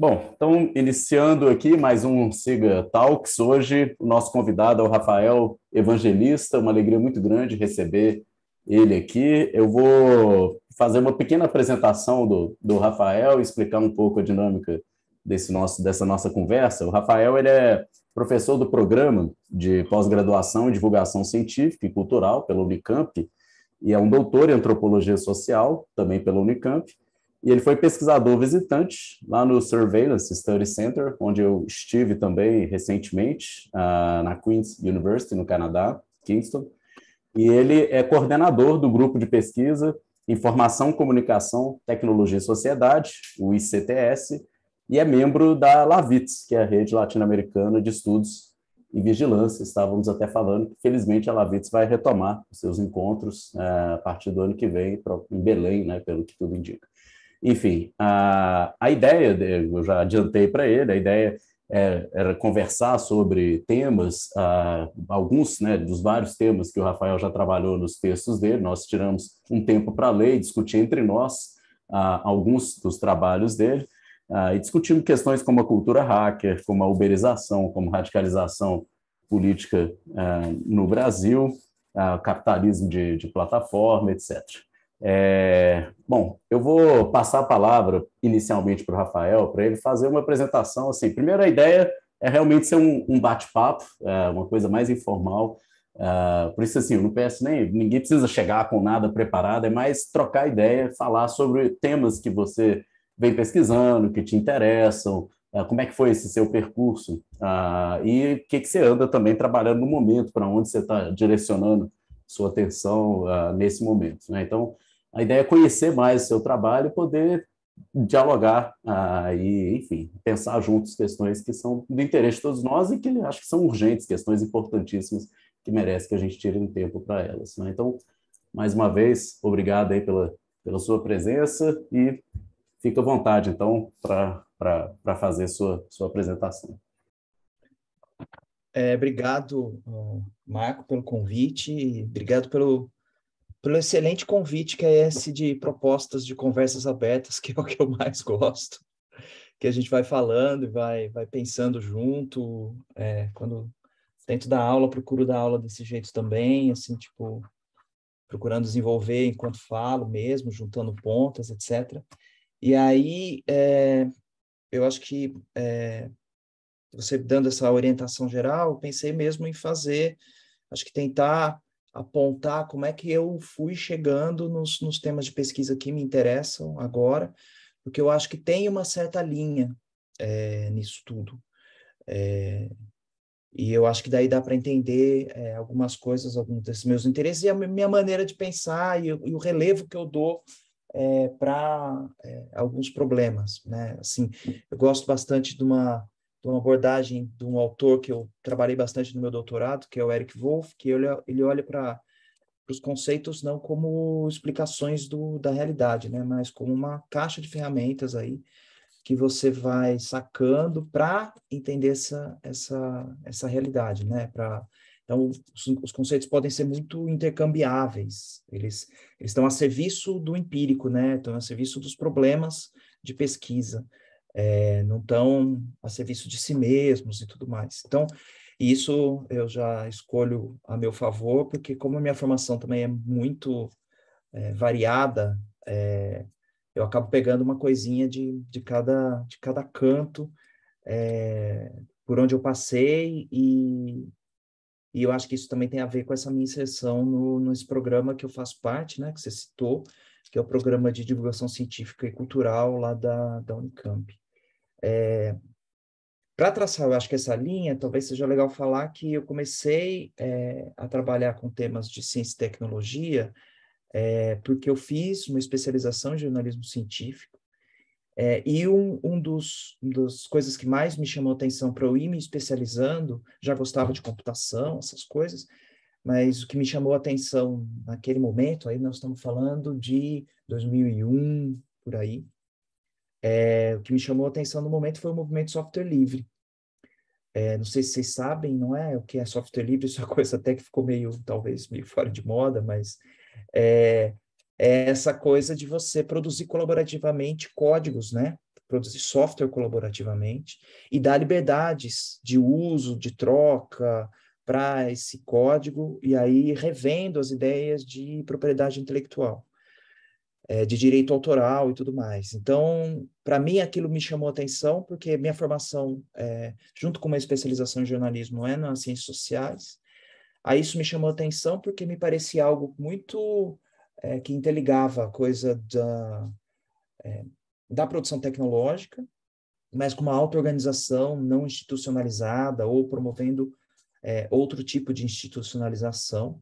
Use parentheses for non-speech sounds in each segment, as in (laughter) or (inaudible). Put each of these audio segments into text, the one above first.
Bom, então iniciando aqui mais um Siga Talks. Hoje o nosso convidado é o Rafael Evangelista, uma alegria muito grande receber ele aqui. Eu vou fazer uma pequena apresentação do, do Rafael, explicar um pouco a dinâmica desse nosso, dessa nossa conversa. O Rafael ele é professor do programa de pós-graduação em divulgação científica e cultural pela Unicamp e é um doutor em antropologia social também pela Unicamp e ele foi pesquisador visitante lá no Surveillance Study Center, onde eu estive também recentemente, uh, na Queen's University, no Canadá, Kingston. E ele é coordenador do grupo de pesquisa Informação, Comunicação, Tecnologia e Sociedade, o ICTS, e é membro da LAVITS, que é a Rede Latino-Americana de Estudos e Vigilância. Estávamos até falando que, felizmente, a LAVITS vai retomar os seus encontros uh, a partir do ano que vem, em Belém, né, pelo que tudo indica. Enfim, a, a ideia, eu já adiantei para ele, a ideia é, era conversar sobre temas, ah, alguns né, dos vários temas que o Rafael já trabalhou nos textos dele. Nós tiramos um tempo para ler e discutir entre nós ah, alguns dos trabalhos dele, ah, e discutimos questões como a cultura hacker, como a uberização, como radicalização política no Brasil, capitalismo de, de plataforma, etc. É, bom, eu vou passar a palavra inicialmente para o Rafael, para ele fazer uma apresentação. Assim, primeiro, a ideia é realmente ser um, um bate-papo, é, uma coisa mais informal. É, por isso, assim, eu não peço nem ninguém precisa chegar com nada preparado, é mais trocar ideia, falar sobre temas que você vem pesquisando, que te interessam, é, como é que foi esse seu percurso ah, e o que, que você anda também trabalhando no momento, para onde você está direcionando sua atenção ah, nesse momento. Né? Então, a ideia é conhecer mais o seu trabalho, poder dialogar ah, e, enfim, pensar juntos questões que são do interesse de todos nós e que acho que são urgentes, questões importantíssimas que merece que a gente tire um tempo para elas. Né? Então, mais uma vez, obrigado aí pela, pela sua presença e fica à vontade, então, para fazer sua, sua apresentação. É, obrigado, Marco, pelo convite, obrigado pelo, pelo excelente convite que é esse de propostas de conversas abertas, (laughs) que é o que eu mais gosto, que a gente vai falando e vai, vai pensando junto. É, quando dentro da aula, procuro dar aula desse jeito também, assim, tipo, procurando desenvolver enquanto falo mesmo, juntando pontas, etc. E aí, é, eu acho que é, você dando essa orientação geral, pensei mesmo em fazer, acho que tentar apontar como é que eu fui chegando nos, nos temas de pesquisa que me interessam agora, porque eu acho que tem uma certa linha é, nisso tudo. É, e eu acho que daí dá para entender é, algumas coisas, alguns desses meus interesses e a minha maneira de pensar e, e o relevo que eu dou para alguns problemas. Né? Assim, eu gosto bastante de uma de uma abordagem de um autor que eu trabalhei bastante no meu doutorado, que é o Eric Wolff, que ele, ele olha para os conceitos não como explicações do, da realidade, né, mas como uma caixa de ferramentas aí que você vai sacando para entender essa, essa, essa realidade, né, para então, os, os, conceitos podem ser muito intercambiáveis. Eles, eles estão a serviço do empírico, né? Estão a serviço dos problemas de pesquisa é, não estão a serviço de si mesmos e tudo mais. Então, isso eu já escolho a meu favor, porque como a minha formação também é muito é, variada, é, eu acabo pegando uma coisinha de, de, cada, de cada canto, por onde eu passei, e, e eu acho que isso também tem a ver com essa minha inserção no, nesse programa que eu faço parte, né, que você citou, que é o Programa de Divulgação Científica e Cultural lá da, da Unicamp. É, Para traçar, eu acho que essa linha, talvez seja legal falar que eu comecei é, a trabalhar com temas de ciência e tecnologia é, porque eu fiz uma especialização em jornalismo científico é, e um, um dos um das coisas que mais me chamou atenção para eu ir me especializando, já gostava de computação, essas coisas, mas o que me chamou a atenção naquele momento, aí nós estamos falando de 2001, por aí, é, o que me chamou a atenção no momento foi o movimento software livre. É, não sei se vocês sabem, não é? O que é software livre, isso é uma coisa até que ficou meio, talvez, meio fora de moda, mas é, é essa coisa de você produzir colaborativamente códigos, né? Produzir software colaborativamente e dar liberdades de uso, de troca, para esse código e aí revendo as ideias de propriedade intelectual, é, de direito autoral e tudo mais. Então, para mim, aquilo me chamou atenção, porque minha formação, é, junto com uma especialização em jornalismo, é nas ciências sociais. Aí isso me chamou atenção porque me parecia algo muito é, que interligava a coisa da, é, da produção tecnológica, mas com uma auto-organização não institucionalizada ou promovendo é, outro tipo de institucionalização.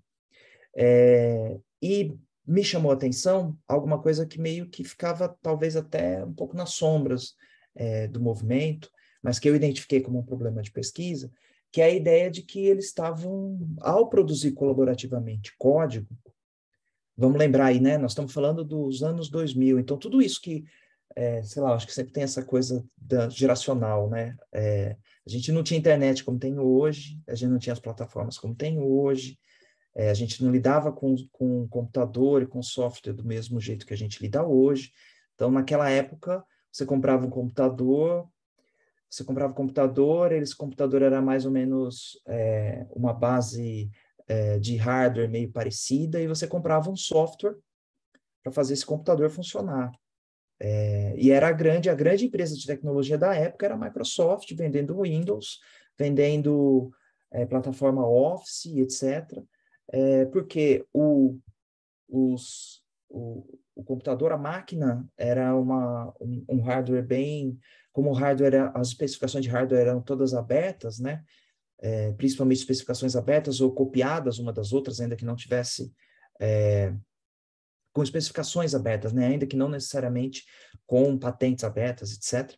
É, e me chamou a atenção alguma coisa que meio que ficava talvez até um pouco nas sombras é, do movimento, mas que eu identifiquei como um problema de pesquisa, que é a ideia de que eles estavam, ao produzir colaborativamente código, vamos lembrar aí, né? Nós estamos falando dos anos 2000, então tudo isso que, é, sei lá, acho que sempre tem essa coisa da, geracional, né? É, a gente não tinha internet como tem hoje, a gente não tinha as plataformas como tem hoje, é, a gente não lidava com, com computador e com software do mesmo jeito que a gente lida hoje. Então, naquela época, você comprava um computador, você comprava um computador, esse computador era mais ou menos é, uma base é, de hardware meio parecida, e você comprava um software para fazer esse computador funcionar. É, e era a grande, a grande empresa de tecnologia da época era a Microsoft, vendendo Windows, vendendo é, plataforma Office, etc. É, porque o, os, o, o, computador, a máquina, era uma, um, um, hardware bem. Como o hardware, as especificações de hardware eram todas abertas, né? É, principalmente especificações abertas ou copiadas uma das outras, ainda que não tivesse é, com especificações abertas, né? ainda que não necessariamente com patentes abertas, etc.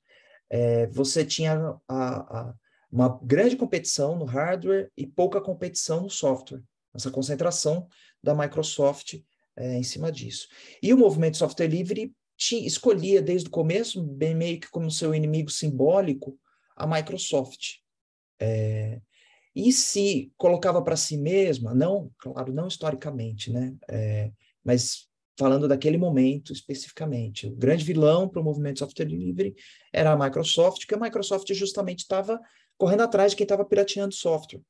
É, você tinha a, a, uma grande competição no hardware e pouca competição no software. Essa concentração da Microsoft é, em cima disso. E o movimento software livre tinha, escolhia desde o começo, bem meio que como seu inimigo simbólico, a Microsoft. É, e se colocava para si mesma, não, claro, não historicamente, né? É, mas falando daquele momento especificamente. O grande vilão para o movimento software livre era a Microsoft, que a Microsoft justamente estava correndo atrás de quem estava pirateando software.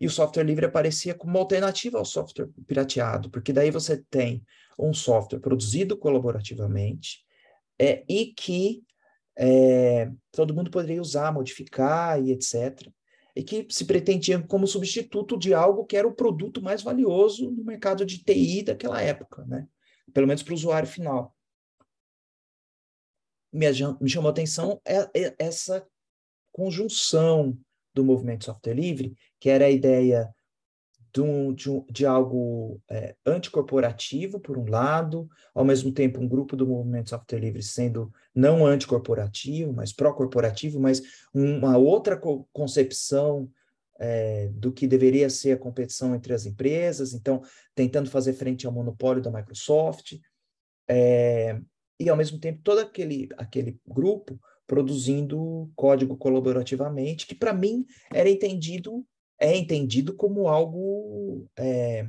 E o software livre aparecia como uma alternativa ao software pirateado, porque daí você tem um software produzido colaborativamente é, e que é, todo mundo poderia usar, modificar e etc e que se pretendia como substituto de algo que era o produto mais valioso no mercado de TI daquela época, né? pelo menos para o usuário final. Me, me chamou a atenção é, é, essa conjunção do movimento software livre, que era a ideia de, um, de, um, de algo é, anticorporativo, por um lado, ao mesmo tempo um grupo do movimento software livre sendo não anticorporativo, mas pró-corporativo, mas uma outra co concepção é, do que deveria ser a competição entre as empresas, então tentando fazer frente ao monopólio da Microsoft, é, e ao mesmo tempo todo aquele, aquele grupo produzindo código colaborativamente, que para mim era entendido é entendido como algo é,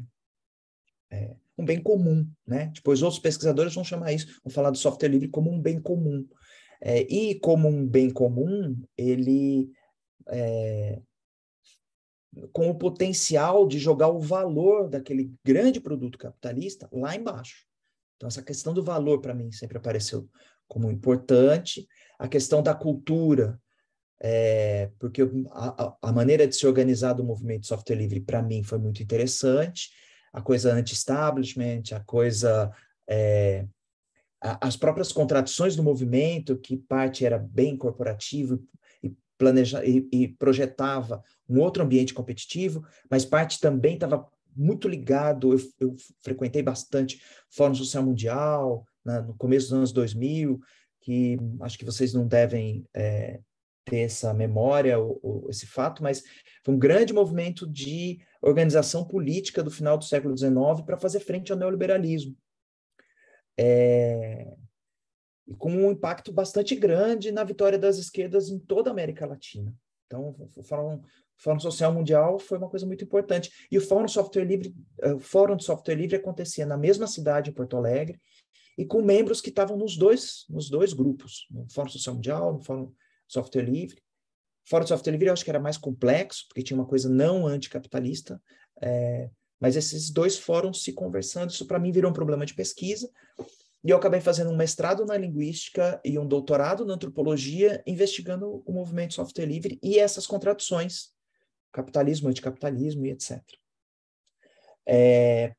é, um bem comum, né? Depois tipo, outros pesquisadores vão chamar isso, vão falar do software livre como um bem comum. É, e como um bem comum, ele é, com o potencial de jogar o valor daquele grande produto capitalista lá embaixo. Então essa questão do valor para mim sempre apareceu como importante, a questão da cultura, é, porque a, a, maneira de se organizar do movimento software livre, para mim, foi muito interessante. A coisa anti-establishment, a coisa. É, a, as próprias contradições do movimento, que parte era bem corporativo e, planeja, e, e projetava um outro ambiente competitivo, mas parte também estava muito ligado. Eu, eu, frequentei bastante Fórum Social Mundial, na, no começo dos anos 2000, que acho que vocês não devem. É, ter essa memória, ou, ou esse fato, mas foi um grande movimento de organização política do final do século XIX para fazer frente ao neoliberalismo. É... E com um impacto bastante grande na vitória das esquerdas em toda a América Latina. Então, o Fórum, o Fórum Social Mundial foi uma coisa muito importante. E o Fórum, Software Livre, o Fórum de Software Livre acontecia na mesma cidade, em Porto Alegre, e com membros que estavam nos dois, nos dois grupos, no Fórum Social Mundial, no Fórum software livre. Fora do software livre, eu acho que era mais complexo, porque tinha uma coisa não anticapitalista, é, mas esses dois fóruns se conversando, isso para mim virou um problema de pesquisa, e eu acabei fazendo um mestrado na linguística e um doutorado na antropologia, investigando o movimento software livre e essas contradições, capitalismo, anticapitalismo e etc. É,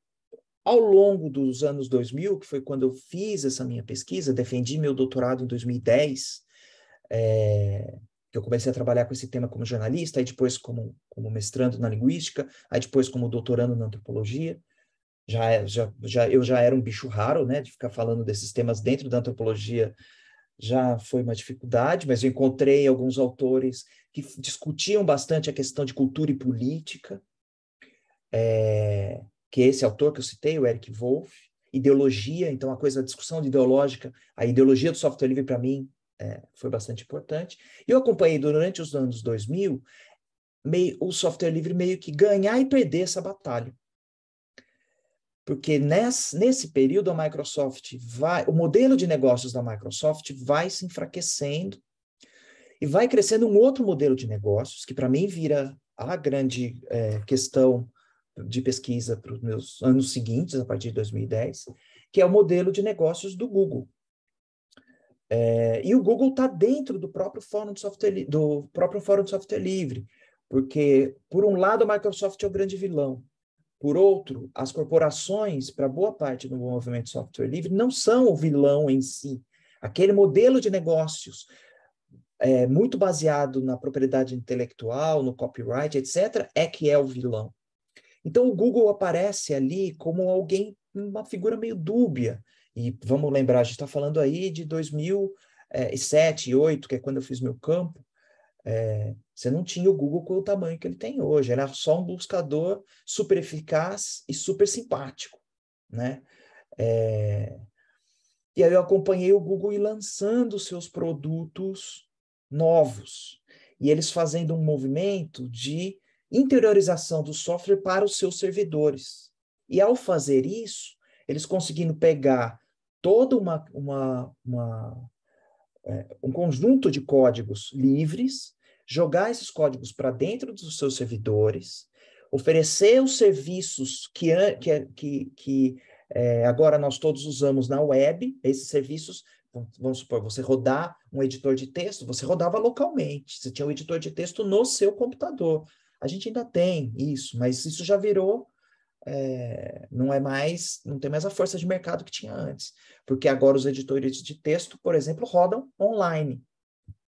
ao longo dos anos 2000, que foi quando eu fiz essa minha pesquisa, defendi meu doutorado em 2010, é, que eu comecei a trabalhar com esse tema como jornalista, aí depois como, como mestrando na linguística, aí depois como doutorando na antropologia. Já, é, já, já, eu já era um bicho raro, né, de ficar falando desses temas dentro da antropologia já foi uma dificuldade, mas eu encontrei alguns autores que discutiam bastante a questão de cultura e política, é, que esse autor que eu citei, o Eric Wolff, ideologia, então a coisa, a discussão de ideológica, a ideologia do software livre para mim é, foi bastante importante. Eu acompanhei durante os anos 2000 meio, o software livre meio que ganhar e perder essa batalha. Porque nesse, nesse período a Microsoft vai, o modelo de negócios da Microsoft vai se enfraquecendo e vai crescendo um outro modelo de negócios, que para mim vira a grande é, questão de pesquisa para os meus anos seguintes, a partir de 2010, que é o modelo de negócios do Google. É, e o Google está dentro do próprio fórum de software do próprio fórum de software livre, porque por um lado a Microsoft é o grande vilão, por outro as corporações para boa parte do movimento de software livre não são o vilão em si. Aquele modelo de negócios é, muito baseado na propriedade intelectual, no copyright, etc, é que é o vilão. Então o Google aparece ali como alguém uma figura meio dúbia e vamos lembrar, a gente está falando aí de 2007, 2008, eh, que é quando eu fiz meu campo. É, você não tinha o Google com o tamanho que ele tem hoje. Era só um buscador super eficaz e super simpático, né? É, e aí eu acompanhei o Google lançando seus produtos novos. E eles fazendo um movimento de interiorização do software para os seus servidores. E ao fazer isso, eles conseguindo pegar toda uma, uma, uma é, um conjunto de códigos livres, jogar esses códigos para dentro dos seus servidores, oferecer os serviços que, que, é, que, que é, agora nós todos usamos na web, esses serviços vamos supor, você rodar um editor de texto, você rodava localmente, você tinha um editor de texto no seu computador. A gente ainda tem isso, mas isso já virou é, não é mais, não tem mais a força de mercado que tinha antes, porque agora os editores de texto, por exemplo, rodam online.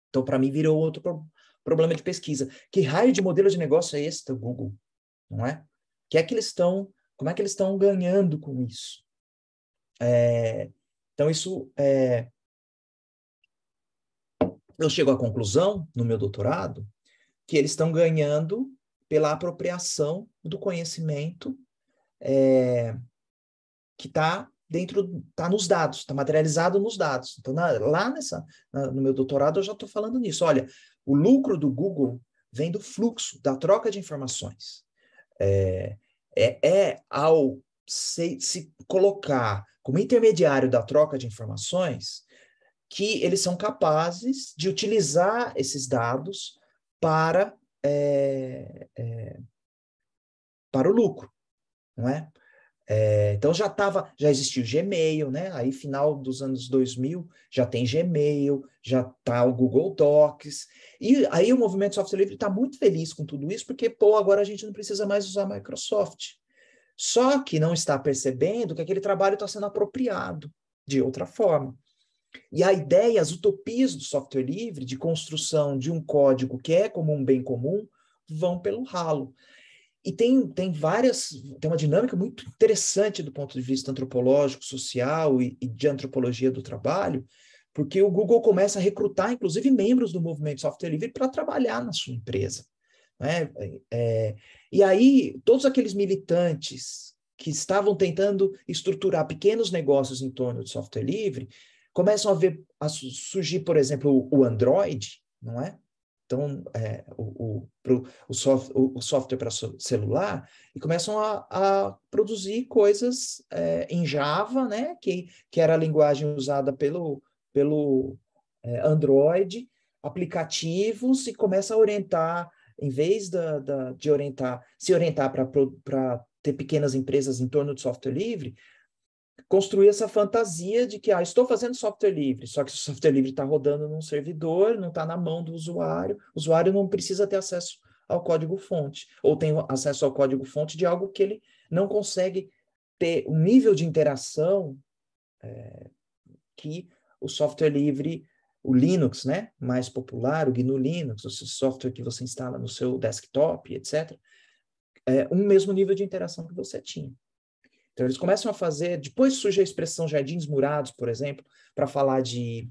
Então, para mim, virou outro pro problema de pesquisa. Que raio de modelo de negócio é esse do Google? Não é? Que é que eles estão, como é que eles estão ganhando com isso? É, então, isso é, eu chego à conclusão, no meu doutorado, que eles estão ganhando pela apropriação do conhecimento é, que está dentro, está nos dados, está materializado nos dados. Então, na, lá nessa, na, no meu doutorado, eu já estou falando nisso. Olha, o lucro do Google vem do fluxo, da troca de informações. É, é, é ao se, se colocar como intermediário da troca de informações que eles são capazes de utilizar esses dados para, é, é, para o lucro não é? É, então já tava, já existia o Gmail, né? Aí final dos anos 2000 já tem Gmail, já tá o Google Docs. E aí o movimento software livre está muito feliz com tudo isso, porque pô, agora a gente não precisa mais usar Microsoft. Só que não está percebendo que aquele trabalho está sendo apropriado de outra forma. E a ideia, as utopias do software livre, de construção de um código que é como um bem comum, vão pelo ralo. E tem, tem várias, tem uma dinâmica muito interessante do ponto de vista antropológico, social e, e de antropologia do trabalho, porque o Google começa a recrutar, inclusive, membros do movimento software livre para trabalhar na sua empresa. Né? É, é e aí, todos aqueles militantes que estavam tentando estruturar pequenos negócios em torno de software livre começam a ver a surgir, por exemplo, o Android, não é? Então, é, o, o, pro, o, soft, o, software para celular, e começam a, a produzir coisas é, em Java, né? que, que era a linguagem usada pelo, pelo é, Android, aplicativos, e começa a orientar, em vez da, da de orientar, se orientar para ter pequenas empresas em torno de software livre, construir essa fantasia de que ah, estou fazendo software livre, só que o software livre está rodando num servidor, não está na mão do usuário, o usuário não precisa ter acesso ao código-fonte, ou tem acesso ao código-fonte de algo que ele não consegue ter o um nível de interação é, que o software livre, o Linux, né, mais popular, o GNU Linux, o software que você instala no seu desktop, etc., é, um mesmo nível de interação que você tinha. Então eles começam a fazer, depois surge a expressão jardins murados, por exemplo, para falar de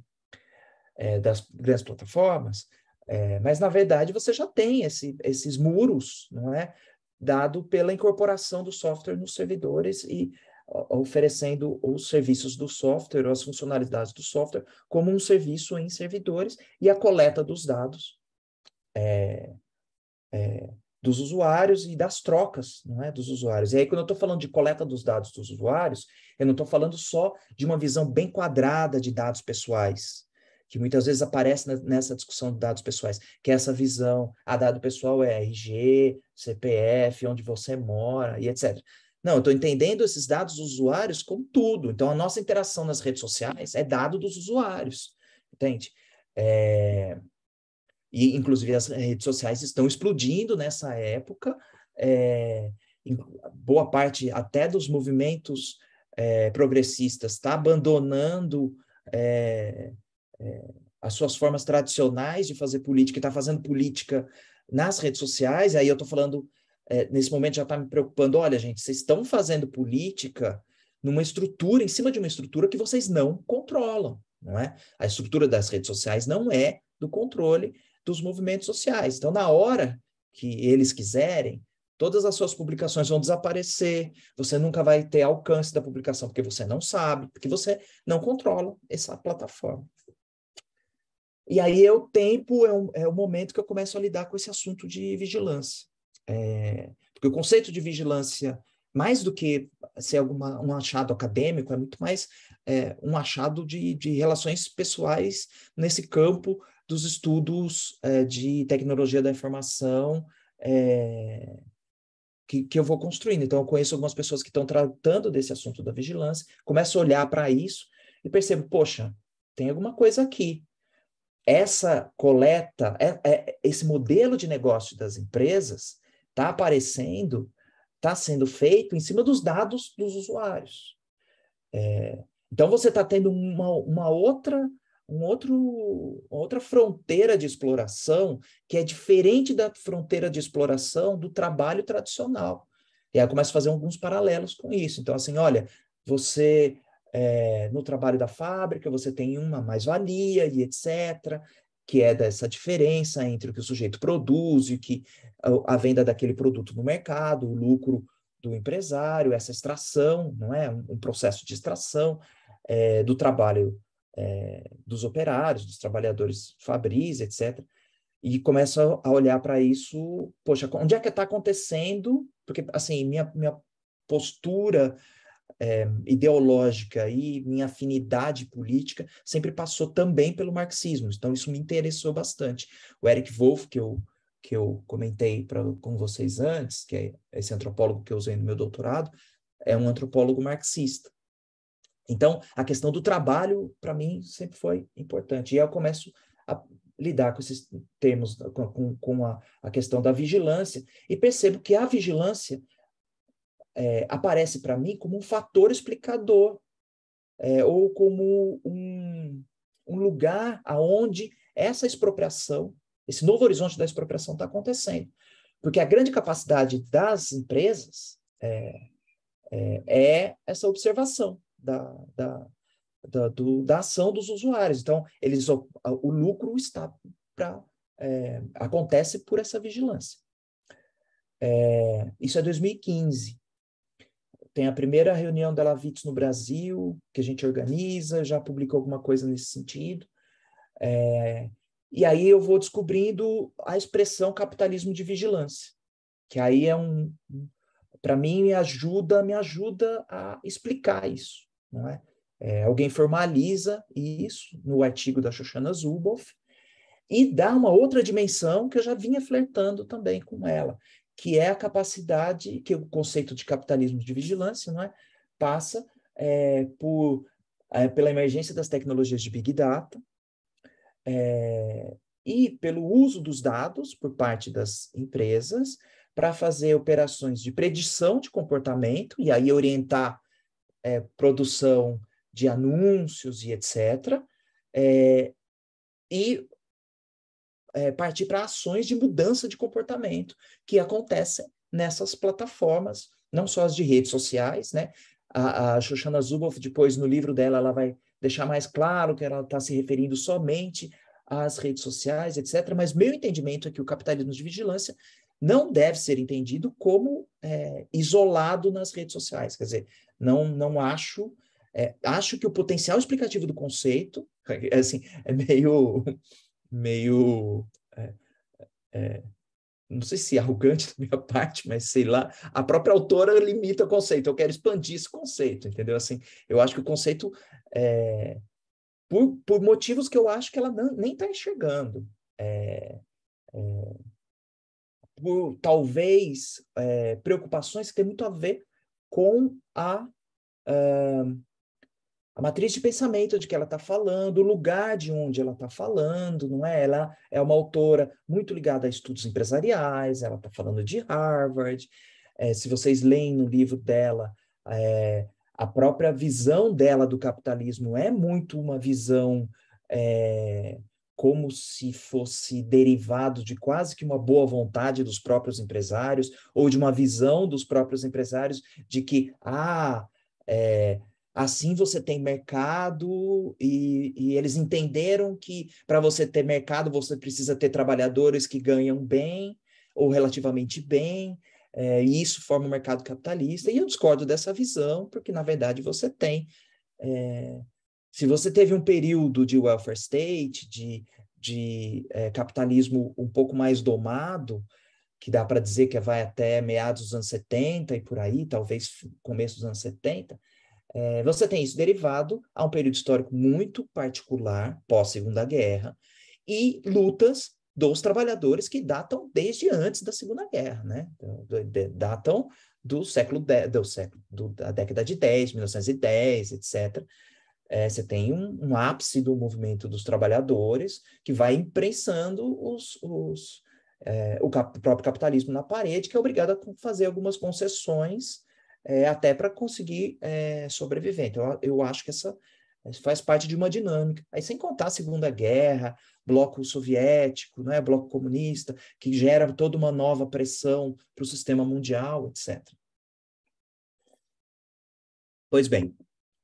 é, das grandes plataformas, é, mas na verdade você já tem esse, esses muros, não é, dado pela incorporação do software nos servidores e oferecendo os serviços do software, as funcionalidades do software, como um serviço em servidores e a coleta dos dados é, é, dos usuários e das trocas não é, dos usuários. E aí, quando eu estou falando de coleta dos dados dos usuários, eu não estou falando só de uma visão bem quadrada de dados pessoais, que muitas vezes aparece na, nessa discussão de dados pessoais, que é essa visão, a ah, dado pessoal é RG, CPF, onde você mora e etc. Não, eu estou entendendo esses dados dos usuários como tudo. Então, a nossa interação nas redes sociais é dado dos usuários, entende? É, e, inclusive, as redes sociais estão explodindo nessa época. É, boa parte até dos movimentos é, progressistas está abandonando é, as suas formas tradicionais de fazer política, está fazendo política nas redes sociais. Aí eu estou falando, nesse momento já está me preocupando: olha, gente, vocês estão fazendo política numa estrutura, em cima de uma estrutura que vocês não controlam, não é? A estrutura das redes sociais não é do controle dos movimentos sociais. Então, na hora que eles quiserem, todas as suas publicações vão desaparecer, você nunca vai ter alcance da publicação, porque você não sabe, porque você não controla essa plataforma. E aí é o tempo, é, um, é o momento que eu começo a lidar com esse assunto de vigilância. É, porque o conceito de vigilância, mais do que ser alguma, um achado acadêmico, é muito mais é, um achado de, de relações pessoais nesse campo dos estudos é, de tecnologia da informação é, que, que eu vou construindo. Então, eu conheço algumas pessoas que estão tratando desse assunto da vigilância, começo a olhar para isso e percebo, poxa, tem alguma coisa aqui. Essa coleta, é, é esse modelo de negócio das empresas está aparecendo, está sendo feito em cima dos dados dos usuários. É, então, você está tendo uma, uma outra um outro, outra fronteira de exploração que é diferente da fronteira de exploração do trabalho tradicional. E aí eu começo a fazer alguns paralelos com isso. Então, assim, olha, você é, no trabalho da fábrica, você tem uma mais-valia e etc., que é dessa diferença entre o que o sujeito produz e que a, venda daquele produto no mercado, o lucro do empresário, essa extração, não é? Um, um processo de extração é, do trabalho é, dos operários, dos trabalhadores fabris, etc. E começa a olhar para isso, poxa, onde é que está acontecendo? Porque, assim, minha, minha postura é, ideológica e minha afinidade política sempre passou também pelo marxismo. Então, isso me interessou bastante. O Eric Wolff, que eu, que eu comentei pra, com vocês antes, que é esse antropólogo que eu usei no meu doutorado, é um antropólogo marxista. Então, a questão do trabalho, para mim, sempre foi importante. E aí eu começo a lidar com esses termos, com, com a, a, questão da vigilância, e percebo que a vigilância é, aparece para mim como um fator explicador, é, ou como um, um lugar aonde essa expropriação, esse novo horizonte da expropriação está acontecendo. Porque a grande capacidade das empresas é, é, é essa observação da, da, da, do, da ação dos usuários. Então, eles, o, o lucro está para. É, acontece por essa vigilância. É, isso é 2015. Tem a primeira reunião da Lavitz no Brasil, que a gente organiza, já publicou alguma coisa nesse sentido. É, e aí eu vou descobrindo a expressão capitalismo de vigilância, que aí é um, para mim me ajuda, me ajuda a explicar isso. É? é, alguém formaliza isso no artigo da Shoshana Zuboff e dá uma outra dimensão que eu já vinha flertando também com ela, que é a capacidade, que o conceito de capitalismo de vigilância não é? passa é, por, é, pela emergência das tecnologias de Big Data é, e pelo uso dos dados por parte das empresas para fazer operações de predição de comportamento e aí orientar é, produção de anúncios e etc. É, e é, partir para ações de mudança de comportamento que acontecem nessas plataformas, não só as de redes sociais, né? A, a Shoshana Zuboff, depois no livro dela, ela vai deixar mais claro que ela está se referindo somente às redes sociais, etc. Mas meu entendimento é que o capitalismo de vigilância não deve ser entendido como é, isolado nas redes sociais. Quer dizer, não, não acho. É, acho que o potencial explicativo do conceito (laughs) assim, é meio. meio é, é, não sei se arrogante da minha parte, mas sei lá, a própria autora limita o conceito. Eu quero expandir esse conceito, entendeu? Assim, eu acho que o conceito, é, por, por motivos que eu acho que ela não, nem está enxergando, é, é, por talvez é, preocupações que têm muito a ver com a, uh, a matriz de pensamento de que ela está falando, o lugar de onde ela está falando, não é? Ela é uma autora muito ligada a estudos empresariais, ela está falando de Harvard. É, se vocês leem no livro dela, é, a própria visão dela do capitalismo é muito uma visão é, como se fosse derivado de quase que uma boa vontade dos próprios empresários ou de uma visão dos próprios empresários de que, ah, é, assim você tem mercado e, e eles entenderam que para você ter mercado você precisa ter trabalhadores que ganham bem ou relativamente bem, é, e isso forma o mercado capitalista. E eu discordo dessa visão, porque na verdade você tem. É, se você teve um período de welfare state, de, de é, capitalismo um pouco mais domado, que dá para dizer que vai até meados dos anos 70 e por aí, talvez começo dos anos 70, é, eh, você tem isso derivado a um período histórico muito particular, pós-Segunda Guerra, e lutas dos trabalhadores que datam desde antes da Segunda Guerra, né? Então, datam do século, de, do século do, da década de 10, 1910, etc é, você tem um, um, ápice do movimento dos trabalhadores que vai imprensando os, os, é, o cap, próprio capitalismo na parede, que é obrigado a fazer algumas concessões é, até para conseguir é, sobreviver. Então, eu, eu acho que essa é, faz parte de uma dinâmica. Aí, sem contar a Segunda Guerra, bloco soviético, né, bloco comunista, que gera toda uma nova pressão para o sistema mundial, etc. Pois bem,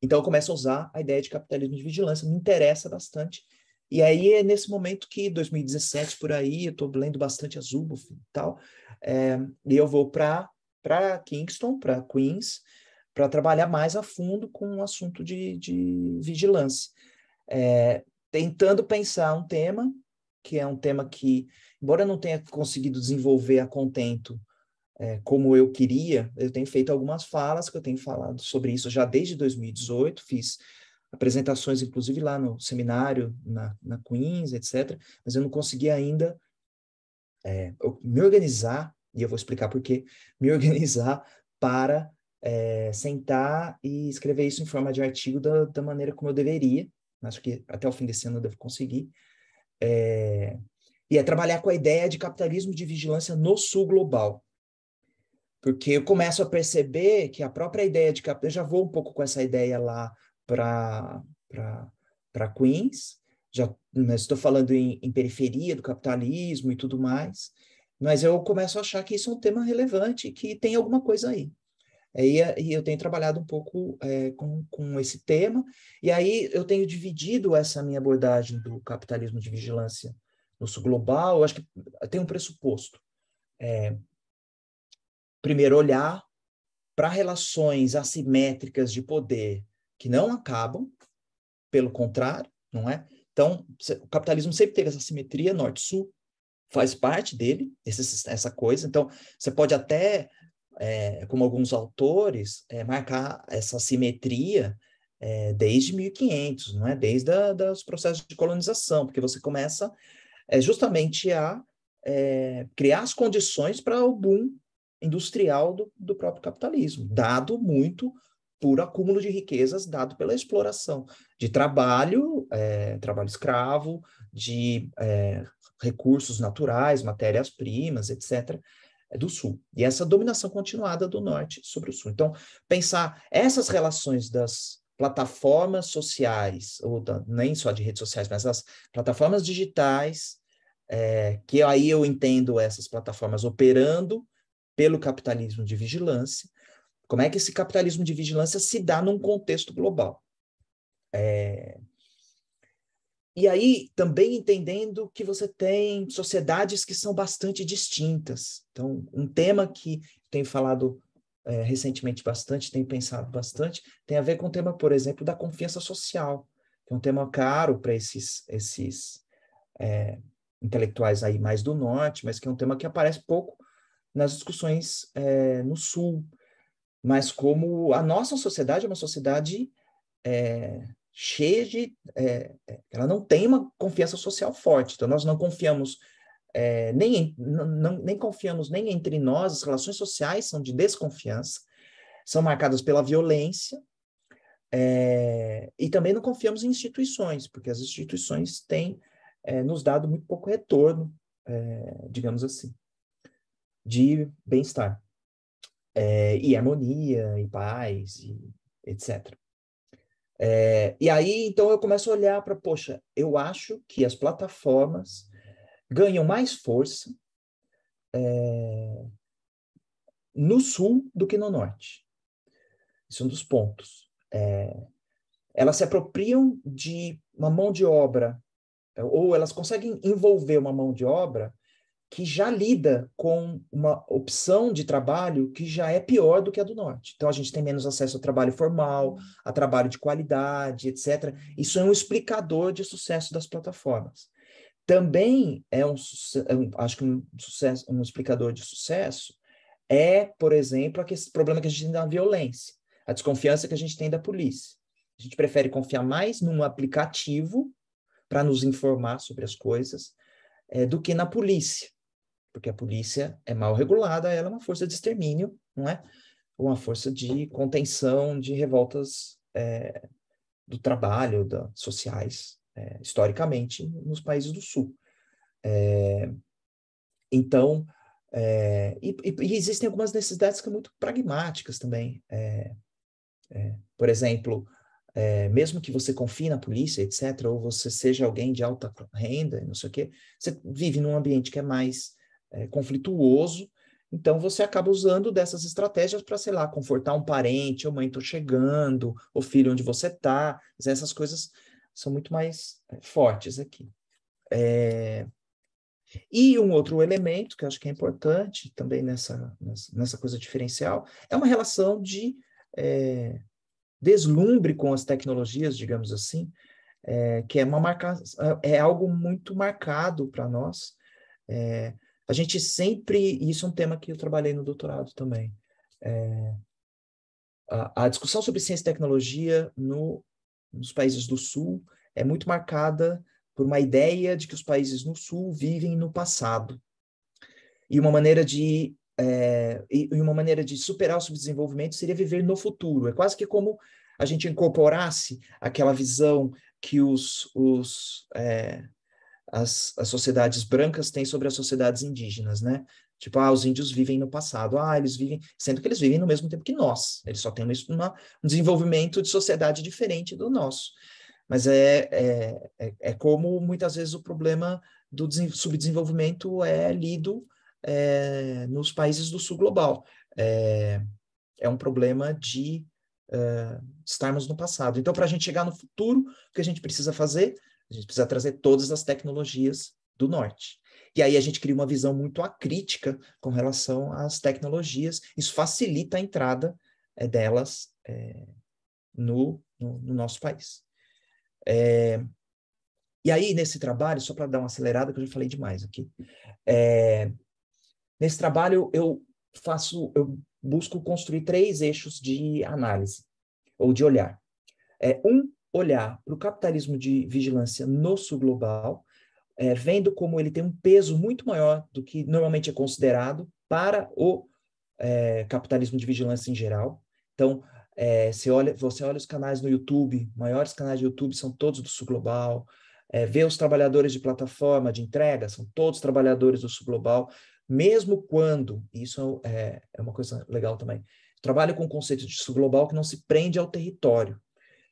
então eu começo a usar a ideia de capitalismo de vigilância, me interessa bastante. E aí é nesse momento que 2017 por aí, eu estou lendo bastante Azubo e tal, é, e eu vou para para Kingston, para Queens, para trabalhar mais a fundo com o assunto de, de vigilância, é, tentando pensar um tema que é um tema que, embora eu não tenha conseguido desenvolver a contento é, como eu queria, eu tenho feito algumas falas que eu tenho falado sobre isso já desde 2018, fiz apresentações, inclusive lá no seminário, na, na Queens, etc., mas eu não consegui ainda é, me organizar, e eu vou explicar por quê, (laughs) me organizar para é, sentar e escrever isso em forma de artigo da, da, maneira como eu deveria. Acho que até o fim desse ano eu devo conseguir. É, e é trabalhar com a ideia de capitalismo de vigilância no sul global porque eu começo a perceber que a própria ideia de capital, eu já vou um pouco com essa ideia lá para Queens, já né, estou falando em, em, periferia do capitalismo e tudo mais, mas eu começo a achar que isso é um tema relevante, que tem alguma coisa aí. E, e eu tenho trabalhado um pouco é, com, com esse tema, e aí eu tenho dividido essa minha abordagem do capitalismo de vigilância no sul global, eu acho que tem um pressuposto. É, Primeiro, olhar para relações assimétricas de poder que não acabam, pelo contrário, não é? Então, o capitalismo sempre teve essa simetria norte-sul, faz parte dele, esse, essa coisa. Então, você pode até, é, como alguns autores, é, marcar essa simetria é, desde 1500, não é? Desde a, os processos de colonização, porque você começa é, justamente a é, criar as condições para o boom industrial do, do próprio capitalismo, dado muito por acúmulo de riquezas dado pela exploração de trabalho, é, trabalho escravo, de é, recursos naturais, matérias-primas, etc., é, do Sul. E essa dominação continuada do Norte sobre o Sul. Então, pensar essas relações das plataformas sociais, ou da, nem só de redes sociais, mas as plataformas digitais, é, que aí eu entendo essas plataformas operando pelo capitalismo de vigilância, como é que esse capitalismo de vigilância se dá num contexto global. É... E aí também entendendo que você tem sociedades que são bastante distintas. Então, um tema que tenho falado é, recentemente bastante, tenho pensado bastante, tem a ver com o tema, por exemplo, da confiança social, que é um tema caro para esses, esses é, intelectuais aí mais do norte, mas que é um tema que aparece pouco nas discussões é, no Sul, mas como a nossa sociedade é uma sociedade é, cheia de. É, ela não tem uma confiança social forte, então nós não confiamos. nem, não, nem confiamos nem entre nós, as relações sociais são de desconfiança, são marcadas pela violência, e também não confiamos em instituições, porque as instituições têm nos dado muito pouco retorno, digamos assim de bem-estar. É, e harmonia, e paz, e etc. É, eh, e aí, então, eu começo a olhar para, poxa, eu acho que as plataformas ganham mais força é, no sul do que no norte. Isso é um dos pontos. É, elas se apropriam de uma mão de obra, ou elas conseguem envolver uma mão de obra que já lida com uma opção de trabalho que já é pior do que a do norte. Então a gente tem menos acesso ao trabalho formal, uhum. a trabalho de qualidade, etc. Isso é um explicador de sucesso das plataformas. Também é, é um, acho que um, sucesso, um explicador de sucesso é, por exemplo, aquele problema que a gente tem da violência, a desconfiança que a gente tem da polícia. A gente prefere confiar mais num aplicativo para nos informar sobre as coisas é, do que na polícia porque a polícia é mal regulada, ela é uma força de extermínio, não é? Uma força de contenção de revoltas é, do trabalho, da, sociais, é, historicamente, nos países do Sul. É, então, é, e, e, existem algumas necessidades que são muito pragmáticas também. É, é, por exemplo, é, mesmo que você confie na polícia, etc., ou você seja alguém de alta renda, não sei o quê, você vive num ambiente que é mais é, conflituoso, então você acaba usando dessas estratégias para, sei lá, confortar um parente, ou mãe, estou chegando, ou filho, onde você está. Essas coisas são muito mais é, fortes aqui. É... E um outro elemento que eu acho que é importante também nessa, nessa coisa diferencial é uma relação de é, deslumbre com as tecnologias, digamos assim, é, que é, uma marca, é, é algo muito marcado para nós. É, a gente sempre, isso é um tema que eu trabalhei no doutorado também, é, a, a, discussão sobre ciência e tecnologia no, nos países do Sul é muito marcada por uma ideia de que os países no Sul vivem no passado e uma maneira de é, e uma maneira de superar o subdesenvolvimento seria viver no futuro. É quase que como a gente incorporasse aquela visão que os, os é, as, as sociedades brancas têm sobre as sociedades indígenas, né? Tipo, ah, os índios vivem no passado, ah, eles vivem, sendo que eles vivem no mesmo tempo que nós, eles só têm uma, um desenvolvimento de sociedade diferente do nosso. Mas é, é, é, é como muitas vezes o problema do subdesenvolvimento é lido é, nos países do sul global. É, é um problema de uh, estarmos no passado. Então, para a gente chegar no futuro, o que a gente precisa fazer? A gente precisa trazer todas as tecnologias do norte. E aí a gente cria uma visão muito acrítica com relação às tecnologias. Isso facilita a entrada é, delas é, no, no, no, nosso país. É, e aí, nesse trabalho, só para dar uma acelerada, que eu já falei demais aqui. nesse trabalho, eu faço, eu busco construir três eixos de análise ou de olhar. É, um olhar para o capitalismo de vigilância no sul global, é, vendo como ele tem um peso muito maior do que normalmente é considerado para o é, capitalismo de vigilância em geral. Então, é, você, olha, você olha os canais no YouTube, maiores canais do YouTube são todos do sul global, é, vê os trabalhadores de plataforma de entrega, são todos trabalhadores do sul global, mesmo quando, isso é, é uma coisa legal também, trabalho com o conceito de sul global que não se prende ao território.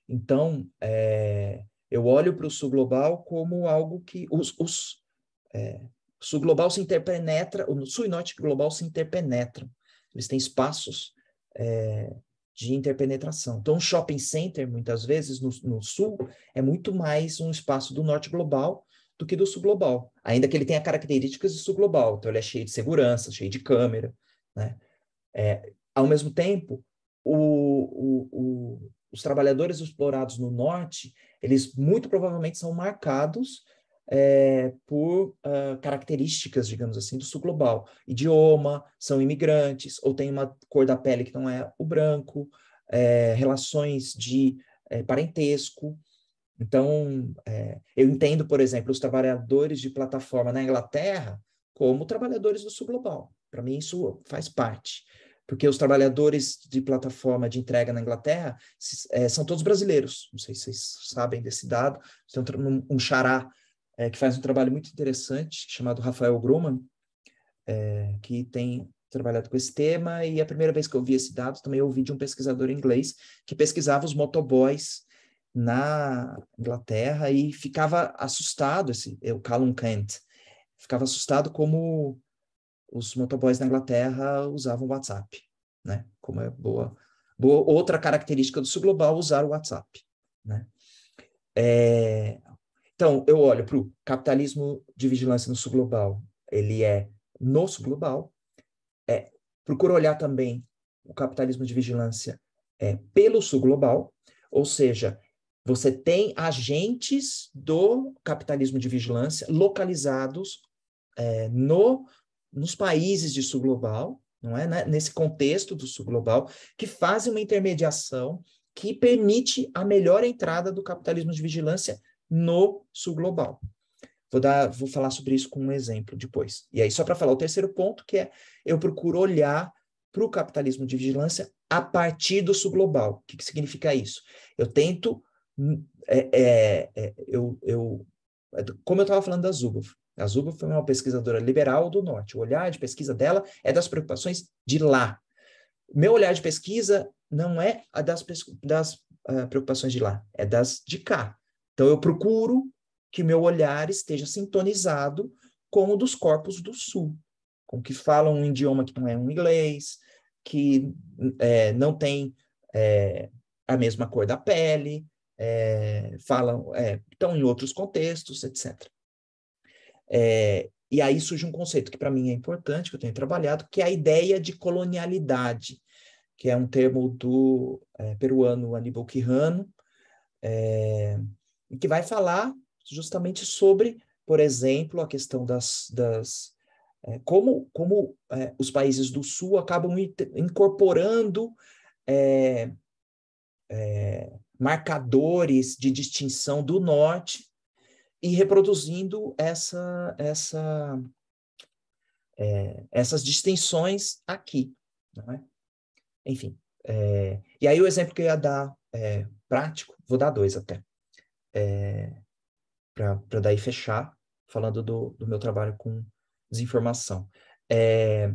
Então, é, eu olho para o sul global como algo que os, os é, sul global se interpenetra, o sul e norte global se interpenetram. Eles têm espaços é, de interpenetração. Então, um shopping center, muitas vezes, no, no, sul, é muito mais um espaço do norte global do que do sul global, ainda que ele tenha características de sul global. Então, ele é cheio de segurança, cheio de câmera, né? É, ao mesmo tempo, o, o, os trabalhadores explorados no norte, eles muito provavelmente são marcados é, por uh, características, digamos assim, do sul global. Idioma, são imigrantes, ou tem uma cor da pele que não é o branco, é, relações de é, parentesco. Então, é, eu entendo, por exemplo, os trabalhadores de plataforma na Inglaterra como trabalhadores do sul global. Para mim, isso faz parte porque os trabalhadores de plataforma de entrega na Inglaterra é, são todos brasileiros. Não sei se vocês sabem desse dado. Tem um, um xará é, que faz um trabalho muito interessante, chamado Rafael Groman, é, que tem trabalhado com esse tema. E a primeira vez que eu vi esse dado, também eu ouvi de um pesquisador inglês que pesquisava os motoboys na Inglaterra e ficava assustado, esse, é, o Callum Kent, ficava assustado como os motoboys na Inglaterra usavam WhatsApp, né? Como é boa, boa outra característica do subglobal usar o WhatsApp, né? É, então eu olho para o capitalismo de vigilância no subglobal, ele é no subglobal. É, procuro olhar também o capitalismo de vigilância é, pelo sul global, ou seja, você tem agentes do capitalismo de vigilância localizados é, no nos países de sul global, não é? Né, nesse contexto do sul global, que fazem uma intermediação que permite a melhor entrada do capitalismo de vigilância no sul global. Vou, dar, vou falar sobre isso com um exemplo depois. E aí, só para falar o terceiro ponto, que é eu procuro olhar para o capitalismo de vigilância a partir do sul global. O que, que significa isso? Eu tento. Hum, é, é, é, eu, eu, é como eu estava falando da Zuboff, a Zuba foi uma pesquisadora liberal do Norte. O olhar de pesquisa dela é das preocupações de lá. Meu olhar de pesquisa não é a das, das uh, preocupações de lá, é das de cá. Então, eu procuro que meu olhar esteja sintonizado com o dos corpos do Sul, com que falam um idioma que não é um inglês, que é, não tem é, a mesma cor da pele, é, falam, estão é, em outros contextos, etc. É, e aí surge um conceito que para mim é importante, que eu tenho trabalhado, que é a ideia de colonialidade, que é um termo do é, peruano Aníbal Quijano, é, que vai falar justamente sobre, por exemplo, a questão das, das é, como, como é, os países do Sul acabam incorporando é, é, marcadores de distinção do Norte e reproduzindo essa, essa, é, essas distensões aqui. É? Enfim, é, e aí o exemplo que eu ia dar é, prático, vou dar dois até, é, para daí fechar, falando do, do, meu trabalho com desinformação. É,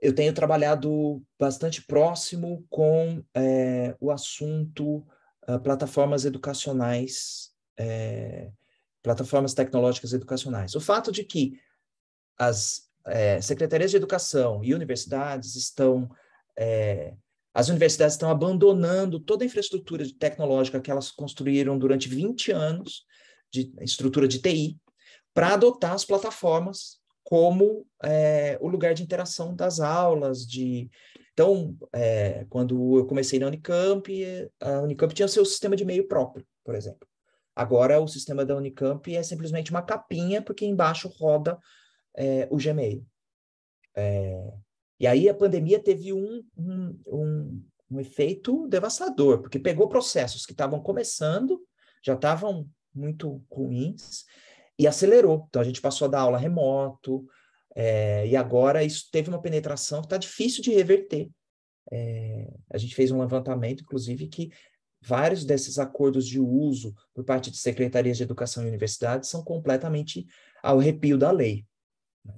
eu tenho trabalhado bastante próximo com o assunto uh, plataformas educacionais é, plataformas tecnológicas educacionais. O fato de que as é, secretarias de educação e universidades estão é, as universidades estão abandonando toda a infraestrutura tecnológica que elas construíram durante 20 anos de estrutura de TI para adotar as plataformas como é, o lugar de interação das aulas de então é, quando eu comecei na Unicamp a Unicamp tinha seu sistema de e-mail próprio por exemplo Agora, o sistema da Unicamp é simplesmente uma capinha, porque embaixo roda é, o Gmail. É, e aí a pandemia teve um, um, um, um efeito devastador, porque pegou processos que estavam começando, já estavam muito ruins, e acelerou. Então, a gente passou a dar aula remoto, é, e agora isso teve uma penetração que está difícil de reverter. É, a gente fez um levantamento, inclusive, que vários desses acordos de uso por parte de secretarias de educação e universidades são completamente ao arrepio da lei. Né?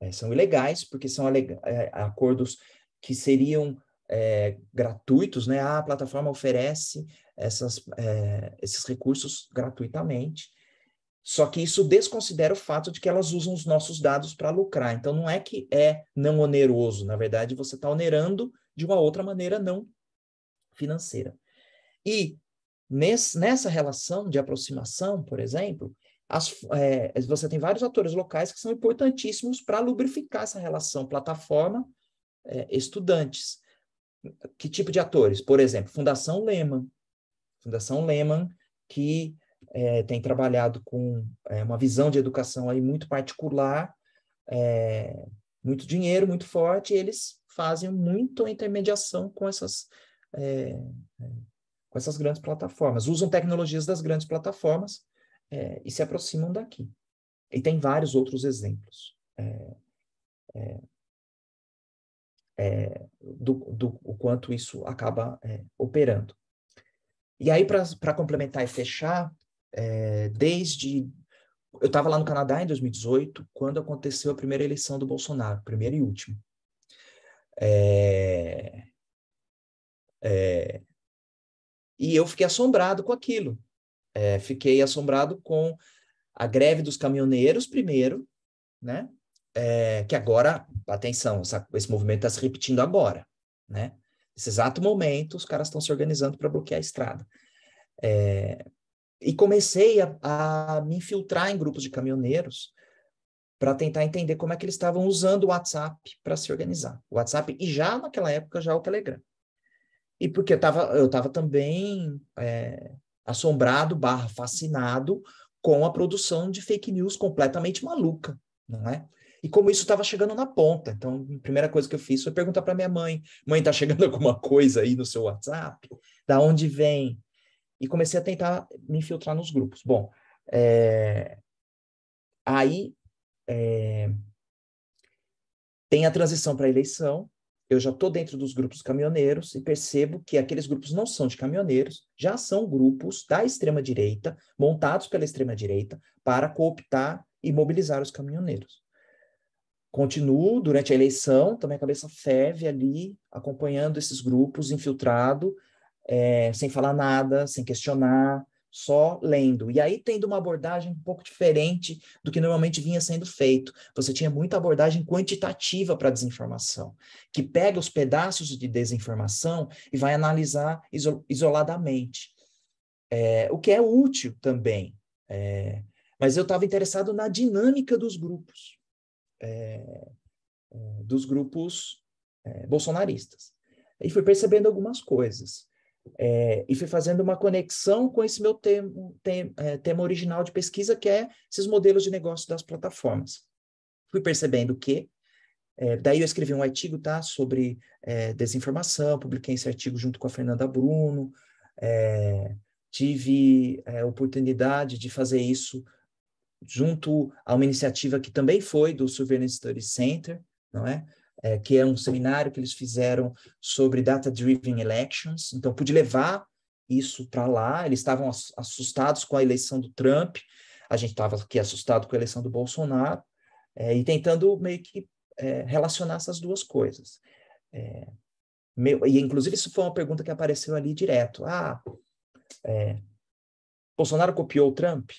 É, são ilegais, porque são é, acordos que seriam é, gratuitos, né? Ah, a plataforma oferece essas, é, esses recursos gratuitamente. Só que isso desconsidera o fato de que elas usam os nossos dados para lucrar. Então, não é que é não oneroso. Na verdade, você está onerando de uma outra maneira não financeira. E nesse, nessa relação de aproximação, por exemplo, as, é, você tem vários atores locais que são importantíssimos para lubrificar essa relação plataforma-estudantes. É, que tipo de atores? Por exemplo, Fundação Lehman. Fundação Lehman, que é, tem trabalhado com é, uma visão de educação aí muito particular, é, muito dinheiro, muito forte, e eles fazem muito a intermediação com essas com essas grandes plataformas, usam tecnologias das grandes plataformas é, e se aproximam daqui. E tem vários outros exemplos. É, é, é do, do, o quanto isso acaba é, operando. E aí, para complementar e fechar, é, desde. Eu estava lá no Canadá em 2018, quando aconteceu a primeira eleição do Bolsonaro, primeira e última. É, é, e eu fiquei assombrado com aquilo. É, fiquei assombrado com a greve dos caminhoneiros, primeiro, né? É, que agora, atenção, essa, esse movimento está se repetindo agora, né? Nesse exato momento, os caras estão se organizando para bloquear a estrada. É, e comecei a, a, me infiltrar em grupos de caminhoneiros para tentar entender como é que eles estavam usando o WhatsApp para se organizar. O WhatsApp e já naquela época já o Telegram e porque eu estava eu tava também é, assombrado, barra fascinado com a produção de fake news completamente maluca, não é? E como isso estava chegando na ponta, então a primeira coisa que eu fiz foi perguntar para minha mãe: mãe, tá chegando (laughs) alguma coisa aí no seu WhatsApp? Da onde vem? E comecei a tentar me infiltrar nos grupos. Bom, é... aí é... tem a transição para a eleição, eu já estou dentro dos grupos caminhoneiros e percebo que aqueles grupos não são de caminhoneiros, já são grupos da extrema-direita, montados pela extrema-direita, para cooptar e mobilizar os caminhoneiros. Continuo durante a eleição, também minha cabeça ferve ali, acompanhando esses grupos, infiltrado, é, sem falar nada, sem questionar, só lendo. E aí tendo uma abordagem um pouco diferente do que normalmente vinha sendo feito. Você tinha muita abordagem quantitativa para desinformação, que pega os pedaços de desinformação e vai analisar isoladamente. É, o que é útil também. É, mas eu estava interessado na dinâmica dos grupos, é, é dos grupos é, bolsonaristas. E fui percebendo algumas coisas. É, e fui fazendo uma conexão com esse meu tema, é, tema original de pesquisa, que é esses modelos de negócio das plataformas. Fui percebendo que, é, daí eu escrevi um artigo tá, sobre é, desinformação, publiquei esse artigo junto com a Fernanda Bruno, é, tive é, a oportunidade de fazer isso junto a uma iniciativa que também foi do Surveillance Study Center, não é? é, que é um seminário que eles fizeram sobre data-driven elections. Então, pude levar isso para lá. Eles estavam assustados com a eleição do Trump, a gente estava aqui assustado com a eleição do Bolsonaro, é, e tentando meio que é, relacionar essas duas coisas. É, meu, e, inclusive, isso foi uma pergunta que apareceu ali direto. Ah, é, Bolsonaro copiou o Trump?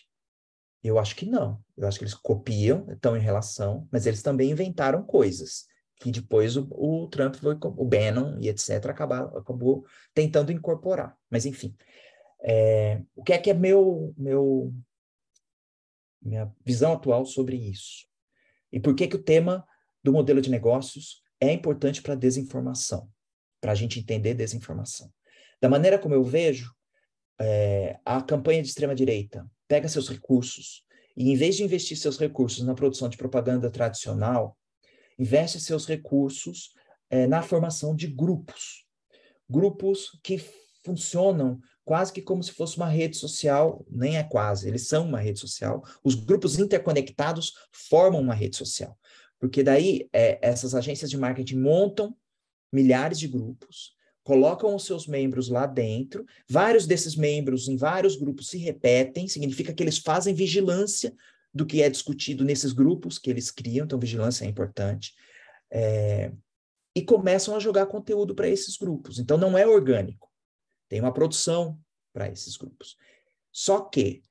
Eu acho que não. Eu acho que eles copiam, estão em relação, mas eles também inventaram coisas que depois o, o Trump foi, o Bannon e etc acabou tentando incorporar. Mas enfim, é, o que é que é meu, meu minha visão atual sobre isso? E por que que o tema do modelo de negócios é importante para desinformação, para a gente entender desinformação? Da maneira como eu vejo, é, a campanha de extrema direita pega seus recursos e em vez de investir seus recursos na produção de propaganda tradicional investe seus recursos é, na formação de grupos. Grupos que funcionam quase que como se fosse uma rede social, nem é quase, eles são uma rede social. Os grupos interconectados formam uma rede social. Porque daí é, essas agências de marketing montam milhares de grupos, colocam os seus membros lá dentro, vários desses membros em vários grupos se repetem, significa que eles fazem vigilância do que é discutido nesses grupos que eles criam, então vigilância é importante, é, e começam a jogar conteúdo para esses grupos. Então não é orgânico, tem uma produção para esses grupos. Só que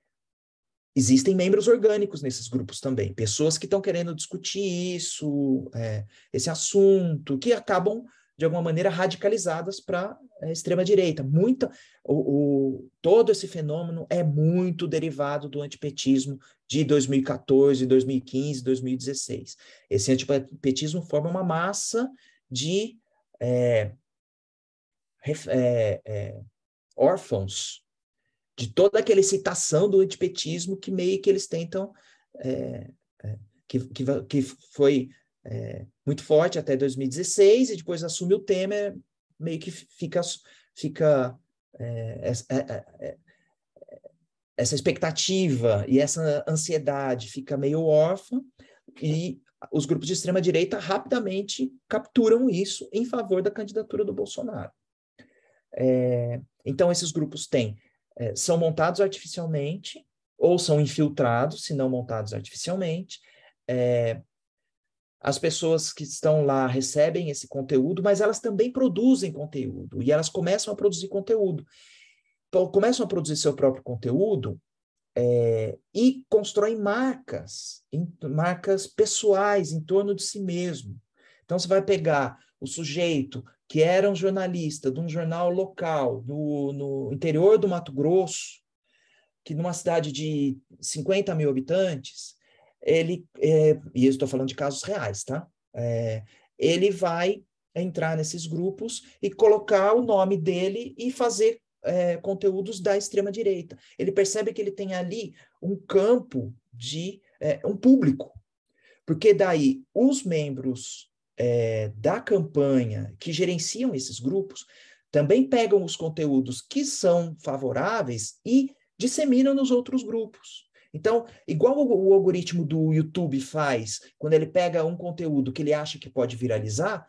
existem membros orgânicos nesses grupos também, pessoas que estão querendo discutir isso, é, esse assunto, que acabam de alguma maneira radicalizadas para a eh, extrema direita. Muita, o, o, todo esse fenômeno é muito derivado do antipetismo de 2014, 2015, 2016. Esse antipetismo forma uma massa de é, é, é, órfãos de toda aquela excitação do antipetismo que meio que eles tentam eh, eh, que, que, que foi é, muito forte até 2016 e depois assume o Temer, meio que fica fica é, é, é, é, essa expectativa e essa ansiedade fica meio órfã e os grupos de extrema direita rapidamente capturam isso em favor da candidatura do Bolsonaro. É, então esses grupos têm é, são montados artificialmente ou são infiltrados, se não montados artificialmente, é, as pessoas que estão lá recebem esse conteúdo, mas elas também produzem conteúdo e elas começam a produzir conteúdo. Então, começam a produzir seu próprio conteúdo é, e constroem marcas, em, marcas pessoais em torno de si mesmo. Então, você vai pegar o sujeito que era um jornalista de um jornal local do, no interior do Mato Grosso, que numa cidade de 50 mil habitantes, ele, é, e eu estou falando de casos reais, tá? É, ele vai entrar nesses grupos e colocar o nome dele e fazer é, conteúdos da extrema direita. Ele percebe que ele tem ali um campo de é, um público, porque daí os membros é, da campanha que gerenciam esses grupos também pegam os conteúdos que são favoráveis e disseminam nos outros grupos. Então, igual o, o algoritmo do YouTube faz, quando ele pega um conteúdo que ele acha que pode viralizar,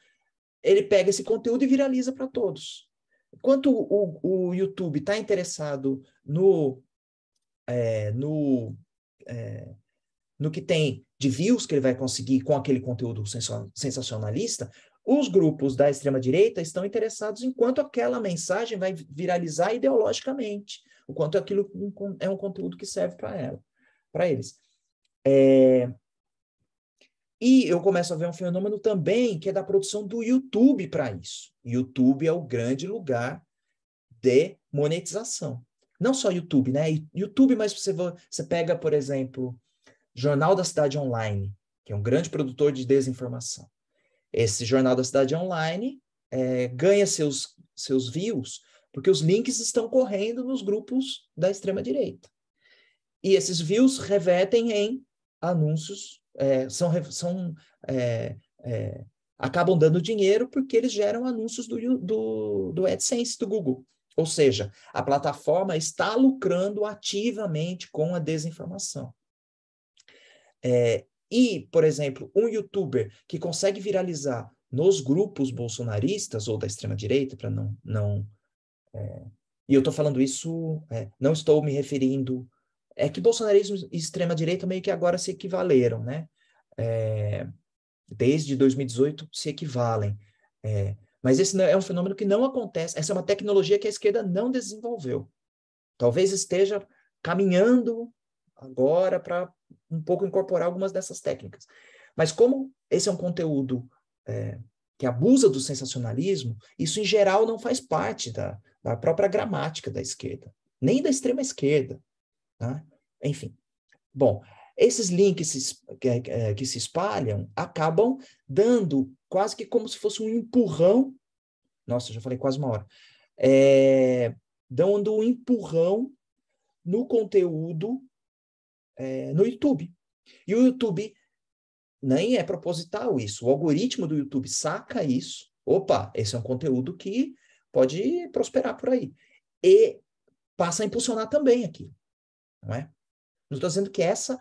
ele pega esse conteúdo e viraliza para todos. Enquanto o, o, o YouTube está interessado no, é, no, é, no que tem de views que ele vai conseguir com aquele conteúdo sensacionalista, os grupos da extrema-direita estão interessados em quanto aquela mensagem vai viralizar ideologicamente, o quanto aquilo é um conteúdo que serve para ela para eles. É... E eu começo a ver um fenômeno também que é da produção do YouTube para isso. YouTube é o grande lugar de monetização. Não só YouTube, né? YouTube, mas você, você pega, por exemplo, Jornal da Cidade Online, que é um grande produtor de desinformação. Esse Jornal da Cidade Online é, ganha seus, seus views porque os links estão correndo nos grupos da extrema-direita. E esses views revertem em anúncios, é, são, são é, é, acabam dando dinheiro porque eles geram anúncios do, do, do AdSense do Google. Ou seja, a plataforma está lucrando ativamente com a desinformação. É, e, por exemplo, um youtuber que consegue viralizar nos grupos bolsonaristas ou da extrema-direita, para não. não é, e eu estou falando isso, é, não estou me referindo é que bolsonarismo e extrema-direita meio que agora se equivaleram, né? É, desde 2018 se equivalem. É, mas esse é um fenômeno que não acontece, essa é uma tecnologia que a esquerda não desenvolveu. Talvez esteja caminhando agora para um pouco incorporar algumas dessas técnicas. Mas como esse é um conteúdo é, que abusa do sensacionalismo, isso em geral não faz parte da, da própria gramática da esquerda, nem da extrema esquerda. Né? Enfim. Bom, esses links se, que, é, que se espalham acabam dando quase que como se fosse um empurrão. Nossa, já falei quase uma hora. É, dando um empurrão no conteúdo é, no YouTube. E o YouTube nem é proposital isso. O algoritmo do YouTube saca isso. Opa, esse é um conteúdo que pode prosperar por aí. E passa a impulsionar também aqui não é? Não estou dizendo que essa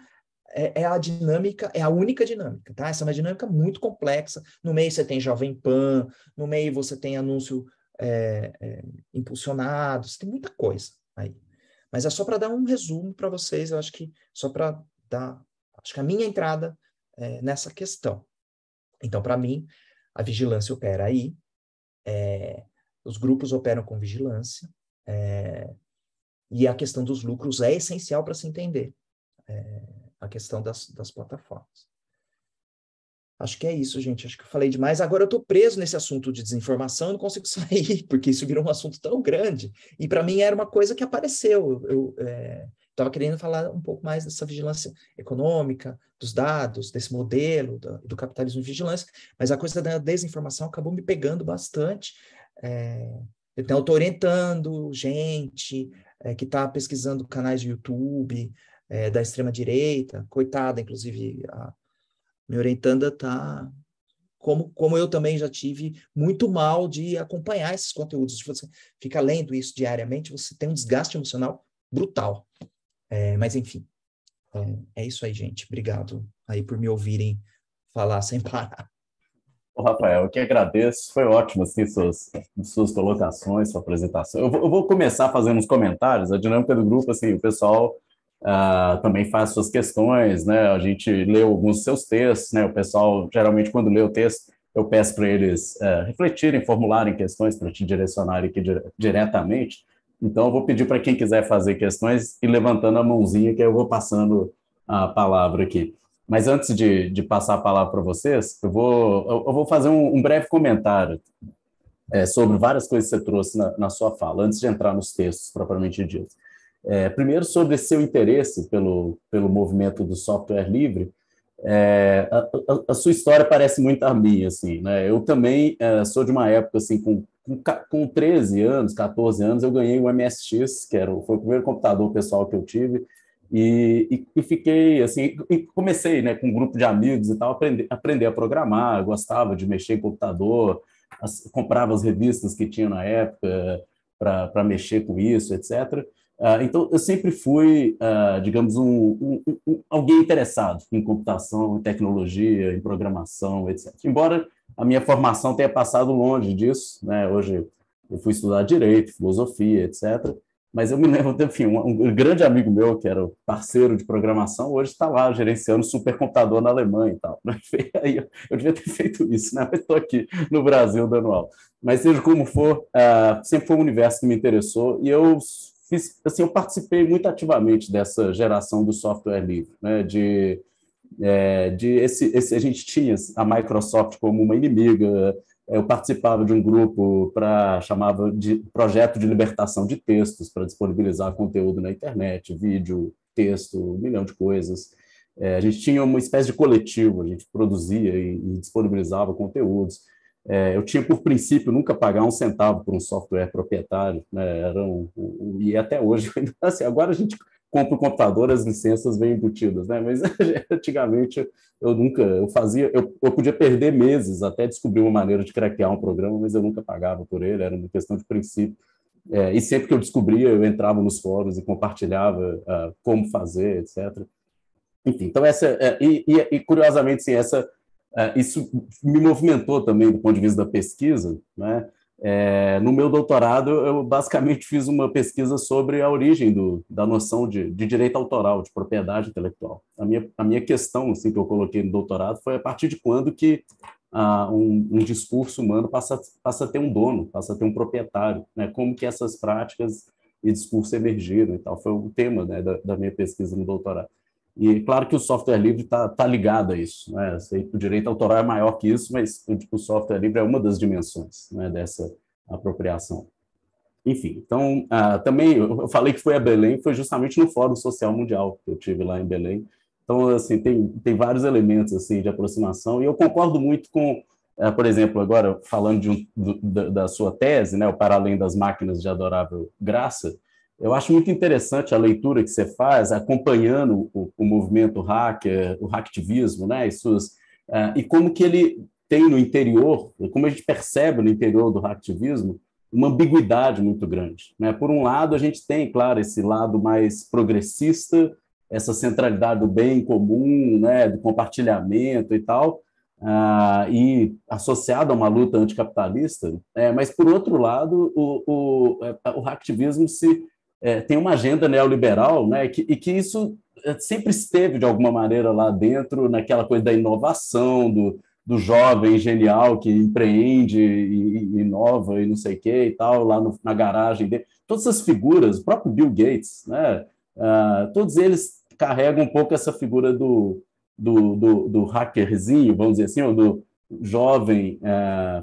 é, é, a dinâmica, é a única dinâmica, tá? Essa é uma dinâmica muito complexa. No meio você tem Jovem Pan, no meio você tem anúncio é, é, impulsionado, você tem muita coisa aí. Mas é só para dar um resumo para vocês, eu acho que só para dar, acho que a minha entrada é, nessa questão. Então, para mim, a vigilância opera aí, é, os grupos operam com vigilância, é, e a questão dos lucros é essencial para se entender é, a questão das, das plataformas. Acho que é isso, gente. Acho que eu falei demais. Agora eu estou preso nesse assunto de desinformação, não consigo (laughs) sair, porque isso virou um assunto tão grande. E para mim era uma coisa que apareceu. Eu estava é, querendo falar um pouco mais dessa vigilância econômica, dos dados, desse modelo do, do capitalismo de vigilância, mas a coisa da desinformação acabou me pegando bastante. É, então, eu estou orientando gente, é, que está pesquisando canais do YouTube é, da extrema-direita, coitada, inclusive, a minha orientanda está. Como, como eu também já tive muito mal de acompanhar esses conteúdos. Se você fica lendo isso diariamente, você tem um desgaste emocional brutal. É, mas, enfim, é, é isso aí, gente. Obrigado aí por me ouvirem falar (laughs) sem parar. Ô, Rafael, eu que agradeço. Foi ótimo, assim, suas, suas colocações, sua apresentação. Eu vou, eu vou, começar fazendo uns comentários. A dinâmica do grupo, assim, o pessoal ah, também faz suas questões, né? A gente leu alguns seus textos, né? O pessoal, geralmente, quando lê o texto, eu peço para eles é, refletirem, formularem questões para te direcionar aqui dire diretamente. Então, eu vou pedir para quem quiser fazer questões e levantando a mãozinha, que eu vou passando a palavra aqui. Mas antes de, de passar a palavra para vocês, eu vou, eu, eu vou fazer um, um breve comentário é, sobre várias coisas que você trouxe na, na, sua fala, antes de entrar nos textos propriamente dito. É, primeiro, sobre seu interesse pelo, pelo movimento do software livre, é, a, a, a, sua história parece muito a minha, assim, né? Eu também é, sou de uma época, assim, com, com, com 13 anos, 14 anos, eu ganhei o MSX, que era, foi o primeiro computador pessoal que eu tive, e, e, fiquei assim, e comecei né, com um grupo de amigos e tal, aprender, aprender a programar, gostava de mexer em computador, as, comprava as revistas que tinha na época para mexer com isso, etc. Uh, ah, então, eu sempre fui, uh, digamos, um, um, um, alguém interessado em computação, em tecnologia, em programação, etc. Embora a minha formação tenha passado longe disso, né? hoje eu fui estudar direito, filosofia, etc. Mas eu me lembro, enfim, um, um grande amigo meu, que era parceiro de programação, hoje está lá gerenciando supercomputador na Alemanha e tal. Né? (laughs) Aí eu, eu, devia ter feito isso, né? Mas estou aqui no Brasil dando aula. Mas seja como for, uh, sempre foi um universo que me interessou e eu fiz, assim, eu participei muito ativamente dessa geração do software livre, né? De, é, de esse, esse, a gente tinha a Microsoft como uma inimiga, é, eu participava de um grupo para chamava de projeto de libertação de textos para disponibilizar conteúdo na internet, vídeo, texto, um milhão de coisas. É, a gente tinha uma espécie de coletivo, a gente produzia e, e disponibilizava conteúdos. É, eu tinha por princípio nunca pagar um centavo por um software proprietário, né? Era um, um, e até hoje assim, agora a gente compro o computador, as licenças vêm embutidas, né? Mas (laughs) antigamente eu nunca, eu fazia, eu, eu podia perder meses até descobrir uma maneira de craquear um programa, mas eu nunca pagava por ele, era uma questão de princípio. É, e sempre que eu descobria, eu entrava nos fóruns e compartilhava uh, como fazer, etc. Enfim, então essa uh, e, e, e, curiosamente sim, essa uh, isso me movimentou também do ponto de vista da pesquisa, né? É, no meu doutorado, eu basicamente fiz uma pesquisa sobre a origem do, da noção de, de, direito autoral, de propriedade intelectual. A minha, a minha questão assim, que eu coloquei no doutorado foi a partir de quando que ah, um, um, discurso humano passa, passa a ter um dono, passa a ter um proprietário, né? como que essas práticas e discurso emergiram e tal. Foi o tema né, da, da minha pesquisa no doutorado. E claro que o software livre está tá ligado a isso. Né? Sei que o direito autoral é maior que isso, mas o, software livre é uma das dimensões né, dessa apropriação. Enfim, então, ah, também eu falei que foi a Belém, foi justamente no Fórum Social Mundial que eu tive lá em Belém. Então, assim, tem, tem vários elementos assim, de aproximação, e eu concordo muito com, eh, por exemplo, agora falando de um, do, da, da sua tese, né, o Para Além das Máquinas de Adorável Graça, eu acho muito interessante a leitura que você faz, acompanhando o, o movimento hacker, o hacktivismo, né, e, suas, uh, e como que ele tem no interior, como a gente percebe no interior do hacktivismo, uma ambiguidade muito grande. Né? Por um lado, a gente tem, claro, esse lado mais progressista, essa centralidade do bem comum, né, do compartilhamento e tal, ah, e associado a uma luta anticapitalista, né, mas, por outro lado, o, o, é, o hacktivismo se é, tem uma agenda neoliberal, né, que, e que isso é, sempre esteve, de alguma maneira, lá dentro, naquela coisa da inovação, do, do jovem genial que empreende e, e inova e não sei o que e tal, lá no, na garagem dele. Todas essas figuras, o próprio Bill Gates, né, uh, todos eles carregam um pouco essa figura do, do, do, do hackerzinho, vamos dizer assim, ou do jovem é,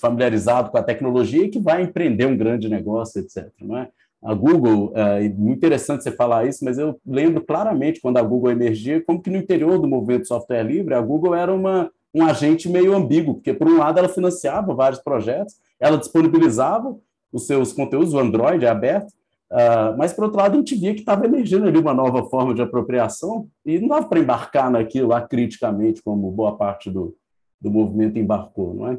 familiarizado com a tecnologia e que vai empreender um grande negócio, etc. Não é? a Google, é interessante você falar isso, mas eu lembro claramente quando a Google emergia, como que no interior do movimento software livre, a Google era uma, um agente meio ambíguo, porque por um lado ela financiava vários projetos, ela disponibilizava os seus conteúdos, o Android é aberto, uh, mas por outro lado a gente via que estava emergindo ali uma nova forma de apropriação e não dava para embarcar naquilo lá criticamente, como boa parte do, do movimento embarcou, não é?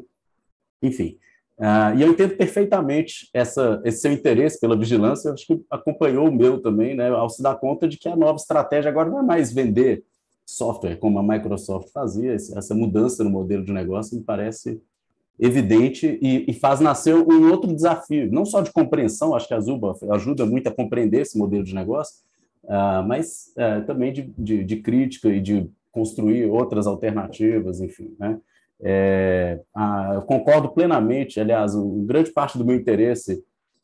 Enfim, Uh, e eu entendo perfeitamente essa, esse seu interesse pela vigilância, eu acho que acompanhou o meu também, né, ao se dar conta de que a nova estratégia agora não é mais vender software, como a Microsoft fazia, essa mudança no modelo de negócio me parece evidente e, e faz nascer um outro desafio, não só de compreensão, acho que a Zuba ajuda muito a compreender esse modelo de negócio, uh, mas uh, também de, de, de, crítica e de construir outras alternativas, enfim, né? É, a, ah, eu concordo plenamente, aliás, um, grande parte do meu interesse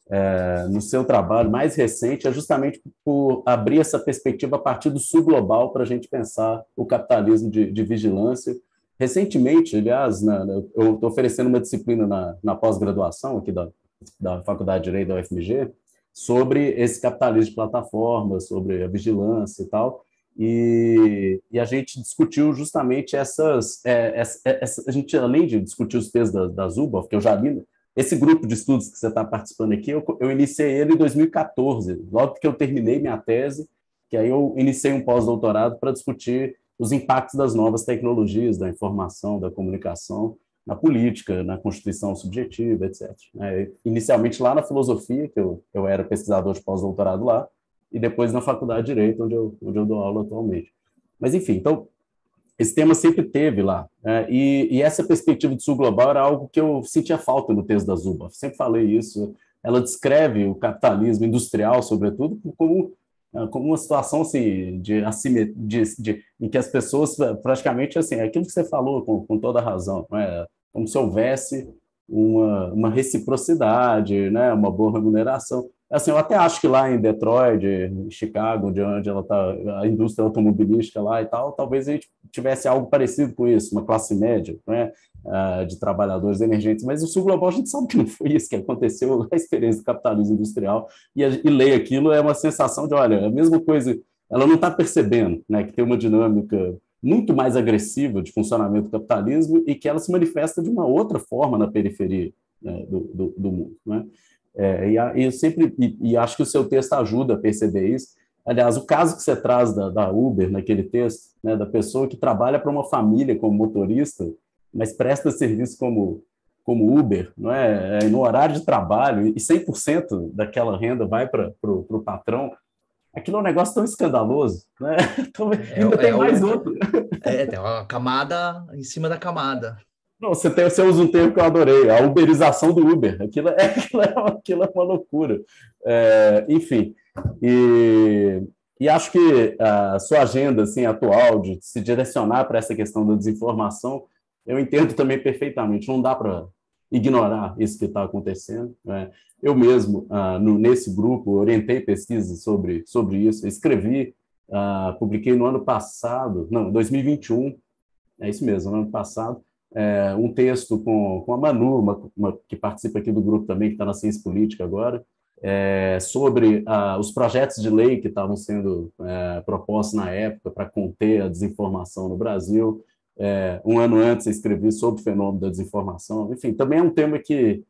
é, no seu trabalho mais recente é justamente por abrir essa perspectiva a partir do sul global para a gente pensar o capitalismo de, de vigilância. Recentemente, aliás, na, eu estou oferecendo uma disciplina na, na pós-graduação aqui da, da Faculdade de Direito da UFMG sobre esse capitalismo de plataforma, sobre a vigilância e tal, e, e a gente discutiu justamente essas, é, essa, é, essa, a gente além de discutir os textos da, da Zuboff, que eu já li, esse grupo de estudos que você está participando aqui, eu, eu iniciei ele em 2014, logo que eu terminei minha tese, que aí eu iniciei um pós-doutorado para discutir os impactos das novas tecnologias, da informação, da comunicação, na política, na constituição subjetiva, etc. É, né? inicialmente lá na filosofia, que eu, eu era pesquisador de pós-doutorado lá, e depois na Faculdade de Direito, onde eu, onde eu dou aula atualmente. Mas, enfim, então, esse tema sempre teve lá. Né? E, e, essa perspectiva do sul global era algo que eu sentia falta no texto da Zuba. Sempre falei isso. Ela descreve o capitalismo industrial, sobretudo, como, né, como uma situação assim, de, de, de, em que as pessoas, praticamente, assim, é aquilo que você falou com, com toda razão, é? como se houvesse uma, uma reciprocidade, né? uma boa remuneração. Assim, eu até acho que lá em Detroit, em Chicago, de onde ela tá, a indústria automobilística lá e tal, talvez a gente tivesse algo parecido com isso, uma classe média, né? Ah, de trabalhadores emergentes, mas o sul global a gente sabe que não foi isso que aconteceu, a experiência do capitalismo industrial, e, e ler aquilo é uma sensação de, olha, é a mesma coisa, ela não está percebendo né, que tem uma dinâmica muito mais agressiva de funcionamento do capitalismo e que ela se manifesta de uma outra forma na periferia né, do, do, do, mundo. Né? É, e, e, eu sempre e, e, acho que o seu texto ajuda a perceber isso. Aliás, o caso que você traz da, da Uber naquele texto, né, da pessoa que trabalha para uma família como motorista, mas presta serviço como como Uber, não é? é no horário de trabalho e 100% daquela renda vai para o patrão. Aquilo é um negócio tão escandaloso, né? (laughs) Então, é, ainda é, tem mais é, outro. É, tem uma camada em cima da camada. Não, você, tem, você usa um termo que eu adorei, a uberização do Uber. Aquilo é, (laughs) aquilo é, aquilo é uma loucura. É, enfim, e, e acho que a sua agenda assim, atual de se direcionar para essa questão da desinformação, eu entendo também perfeitamente. Não dá para ignorar isso que está acontecendo. Né? Eu mesmo, ah, no, nesse grupo, orientei pesquisas sobre, sobre isso, escrevi, ah, publiquei no ano passado, não, 2021, é isso mesmo, no ano passado, é, um texto com, com a Manu, uma, uma, que participa aqui do grupo também, que está na ciência política agora, é, sobre a, ah, os projetos de lei que estavam sendo é, propostos na época para conter a desinformação no Brasil. É, um ano antes eu escrevi sobre o fenômeno da desinformação. Enfim, também é um tema que,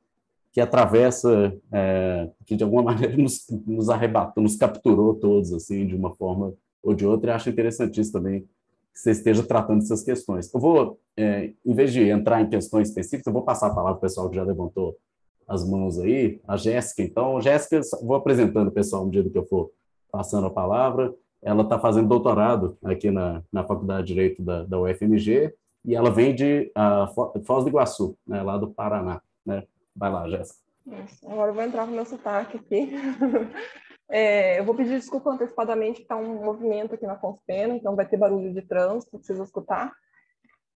que atravessa, é, que de alguma (laughs) maneira nos, nos arrebatou, nos capturou todos, assim, de uma forma ou de outra, e acho interessantíssimo também que você esteja tratando essas questões. Eu vou, é, em vez de entrar em questões específicas, eu vou passar a palavra para o pessoal que já levantou as mãos aí, a Jéssica. Então, Jéssica, vou apresentando o pessoal no dia que eu for passando a palavra. Ela está fazendo doutorado aqui na, na Faculdade de Direito da, da UFMG e ela vem de a, Foz do Iguaçu, né, lá do Paraná. Né? Vai lá, Jéssica. Agora eu vou entrar no meu sotaque aqui. (laughs) É, eu vou pedir desculpa antecipadamente, está um movimento aqui na Conspena, então vai ter barulho de trânsito, precisa escutar.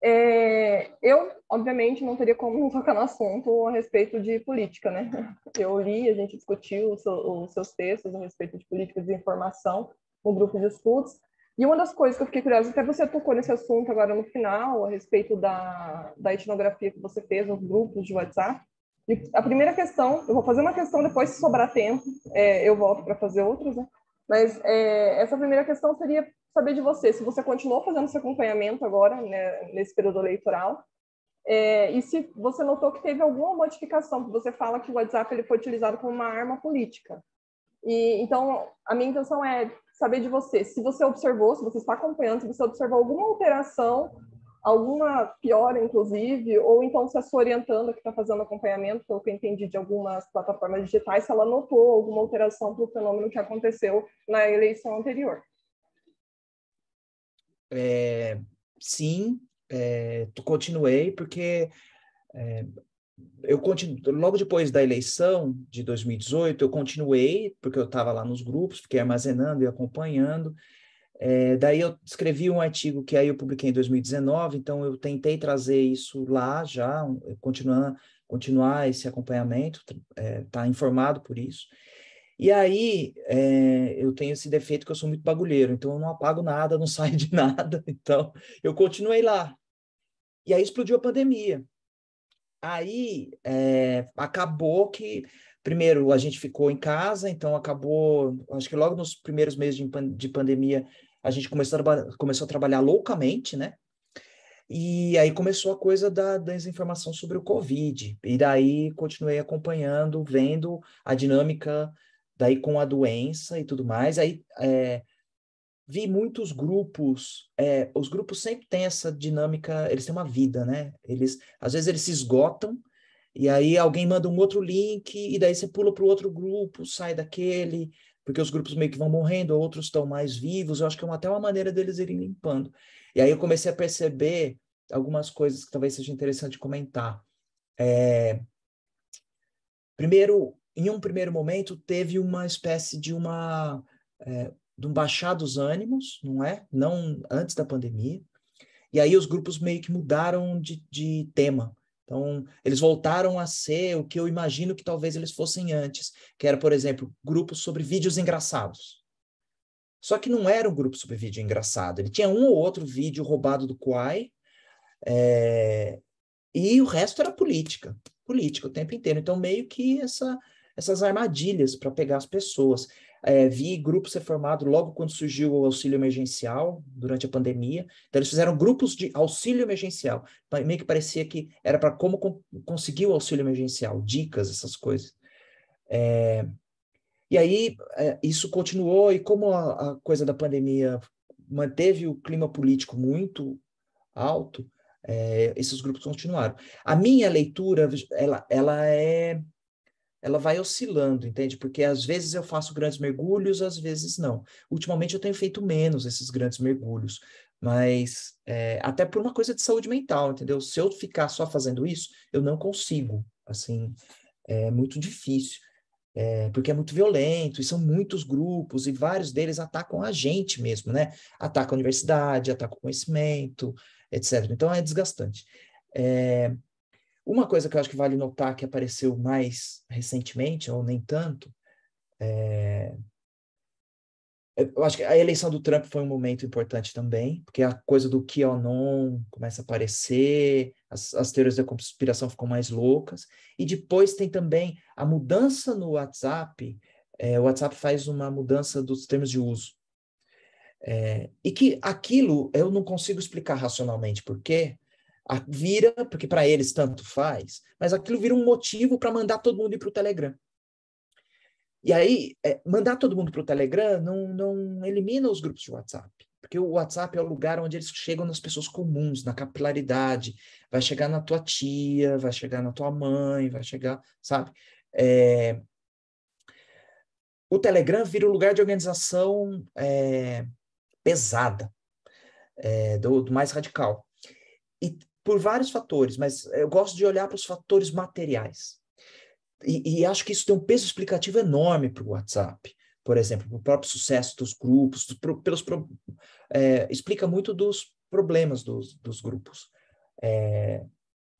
É, eu, obviamente, não teria como não tocar no assunto a respeito de política, né? Eu li, a gente discutiu seu, os seus textos a respeito de política de informação no grupo de estudos, e uma das coisas que eu fiquei curiosa, até você tocou nesse assunto agora no final, a respeito da, da etnografia que você fez nos grupos de WhatsApp, e a primeira questão, eu vou fazer uma questão depois, se sobrar tempo, é, eu volto para fazer outras, né? Mas é, essa primeira questão seria saber de você, se você continuou fazendo esse acompanhamento agora, né, nesse período eleitoral, é, e se você notou que teve alguma modificação, porque você fala que o WhatsApp ele foi utilizado como uma arma política. E, então, a minha intenção é saber de você, se você observou, se você está acompanhando, se você observou alguma alteração alguma piora, inclusive, ou então se a sua orientando que está fazendo acompanhamento, pelo que eu entendi de algumas plataformas digitais, se ela notou alguma alteração para o fenômeno que aconteceu na eleição anterior. É, sim, é, continuei, porque é, eu continuo logo depois da eleição de 2018, eu continuei, porque eu estava lá nos grupos, fiquei armazenando e acompanhando, é, daí eu escrevi um artigo que aí eu publiquei em 2019, então eu tentei trazer isso lá já, continuar, continuar esse acompanhamento, estar é, tá informado por isso. E aí é, eu tenho esse defeito que eu sou muito bagulheiro, então eu não apago nada, não (laughs) saio de nada. Então eu continuei lá. E aí explodiu a pandemia. Aí é, acabou que Primeiro, a gente ficou em casa, então acabou, acho que logo nos primeiros meses de, de pandemia, a gente começou a, começou a trabalhar loucamente, né? E aí começou a coisa da desinformação sobre o Covid. E daí continuei acompanhando, vendo a dinâmica daí com a doença e tudo mais. Aí é, vi muitos grupos. É, os grupos sempre têm essa dinâmica, eles têm uma vida, né? Eles, às vezes eles se esgotam e aí alguém manda um outro link, e daí você pula para o outro grupo, sai daquele, porque os grupos meio que vão morrendo, outros estão mais vivos. Eu acho que é uma, até uma maneira deles irem limpando. E aí eu comecei a perceber algumas coisas que talvez seja interessante comentar. É... Primeiro, em um primeiro momento, teve uma espécie de uma. É, de um baixar dos ânimos, não é? Não antes da pandemia. E aí os grupos meio que mudaram de, de tema. Então, eles voltaram a ser o que eu imagino que talvez eles fossem antes, que era, por exemplo, grupos sobre vídeos engraçados. Só que não era um grupo sobre vídeo engraçado. Ele tinha um ou outro vídeo roubado do Quai, é... Eh, e o resto era política. Política o tempo inteiro. Então, meio que essa, essas armadilhas para pegar as pessoas. É, vi grupos ser formados logo quando surgiu o auxílio emergencial, durante a pandemia. Então, eles fizeram grupos de auxílio emergencial. Meio que parecia que era para como con conseguir o auxílio emergencial, dicas, essas coisas. É, e aí, é, isso continuou, e como a, a, coisa da pandemia manteve o clima político muito alto, é, esses grupos continuaram. A minha leitura, ela, ela é ela vai oscilando, entende? Porque às vezes eu faço grandes mergulhos, às vezes não. Ultimamente eu tenho feito menos esses grandes mergulhos, mas é, até por uma coisa de saúde mental, entendeu? Se eu ficar só fazendo isso, eu não consigo, assim, é muito difícil. É, porque é muito violento, e são muitos grupos, e vários deles atacam a gente mesmo, né? Atacam a universidade, atacam o conhecimento, etc. Então é desgastante. É, uma coisa que eu acho que vale notar que apareceu mais recentemente, ou nem tanto, é... eu acho que a eleição do Trump foi um momento importante também, porque a coisa do QAnon começa a aparecer, as, as teorias da conspiração ficam mais loucas, e depois tem também a mudança no WhatsApp, é, o WhatsApp faz uma mudança dos termos de uso. É, e que aquilo eu não consigo explicar racionalmente por quê, vira, porque para eles tanto faz, mas aquilo vira um motivo para mandar todo mundo ir para o Telegram. E aí, é, mandar todo mundo para o Telegram não, não elimina os grupos de WhatsApp, porque o WhatsApp é o lugar onde eles chegam nas pessoas comuns, na capilaridade. Vai chegar na tua tia, vai chegar na tua mãe, vai chegar, sabe? É... O Telegram vira o um lugar de organização é... pesada, é, do, do mais radical. E por vários fatores, mas eu gosto de olhar para os fatores materiais. E, e acho que isso tem um peso explicativo enorme para o WhatsApp por exemplo, o próprio sucesso dos grupos, do, pelos pro, é, explica muito dos problemas dos, dos grupos. É,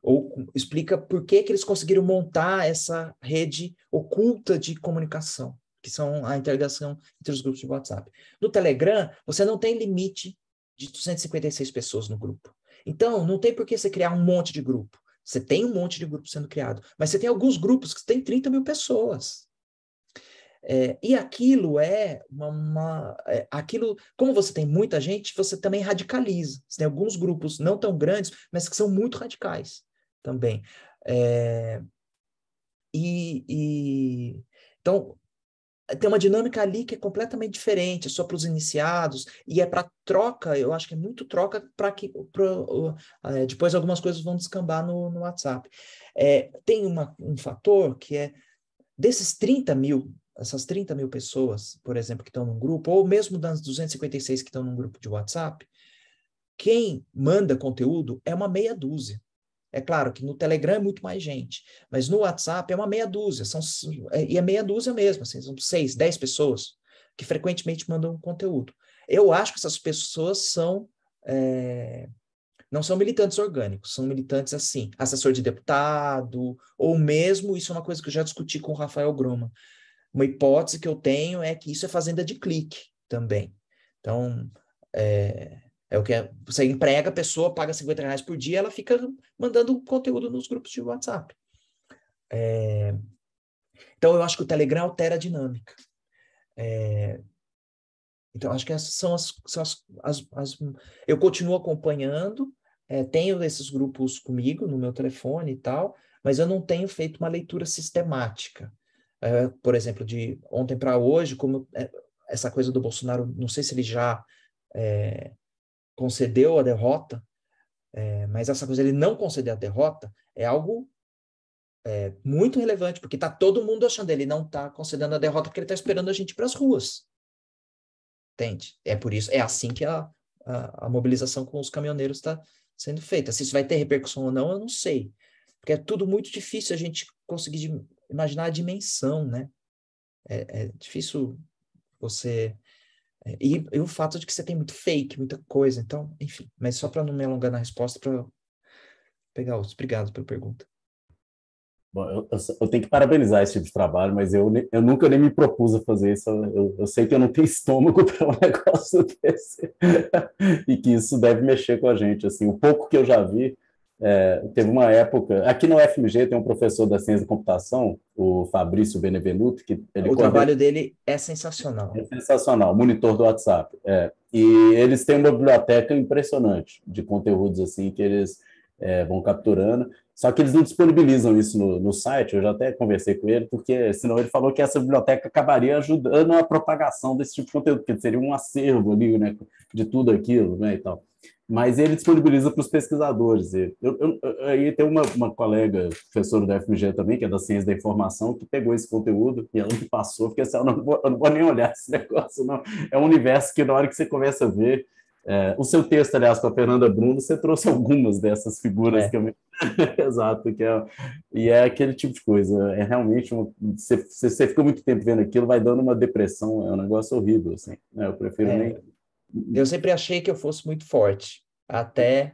ou explica por que, que eles conseguiram montar essa rede oculta de comunicação, que são a interligação entre os grupos de WhatsApp. No Telegram, você não tem limite de 256 pessoas no grupo. Então, não tem por que você criar um monte de grupo. Você tem um monte de grupo sendo criado, mas você tem alguns grupos que tem 30 mil pessoas. É, e aquilo é uma, uma é, aquilo, como você tem muita gente, você também radicaliza. Você tem alguns grupos não tão grandes, mas que são muito radicais também. É, e, e, então tem uma dinâmica ali que é completamente diferente, é só para os iniciados, e é para troca, eu acho que é muito troca para que pro, uh, depois algumas coisas vão descambar no, no WhatsApp. É, tem uma, um fator que é desses 30 mil, essas 30 mil pessoas, por exemplo, que estão num grupo, ou mesmo das 256 que estão num grupo de WhatsApp, quem manda conteúdo é uma meia dúzia. É claro que no Telegram é muito mais gente, mas no WhatsApp é uma meia dúzia, são, é, e é meia dúzia mesmo, assim, são seis, dez pessoas que frequentemente mandam conteúdo. Eu acho que essas pessoas são. É, não são militantes orgânicos, são militantes assim, assessor de deputado, ou mesmo, isso é uma coisa que eu já discuti com o Rafael Groma. Uma hipótese que eu tenho é que isso é fazenda de clique também. Então, é, é o que é, você emprega a pessoa, paga 50 reais por dia, ela fica mandando conteúdo nos grupos de WhatsApp. É, então, eu acho que o Telegram altera a dinâmica. É, então, acho que essas são as. São as, as, as eu continuo acompanhando, é, tenho esses grupos comigo, no meu telefone e tal, mas eu não tenho feito uma leitura sistemática. É, por exemplo, de ontem para hoje, como é, essa coisa do Bolsonaro, não sei se ele já é, concedeu a derrota, é, mas essa coisa ele não conceder a derrota é algo é, muito relevante, porque está todo mundo achando ele não está concedendo a derrota porque ele está esperando a gente para as ruas. Entende? É por isso, é assim que a, a, a mobilização com os caminhoneiros está sendo feita. Se isso vai ter repercussão ou não, eu não sei. Porque é tudo muito difícil a gente conseguir imaginar a dimensão, né? é, é difícil você é, e, e, o fato de que você tem muito fake, muita coisa. Então, enfim, mas só para não me alongar na resposta, para pegar outros. Obrigado pela pergunta. Bom, eu, eu, eu, tenho que parabenizar esse tipo de trabalho, mas eu, eu nunca nem me propus a fazer isso. Eu, eu sei que eu não tenho estômago (laughs) para um negócio (laughs) desse e que isso deve mexer com a gente. Assim, o pouco que eu já vi, é, teve uma época, aqui no FMG tem um professor da ciência da computação, o Fabrício Benevenuto, que ele O trabalho dele é sensacional. É sensacional, monitor do WhatsApp. É. E eles têm uma biblioteca impressionante de conteúdos assim que eles é, vão capturando. Só que eles não disponibilizam isso no, no, site, eu já até conversei com ele, porque senão ele falou que essa biblioteca acabaria ajudando a propagação desse tipo de conteúdo, que seria um acervo ali, né, de tudo aquilo, né, e tal mas ele disponibiliza para os pesquisadores. eu, aí tem uma, uma colega, professora da FMG também, que é da Ciência da Informação, que pegou esse conteúdo e ela me passou, porque assim, eu não, vou, eu não vou nem olhar esse (laughs) negócio, não. É um universo que na hora que você começa a ver, é, o seu texto, aliás, com a Fernanda Bruno, você trouxe algumas dessas figuras é. que eu (laughs) Exato, que é... e é aquele tipo de coisa. É realmente uma... você, você, fica muito tempo vendo aquilo, vai dando uma depressão, é um negócio horrível. Assim. Né? Eu prefiro é. nem eu sempre achei que eu fosse muito forte, até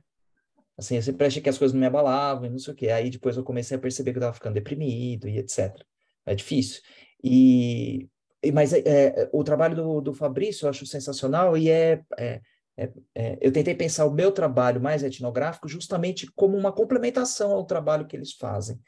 assim, eu sempre achei que as coisas não me abalavam e não sei o quê. Aí depois eu comecei a perceber que eu estava ficando deprimido e etc. É difícil. E, e mas é, é, o trabalho do, do Fabrício eu acho sensacional e é, é é, é, eu tentei pensar o meu trabalho mais etnográfico justamente como uma complementação ao trabalho que eles fazem.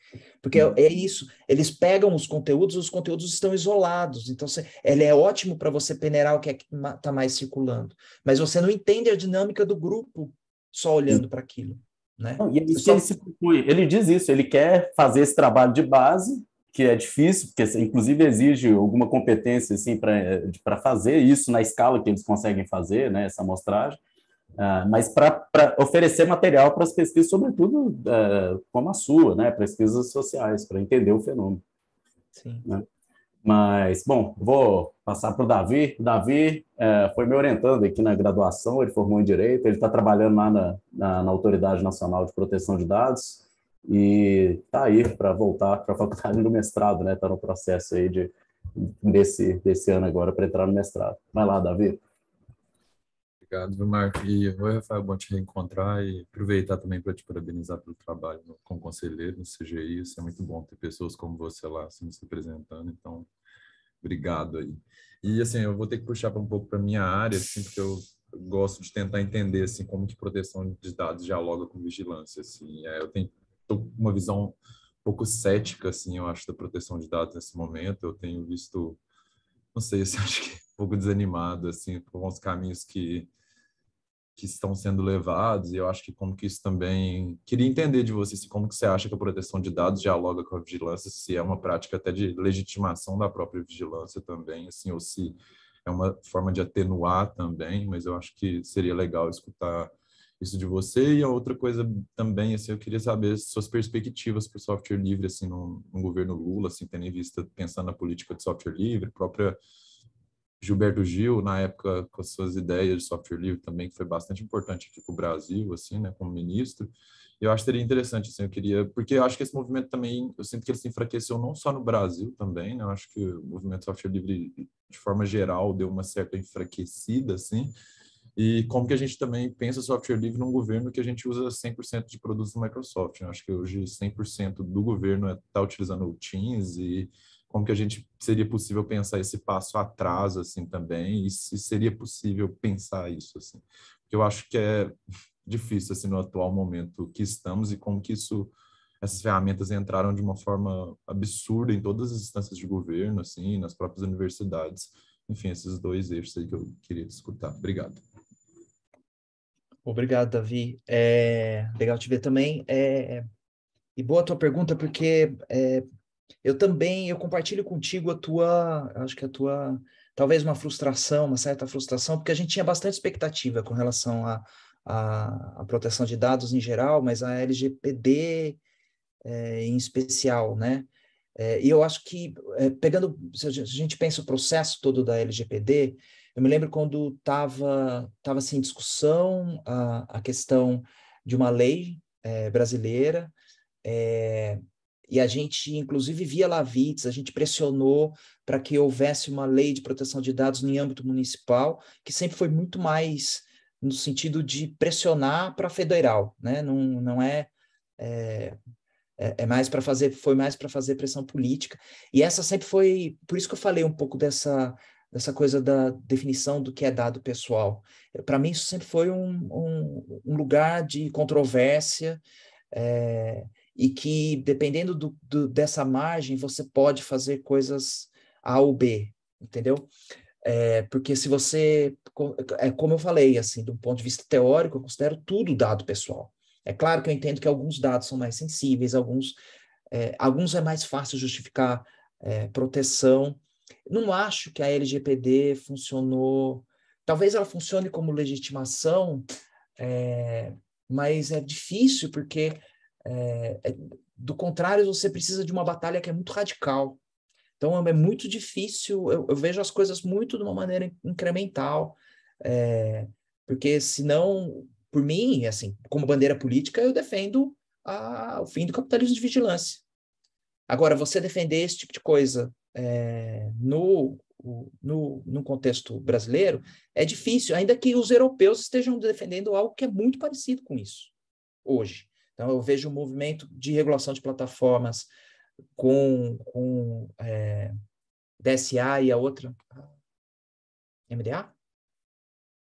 Porque é, é isso, eles pegam os conteúdos, os conteúdos estão isolados. Então, ele é ótimo para você peneirar o que é está mais circulando. Mas você não entende a dinâmica do grupo só olhando para aquilo. Né? Não, e é isso só... ele se propõe. Ele diz isso, ele quer fazer esse trabalho de base que é difícil, porque assim, inclusive exige alguma competência assim para eh, fazer isso na escala que eles conseguem fazer, né, essa amostragem, uh, mas para oferecer material para as pesquisas, sobretudo uh, como a sua, né, pesquisas sociais, para entender o fenômeno. Sim. Né? Mas, bom, vou passar para o Davi. O Davi uh, foi me orientando aqui na graduação, ele formou em Direito, ele está trabalhando lá na, na, na Autoridade Nacional de Proteção de Dados, e está aí para voltar para a (laughs) faculdade do mestrado, né? Está no processo aí de, desse, desse ano agora para entrar no mestrado. Vai lá, Davi. Obrigado, viu, Marco? E oi, Rafael, é bom te reencontrar e aproveitar também para te parabenizar pelo trabalho no, o conselheiro no CGI. Isso é muito bom ter pessoas como você lá se nos representando, então, obrigado aí. E, assim, eu vou ter que puxar um pouco para minha área, assim, porque eu gosto de tentar entender, assim, como que proteção de dados dialoga com vigilância, assim. É, eu tenho tô com uma visão um pouco cética, assim, eu acho, da proteção de dados nesse momento. Eu tenho visto, não sei, (laughs) assim, acho que é um pouco desanimado, assim, por alguns caminhos que que estão sendo levados, e eu acho que como que isso também... Queria entender de você, se assim, como que você acha que a proteção de dados dialoga com a vigilância, se é uma prática até de legitimação da própria vigilância também, assim, ou se é uma forma de atenuar também, mas eu acho que seria legal escutar isso de você. E a outra coisa também, assim, eu queria saber suas perspectivas para o software livre, assim, no, no, governo Lula, assim, tendo em vista, pensando na política de software livre, própria Gilberto Gil, na época, com as suas ideias de software livre também, que foi bastante importante aqui para o Brasil, assim, né, como ministro. Eu acho que seria interessante, assim, eu queria, porque eu acho que esse movimento também, eu sinto que ele se enfraqueceu não só no Brasil também, né, eu acho que o movimento software livre, de forma geral, deu uma certa enfraquecida, assim, e como que a gente também pensa software livre num governo que a gente usa 100% de produtos do Microsoft. Eu acho que hoje 100% do governo está é, utilizando o Teams e como que a gente seria possível pensar esse passo atrás assim também e se seria possível pensar isso assim. Porque eu acho que é difícil assim no atual momento que estamos e como que isso essas ferramentas entraram de uma forma absurda em todas as instâncias de governo, assim, nas próprias universidades. Enfim, esses dois eixos aí que eu queria escutar. Obrigado. Obrigado, Davi. É, legal te ver também. É, e boa a tua pergunta, porque é, eu também eu compartilho contigo a tua, acho que a tua, talvez uma frustração, uma certa frustração, porque a gente tinha bastante expectativa com relação à a, a, a, proteção de dados em geral, mas a LGPD é, em especial, né? É, e eu acho que, é, pegando, se a gente pensa o processo todo da LGPD, eu me lembro quando estava tava, assim, em discussão a, a questão de uma lei é, brasileira, é, e a gente, inclusive, via Lavitz, a gente pressionou para que houvesse uma lei de proteção de dados em âmbito municipal, que sempre foi muito mais no sentido de pressionar para federal, né? Não, não é, eh, é é mais para fazer foi mais para fazer pressão política e essa sempre foi por isso que eu falei um pouco dessa dessa coisa da definição do que é dado pessoal. Eh, Para mim, isso sempre foi um, um, um lugar de controvérsia é, e que, dependendo do, do, dessa margem, você pode fazer coisas A ou B, entendeu? É, porque se você, é como eu falei, assim, do ponto de vista teórico, eu considero tudo dado pessoal. É claro que eu entendo que alguns dados são mais sensíveis, alguns, é, alguns é mais fácil justificar é, proteção, não acho que a LGPD funcionou. Talvez ela funcione como legitimação, é, mas é difícil porque é, é, do contrário você precisa de uma batalha que é muito radical. Então é muito difícil. Eu, eu vejo as coisas muito de uma maneira incremental, é, porque senão, por mim, assim, como bandeira política, eu defendo a, o fim do capitalismo de vigilância. Agora, você defender esse tipo de coisa é, no, no, no contexto brasileiro é difícil, ainda que os europeus estejam defendendo algo que é muito parecido com isso hoje. Então, eu vejo um movimento de regulação de plataformas com, com é, eh, DSA e a outra. MDA?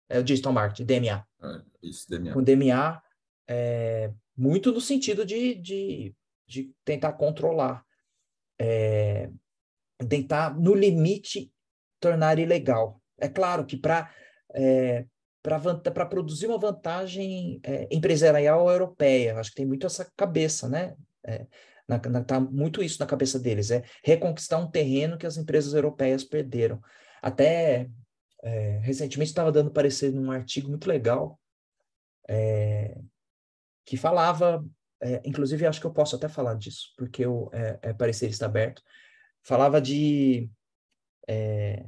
É o Digital Marketing, DMA. É, isso, DMA. Com DMA, é, muito no sentido de, de, de tentar controlar. É, tentar, no limite, tornar ilegal. É claro que para é, para produzir uma vantagem é, empresarial europeia, acho que tem muito essa cabeça, né? É, na, na, tá muito isso na cabeça deles, é reconquistar um terreno que as empresas europeias perderam. Até é, recentemente estava dando parecer num artigo muito legal é, que falava, é, inclusive acho que eu posso até falar disso, porque o é, parecer está aberto, falava de é,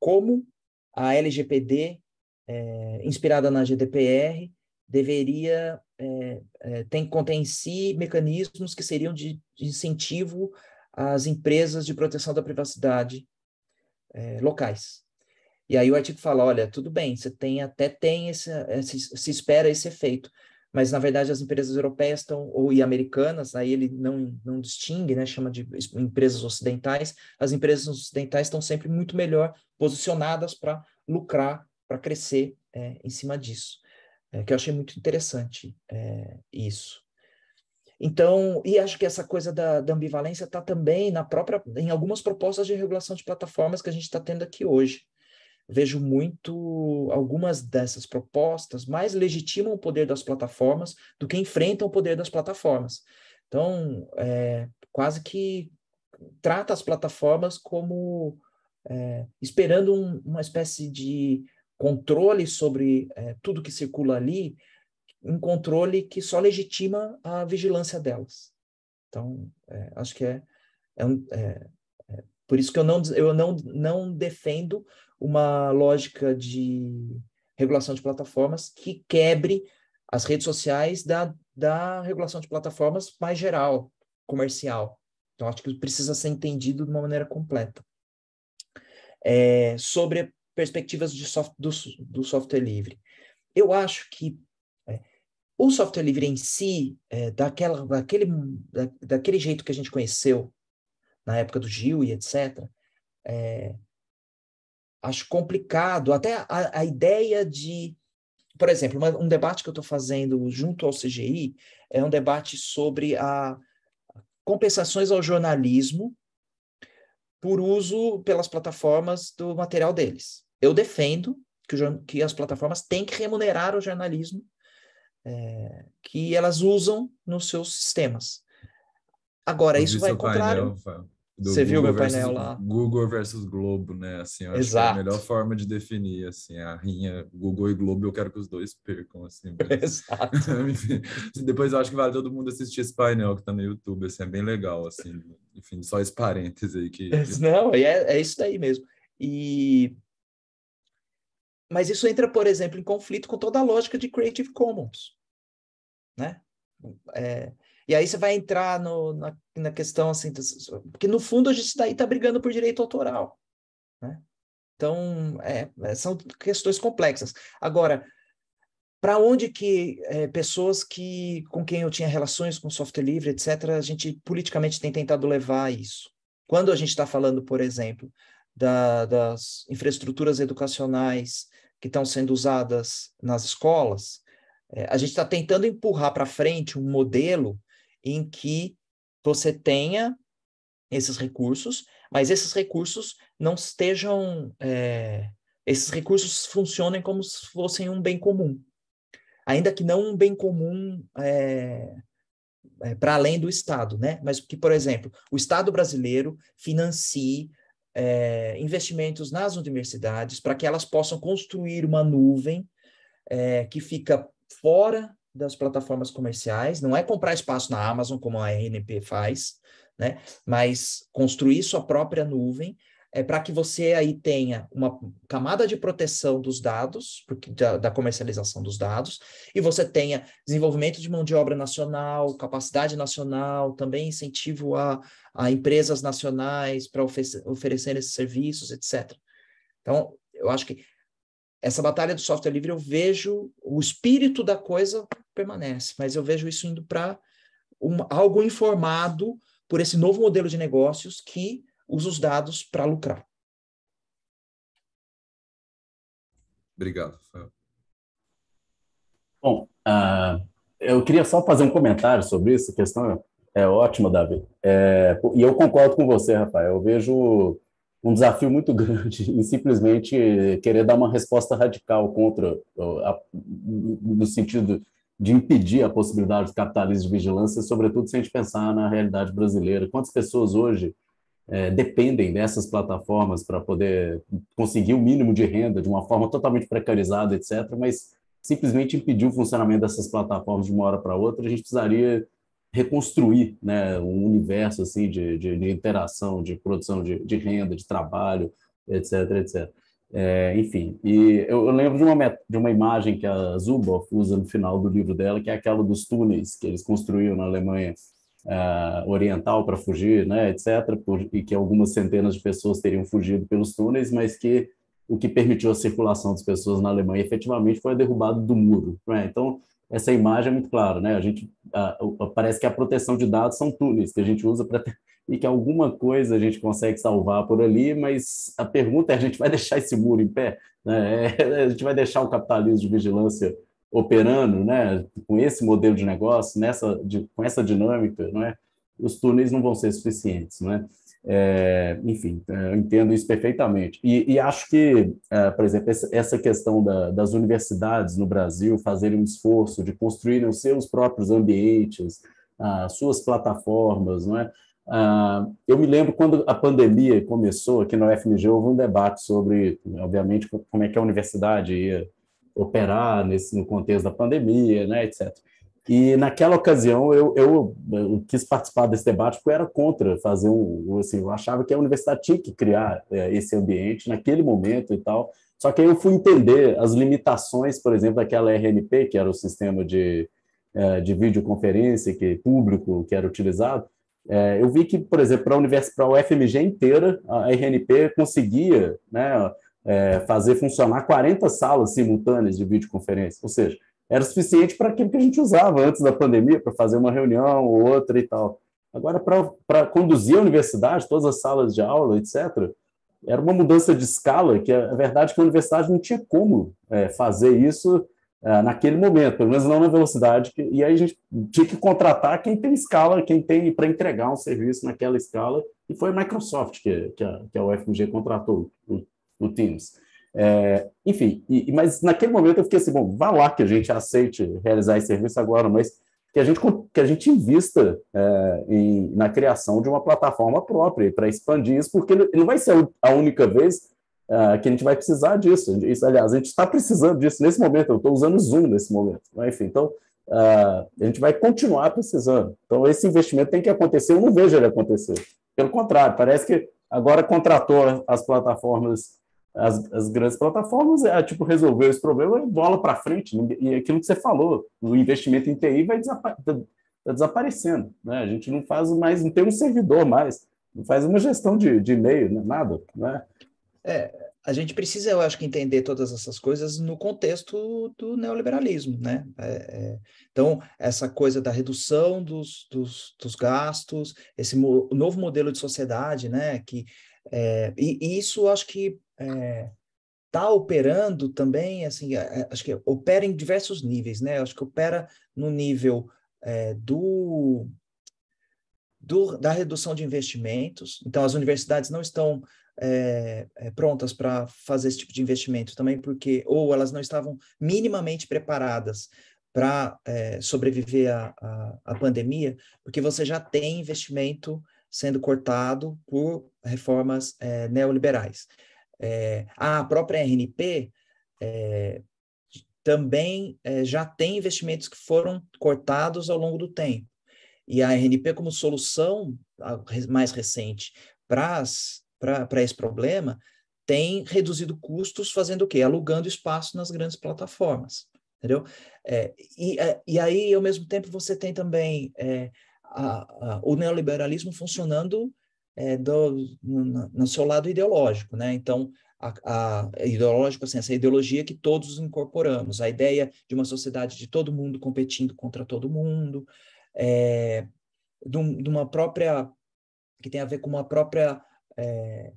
como a LGPD, é, inspirada na GDPR, deveria é, é, tem contém em si mecanismos que seriam de, de, incentivo às empresas de proteção da privacidade é, locais. E aí o artigo fala, olha, tudo bem, você tem até tem esse, esse se espera esse efeito, mas na verdade as empresas europeias estão, ou e americanas, aí ele não, não distingue, né, chama de empresas ocidentais, as empresas ocidentais estão sempre muito melhor posicionadas para lucrar, para crescer é, em cima disso, é, que eu achei muito interessante é, isso. Então, e acho que essa coisa da, da ambivalência está também na própria, em algumas propostas de regulação de plataformas que a gente está tendo aqui hoje vejo muito algumas dessas propostas mais legitimam o poder das plataformas do que enfrentam o poder das plataformas. Então, é, quase que trata as plataformas como é, esperando um, uma espécie de controle sobre é, tudo que circula ali, um controle que só legitima a vigilância delas. Então, é, acho que é, é um, é, por isso que eu não, eu não, não defendo uma lógica de regulação de plataformas que quebre as redes sociais da, da regulação de plataformas mais geral, comercial. Então, acho que precisa ser entendido de uma maneira completa. É, sobre perspectivas de soft, do, do, software livre. Eu acho que é, o software livre em si, é, daquela, daquele, da, daquele jeito que a gente conheceu na época do Gil e etc., é, acho complicado. Até a, a ideia de. Por exemplo, uma, um debate que eu estou fazendo junto ao CGI é um debate sobre a compensações ao jornalismo por uso pelas plataformas do material deles. Eu defendo que, o, que as plataformas têm que remunerar o jornalismo é, que elas usam nos seus sistemas. Agora, isso vai ao né, contrário. Painel, você Google viu meu painel lá? Google versus Globo, né? Assim, eu Exato. acho que é a melhor forma de definir, assim, a rinha Google e Globo, eu quero que os dois percam, assim. (laughs) Mas... Exato. (laughs) Depois eu acho que vale todo mundo assistir esse painel que tá no YouTube, assim, é bem legal, assim. Enfim, só esse parênteses aí que... Não, é, é isso daí mesmo. E... Mas isso entra, por exemplo, em conflito com toda a lógica de Creative Commons, né? É, e aí você vai entrar no, na, na questão assim, porque no fundo a gente daí está brigando por direito autoral. Né? Então, é, é são questões complexas. Agora, para onde que é, pessoas que com quem eu tinha relações com software livre, etc., a gente politicamente tem tentado levar isso? Quando a gente está falando, por exemplo, da, das infraestruturas educacionais que estão sendo usadas nas escolas, é, a gente está tentando empurrar para frente um modelo em que você tenha esses recursos, mas esses recursos não estejam. É, esses recursos funcionem como se fossem um bem comum, ainda que não um bem comum é, é, para além do Estado, né? Mas que, por exemplo, o Estado brasileiro financie é, investimentos nas universidades para que elas possam construir uma nuvem é, que fica fora das plataformas comerciais, não é comprar espaço na Amazon, como a RNP faz, né? mas construir sua própria nuvem é para que você aí tenha uma camada de proteção dos dados, porque, da, da, comercialização dos dados, e você tenha desenvolvimento de mão de obra nacional, capacidade nacional, também incentivo a, a empresas nacionais para oferecer, oferecer esses serviços, etc. Então, eu acho que essa batalha do software livre eu vejo o espírito da coisa permanece, mas eu vejo isso indo para um, algo informado por esse novo modelo de negócios que usa os dados para lucrar. Obrigado, Rafael. Bom, uh, eu queria só fazer um comentário sobre isso, a questão é, é ótima, Davi. É, e eu concordo com você, Rafael. Eu vejo um desafio muito (laughs) grande em simplesmente querer dar uma resposta radical contra, uh, no sentido de impedir a possibilidade do capitalismo de vigilância, sobretudo se a gente pensar na realidade brasileira. Quantas pessoas hoje é, dependem dessas plataformas para poder conseguir o mínimo de renda de uma forma totalmente precarizada, etc., mas simplesmente impedir o funcionamento dessas plataformas de uma hora para outra, a gente precisaria reconstruir né, um universo assim de, de, de interação, de produção de, de, renda, de trabalho, etc, etc. É, enfim, e eu, eu lembro de uma, de uma imagem que a Zuboff usa no final do livro dela, que é aquela dos túneis que eles construíram na Alemanha uh, Oriental para fugir, né, etc, por, e que algumas centenas de pessoas teriam fugido pelos túneis, mas que o que permitiu a circulação das pessoas na Alemanha efetivamente foi a derrubada do muro. Né? Então, essa imagem é muito clara, né? A gente a, a, parece que a proteção de dados são túneis que a gente usa para e que alguma coisa a gente consegue salvar por ali, mas a pergunta é: a gente vai deixar esse muro em pé? Né? É, a gente vai deixar o capitalismo de vigilância operando, né? Com esse modelo de negócio, nessa, de, com essa dinâmica, não é? Os túneis não vão ser suficientes, não é? É, enfim, é, eu entendo isso perfeitamente. E, e acho que, é, por exemplo, essa questão da, das universidades no Brasil fazerem um esforço de construírem os seus próprios ambientes, as ah, suas plataformas, não é? Uh, eu me lembro quando a pandemia começou, aqui na UFMG houve um debate sobre, obviamente, como é que a universidade ia operar nesse, no contexto da pandemia, né, etc. E naquela ocasião eu, eu, eu, quis participar desse debate porque eu era contra fazer um, assim, eu achava que a universidade tinha que criar é, esse ambiente naquele momento e tal. Só que aí eu fui entender as limitações, por exemplo, daquela RNP, que era o sistema de, é, de videoconferência que público que era utilizado. É, eu vi que, por exemplo, para a universidade, para a UFMG inteira, a RNP conseguia, né, é, fazer funcionar 40 salas simultâneas de videoconferência, ou seja, era suficiente para aquilo que a gente usava antes da pandemia, para fazer uma reunião ou outra e tal. Agora, para conduzir a universidade, todas as salas de aula, etc., era uma mudança de escala, que a é, é verdade é que a universidade não tinha como é, fazer isso é, naquele momento, pelo menos não na velocidade. Que, e aí a gente tinha que contratar quem tem escala, quem tem para entregar um serviço naquela escala, e foi a Microsoft que, que, a, que a UFMG contratou o, o Teams. É, enfim, e, mas naquele momento eu fiquei assim, bom, vá lá que a gente aceite realizar esse serviço agora, mas que a gente, que a gente invista é, em, na criação de uma plataforma própria para expandir isso, porque não vai ser a única vez é, que a gente vai precisar disso. Isso, aliás, a gente está precisando disso nesse momento, eu estou usando Zoom nesse momento. Né, enfim, então é, a gente vai continuar precisando. Então esse investimento tem que acontecer, eu não vejo ele acontecer. Pelo contrário, parece que agora contratou as plataformas as, as grandes plataformas, é, tipo, resolveu esse problema e bola para frente. E aquilo que você falou, o investimento em TI vai desapa tá, tá desaparecendo. Né? A gente não faz mais, não tem um servidor mais, não faz uma gestão de, de e-mail, né? nada. Né? É, a gente precisa, eu acho que, entender todas essas coisas no contexto do neoliberalismo, né? É, é, então, essa coisa da redução dos, dos, dos gastos, esse mo novo modelo de sociedade, né? Que, é, e, e, isso, eu acho que está é, operando também, assim, é, é, acho que opera em diversos níveis, né? Acho que opera no nível é, do, do, da redução de investimentos. Então, as universidades não estão é, prontas para fazer esse tipo de investimento também, porque ou elas não estavam minimamente preparadas para sobreviver à pandemia, porque você já tem investimento sendo cortado por reformas é, neoliberais. É, a própria RNP é, também é, já tem investimentos que foram cortados ao longo do tempo. E a RNP, como solução mais recente para esse problema, tem reduzido custos fazendo o quê? Alugando espaço nas grandes plataformas, entendeu? É, e, é, e aí, ao mesmo tempo, você tem também é, a, a, o neoliberalismo funcionando é, do, no, no, seu lado ideológico, né? Então, a, a, ideológico, assim, essa ideologia que todos incorporamos, a ideia de uma sociedade de todo mundo competindo contra todo mundo, é, de, um, de uma própria, que tem a ver com uma própria é,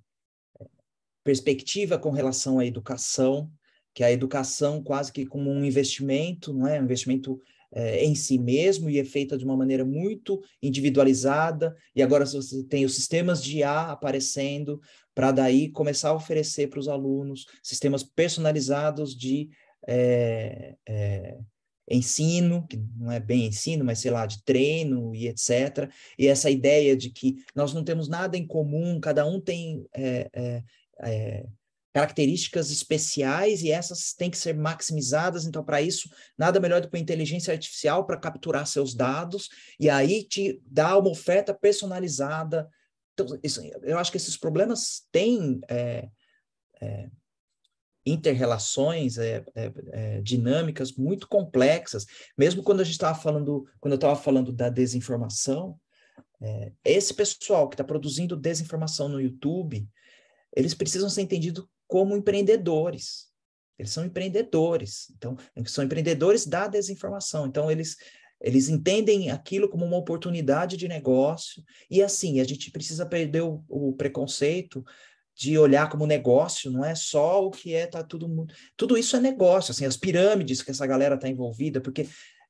perspectiva com relação à educação, que a educação quase que como um investimento, não é? Um investimento eh, em si mesmo e é feita de uma maneira muito individualizada. E agora você tem os sistemas de IA aparecendo para daí começar a oferecer para os alunos sistemas personalizados de é, é, ensino, que não é bem ensino, mas sei lá, de treino e etc. E essa ideia de que nós não temos nada em comum, cada um tem é, características especiais e essas têm que ser maximizadas. Então, para isso, nada melhor do que a inteligência artificial para capturar seus dados e aí te dar uma oferta personalizada. Então, isso, eu acho que esses problemas têm é, é, interrelações é, é, é dinâmicas muito complexas. Mesmo quando a gente estava falando, quando eu estava falando da desinformação, é, esse pessoal que está produzindo desinformação no YouTube, eles precisam ser entendidos como empreendedores. Eles são empreendedores, então são empreendedores da desinformação. Então eles eles entendem aquilo como uma oportunidade de negócio e assim a gente precisa perder o, o preconceito de olhar como negócio, não é só o que é tá tudo mundo, tudo isso é negócio, assim as pirâmides que essa galera está envolvida, porque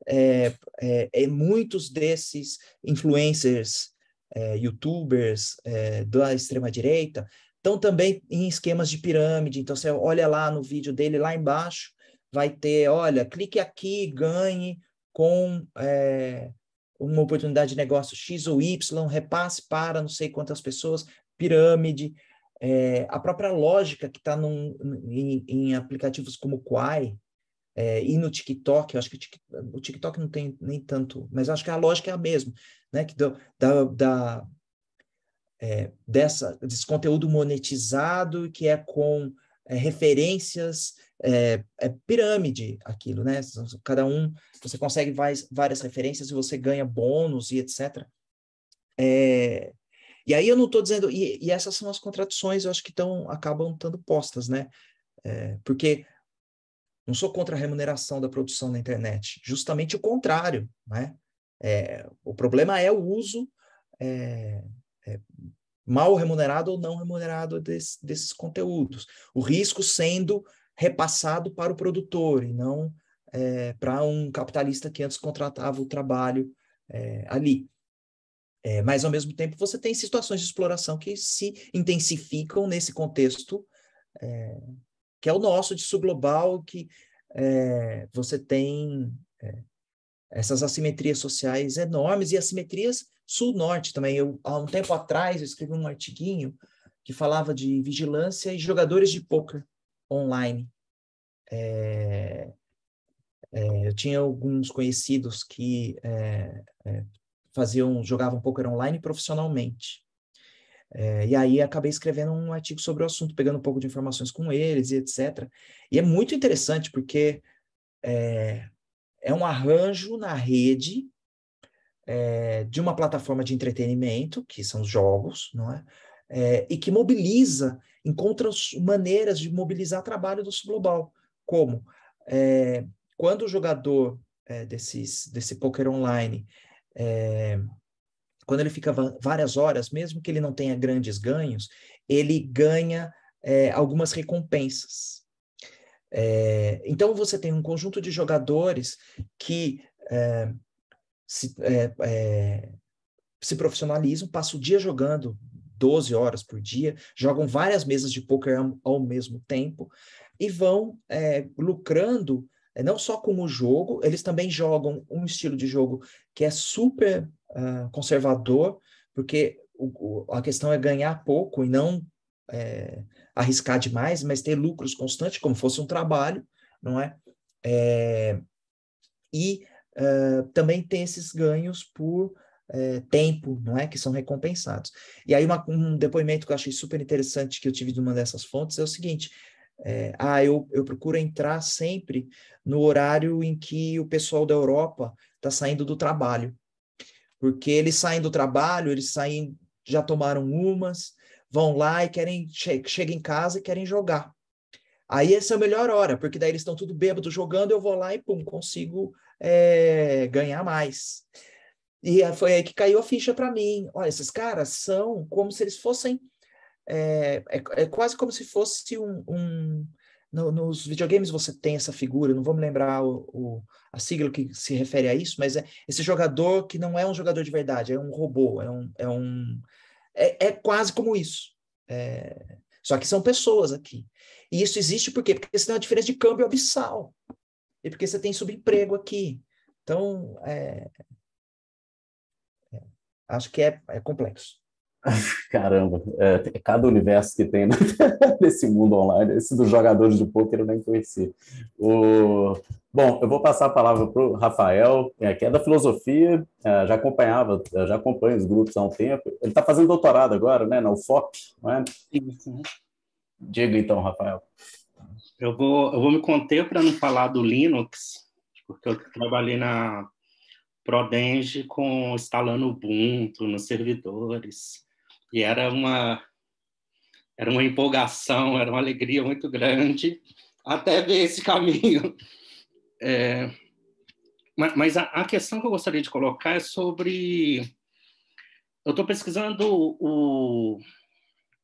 é, é, é, muitos desses influencers, é, youtubers é, da extrema direita, então, também em esquemas de pirâmide. Então, você olha lá no vídeo dele, lá embaixo, vai ter, olha, clique aqui ganhe com é, uma oportunidade de negócio X ou Y, repasse para não sei quantas pessoas, pirâmide. É, a própria lógica que está em, em, aplicativos como Quai é, e no TikTok, eu acho que o TikTok não tem nem tanto, mas acho que a lógica é a mesma, né? Que do, da, da é, dessa, desse conteúdo monetizado que é com é, referências, é, é pirâmide aquilo, né? Cada um, você consegue várias, várias referências e você ganha bônus e etc. É, e aí eu não estou dizendo, e, e, essas são as contradições, eu acho que tão, acabam estando postas, né? É, porque não sou contra a remuneração da produção na internet, justamente o contrário, né? É, o problema é o uso é, é, mal remunerado ou não remunerado desse, desses conteúdos. O risco sendo repassado para o produtor e não é, para um capitalista que antes contratava o trabalho é, ali. É, mas, ao mesmo tempo, você tem situações de exploração que se intensificam nesse contexto, é, que é o nosso de subglobal, que é, você tem é, essas assimetrias sociais enormes e assimetrias sul-norte também. Eu, há um tempo atrás, eu escrevi um artiguinho que falava de vigilância e jogadores de poker online. É, é, eu tinha alguns conhecidos que é, é faziam, jogavam poker online profissionalmente. É, e aí acabei escrevendo um artigo sobre o assunto, pegando um pouco de informações com eles e etc. E é muito interessante porque é, é um arranjo na rede é, de uma plataforma de entretenimento, que são os jogos, não é? é e que mobiliza, encontra maneiras de mobilizar trabalho do Sul Global, como é, quando o jogador desses, desse poker online, quando ele fica várias horas, mesmo que ele não tenha grandes ganhos, ele ganha algumas recompensas. então você tem um conjunto de jogadores que se, é, é, se profissionalizam, passam o dia jogando 12 horas por dia, jogam várias mesas de poker ao, mesmo tempo e vão é, lucrando é, não só com o jogo, eles também jogam um estilo de jogo que é super uh, conservador, porque o, o, a questão é ganhar pouco e não é, arriscar demais, mas ter lucros constantes, como fosse um trabalho, não é? é e uh, também tem esses ganhos por uh, tempo, não é? Que são recompensados. E aí, uma, um depoimento que eu achei super interessante que eu tive de uma dessas fontes é o seguinte: é, ah, eu, eu procuro entrar sempre no horário em que o pessoal da Europa está saindo do trabalho. Porque eles saem do trabalho, eles saem, já tomaram umas, vão lá e querem, che chega em casa e querem jogar. Aí essa é a melhor hora, porque daí eles estão tudo bêbado jogando, eu vou lá e pum, consigo é, ganhar mais. E foi aí que caiu a ficha para mim. Olha, esses caras são como se eles fossem. É, é, é quase como se fosse um. um no, nos videogames você tem essa figura, não vou me lembrar o, o, a sigla que se refere a isso, mas é esse jogador que não é um jogador de verdade, é um robô, é um. É, um, é, é quase como isso. É, só que são pessoas aqui. E isso existe por quê? Porque senão a diferença de câmbio é abissal e porque você tem subemprego aqui. Então, é... É, acho que é, é complexo. (laughs) Caramba, é, é, cada universo que tem né, (laughs) nesse mundo online, esse dos jogadores de pôquer eu nem conheci. O... Bom, eu vou passar a palavra para o Rafael, é, que é da filosofia, é, já acompanhava, já acompanha os grupos há um tempo. Ele está fazendo doutorado agora, né, na UFOP, não é? Sim, sim. Né? Diga então, Rafael. Eu vou, eu vou me conter para não falar do Linux, porque eu trabalhei na Prodenge com instalando Ubuntu nos servidores. E era uma era uma empolgação, era uma alegria muito grande até ver esse caminho. É, mas, mas a, a, questão que eu gostaria de colocar é sobre eu estou pesquisando o,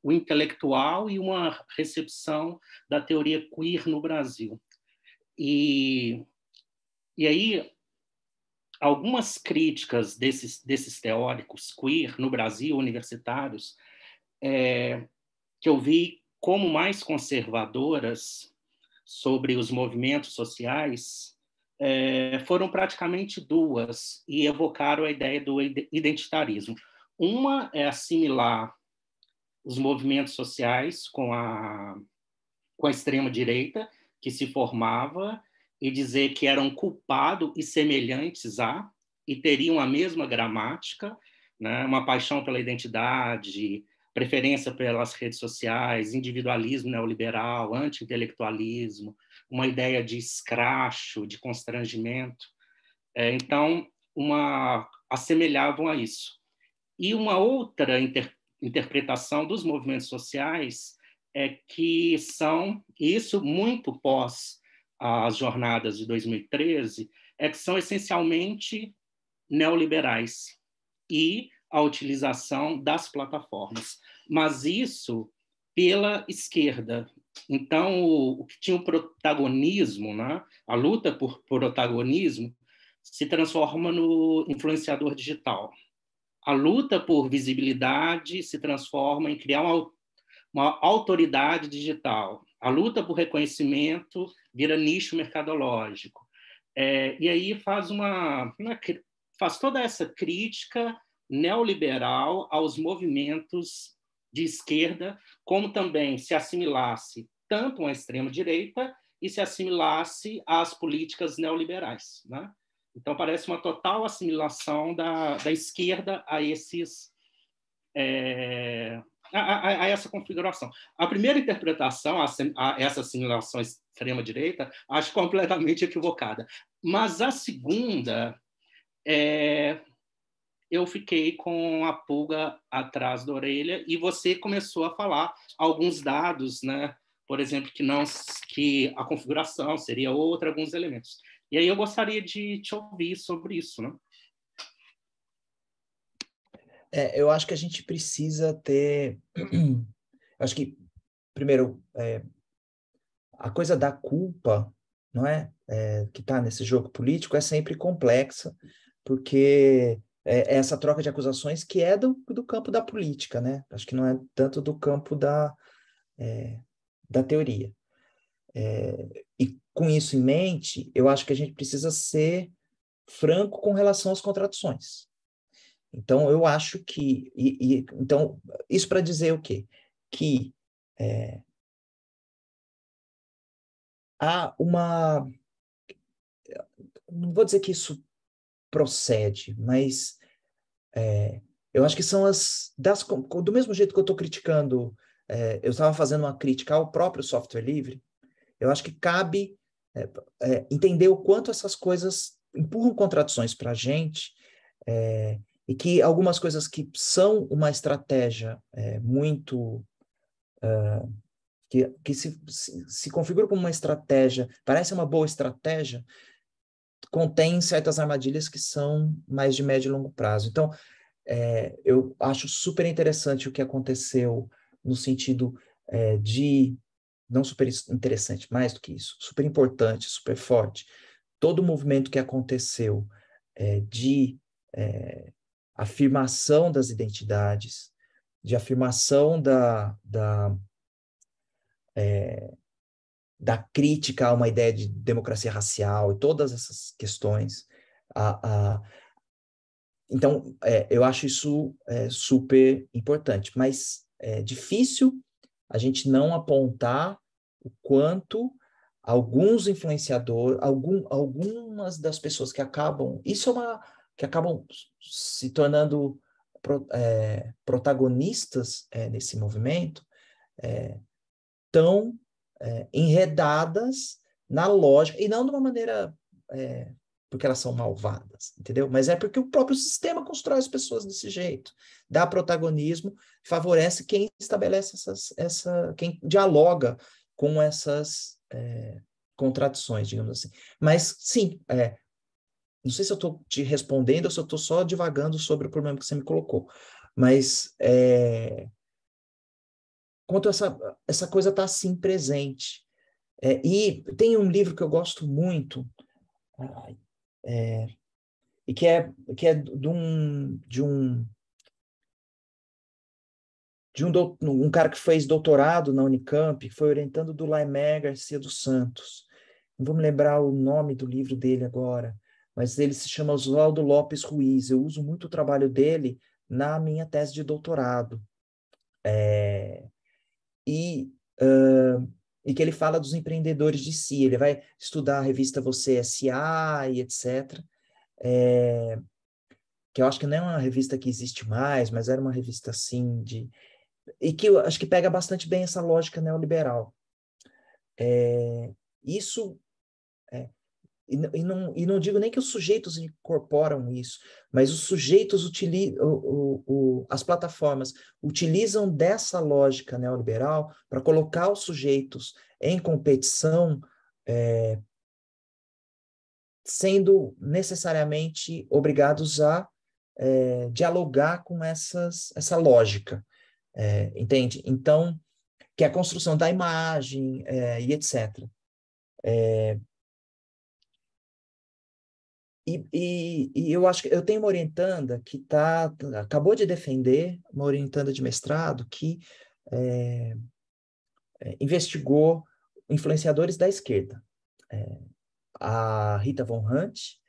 o intelectual e uma recepção da teoria queer no Brasil. E, e aí, algumas críticas desses, desses teóricos queer no Brasil, universitários, é, que eu vi como mais conservadoras sobre os movimentos sociais é, foram praticamente duas e evocaram a ideia do identitarismo. Uma é assimilar os movimentos sociais com a, com a extrema-direita que se formava e dizer que eram culpados e semelhantes a, e teriam a mesma gramática, né? uma paixão pela identidade, preferência pelas redes sociais, individualismo neoliberal, anti-intelectualismo, uma ideia de escracho, de constrangimento. É, então, uma, assemelhavam a isso. E uma outra interpretação interpretação dos movimentos sociais é que são, isso muito pós as jornadas de 2013, é que são essencialmente neoliberais e a utilização das plataformas. Mas isso pela esquerda. Então, o, o que tinha o protagonismo, né? a luta por protagonismo, se transforma no influenciador digital a luta por visibilidade se transforma em criar uma, uma autoridade digital. A luta por reconhecimento vira nicho mercadológico. É, e aí faz uma, uma, faz toda essa crítica neoliberal aos movimentos de esquerda, como também se assimilasse tanto à extrema direita e se assimilasse às políticas neoliberais, né? Então, parece uma total assimilação da, da esquerda a esses. É, a, a, a, essa configuração. A primeira interpretação, a, a essa assimilação extrema-direita, acho completamente equivocada. Mas a segunda, é, eu fiquei com a pulga atrás da orelha e você começou a falar alguns dados, né? Por exemplo, que não que a configuração seria outra, alguns elementos. E aí eu gostaria de te ouvir sobre isso, né? É, eu acho que a gente precisa ter. Eu (clears throat) acho que, primeiro, é, a coisa da culpa, não é? é que está nesse jogo político é sempre complexa, porque é, é essa troca de acusações que é do, do campo da política, né? Acho que não é tanto do campo da, é, da teoria. É, e com isso em mente, eu acho que a gente precisa ser franco com relação às contradições. Então, eu acho que. E, e, então, isso para dizer o quê? Que é, há uma. Não vou dizer que isso procede, mas é, eu acho que são as. Das, do mesmo jeito que eu estou criticando, é, eu estava fazendo uma crítica ao próprio software livre, eu acho que cabe é, é, entender o quanto essas coisas empurram contradições para a gente é, e que algumas coisas que são uma estratégia é, muito. É, que, que se, se, se configura como uma estratégia, parece uma boa estratégia, contém certas armadilhas que são mais de médio e longo prazo. Então, é, eu acho super interessante o que aconteceu no sentido é, de não super interessante, mais do que isso, super importante, super forte. Todo o movimento que aconteceu é, de é, afirmação das identidades, de afirmação da, da, é, da crítica a uma ideia de democracia racial e todas essas questões. A, a... então, é, eu acho isso é, super importante, mas é difícil a gente não apontar o quanto alguns influenciadores, algum, algumas das pessoas que acabam, isso é uma, que acabam se tornando pro, é, protagonistas é, nesse movimento, é, tão é, enredadas na lógica, e não de uma maneira é, porque elas são malvadas, entendeu? Mas é porque o próprio sistema constrói as pessoas desse jeito, dá protagonismo, favorece quem estabelece essas, essa, quem dialoga com essas é, contradições, digamos assim. Mas sim, é, não sei se eu estou te respondendo ou se eu estou só divagando sobre o problema que você me colocou, mas é, quanto essa, essa coisa está assim presente. É, e tem um livro que eu gosto muito, é, e que é, que é de, um, de um de um, do, um cara que fez doutorado na Unicamp, foi orientando do Laimé Garcia dos Santos. Não vou me lembrar o nome do livro dele agora, mas ele se chama Oswaldo Lopes Ruiz. Eu uso muito o trabalho dele na minha tese de doutorado. É, e, uh, e que ele fala dos empreendedores de si. Ele vai estudar a revista Você é S.A. e etc. É, que eu acho que não é uma revista que existe mais, mas era uma revista assim de e que eu acho que pega bastante bem essa lógica neoliberal. É, isso é, e, e, não, e não digo nem que os sujeitos incorporam isso, mas os sujeitos utilizam o, o, as plataformas utilizam dessa lógica neoliberal para colocar os sujeitos em competição, é, sendo necessariamente obrigados a é, dialogar com essas, essa lógica é, entende? Então, que é a construção da imagem é, e etc. É, e, e, e, eu acho que eu tenho uma orientanda que tá, acabou de defender, uma orientanda de mestrado, que é, é investigou influenciadores da esquerda. É, a Rita Von Hunt,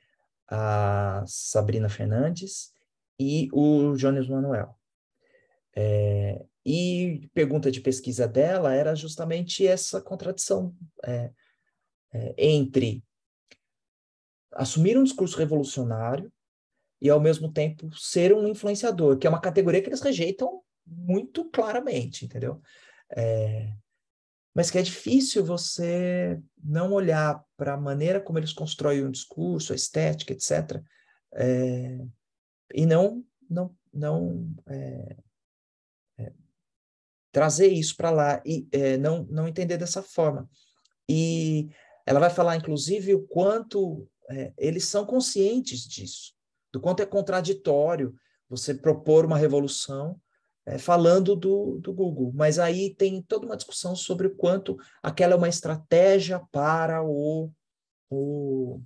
a Sabrina Fernandes e o Jones Manuel. É, e pergunta de pesquisa dela era justamente essa contradição é, é, entre assumir um discurso revolucionário e, ao mesmo tempo, ser um influenciador, que é uma categoria que eles rejeitam muito claramente, entendeu? É, mas que é difícil você não olhar para a maneira como eles constroem um discurso, a estética, etc., é, e não, não, não é, trazer isso para lá e é, não, não entender dessa forma. E ela vai falar, inclusive, o quanto é, eles são conscientes disso, do quanto é contraditório você propor uma revolução é, falando do, do Google. Mas aí tem toda uma discussão sobre o quanto aquela é uma estratégia para o. o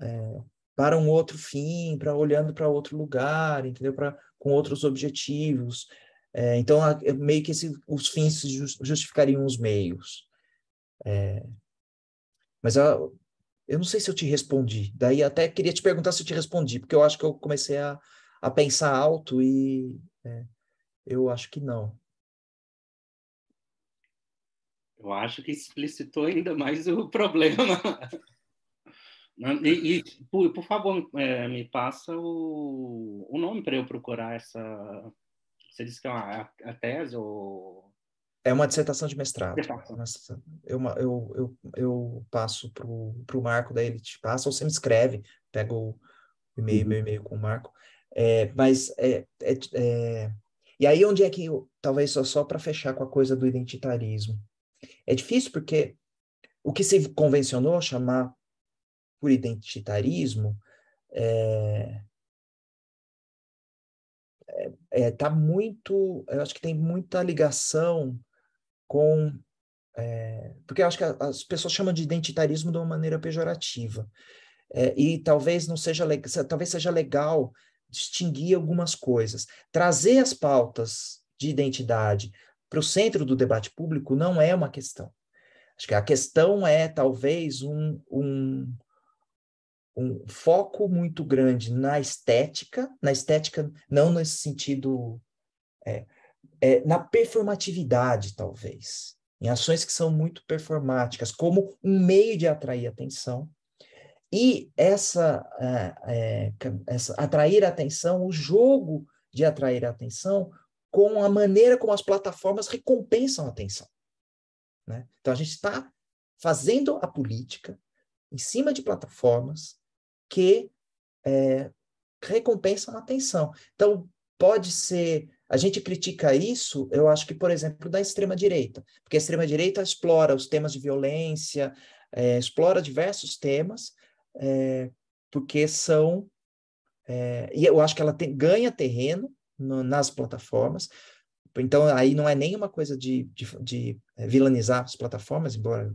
é, para um outro fim, para olhando para outro lugar, entendeu? Para com outros objetivos. É, então, a, meio que esse, os fins justificariam os meios. É, mas a, eu não sei se eu te respondi. Daí até queria te perguntar se eu te respondi, porque eu acho que eu comecei a, a pensar alto e é, eu acho que não. Eu acho que explicitou ainda mais o (laughs) problema. E, e por, por, favor, é, me passa o, o nome para eu procurar essa, você disse que é uma é a tese ou... É uma dissertação de mestrado. Eu, eu, eu, eu passo para o Marco, daí ele te passa, ou você me escreve, pega o e-mail, uhum. meu e-mail com o Marco. É, mas é, é, é, E aí onde é que, eu, talvez só, só para fechar com a coisa do identitarismo. É difícil porque o que se convencionou chamar por identitarismo é, está é, é, muito, eu acho que tem muita ligação com, é, porque eu acho que as pessoas chamam de identitarismo de uma maneira pejorativa, é, e talvez não seja, talvez seja legal distinguir algumas coisas, trazer as pautas de identidade para o centro do debate público não é uma questão. Acho que a questão é talvez um, um um foco muito grande na estética, na estética não nesse sentido, é, é, na performatividade, talvez, em ações que são muito performáticas, como um meio de atrair atenção, e essa, é, é essa atrair atenção, o jogo de atrair atenção com a maneira como as plataformas recompensam a atenção. Né? Então, a gente está fazendo a política em cima de plataformas que é, recompensam a atenção. Então, pode ser. A gente critica isso, eu acho que, por exemplo, da extrema-direita, porque a extrema-direita explora os temas de violência, é, explora diversos temas, é, porque são. É, e eu acho que ela tem, ganha terreno no, nas plataformas, então, aí não é nenhuma coisa de, de, de, é, vilanizar as plataformas, embora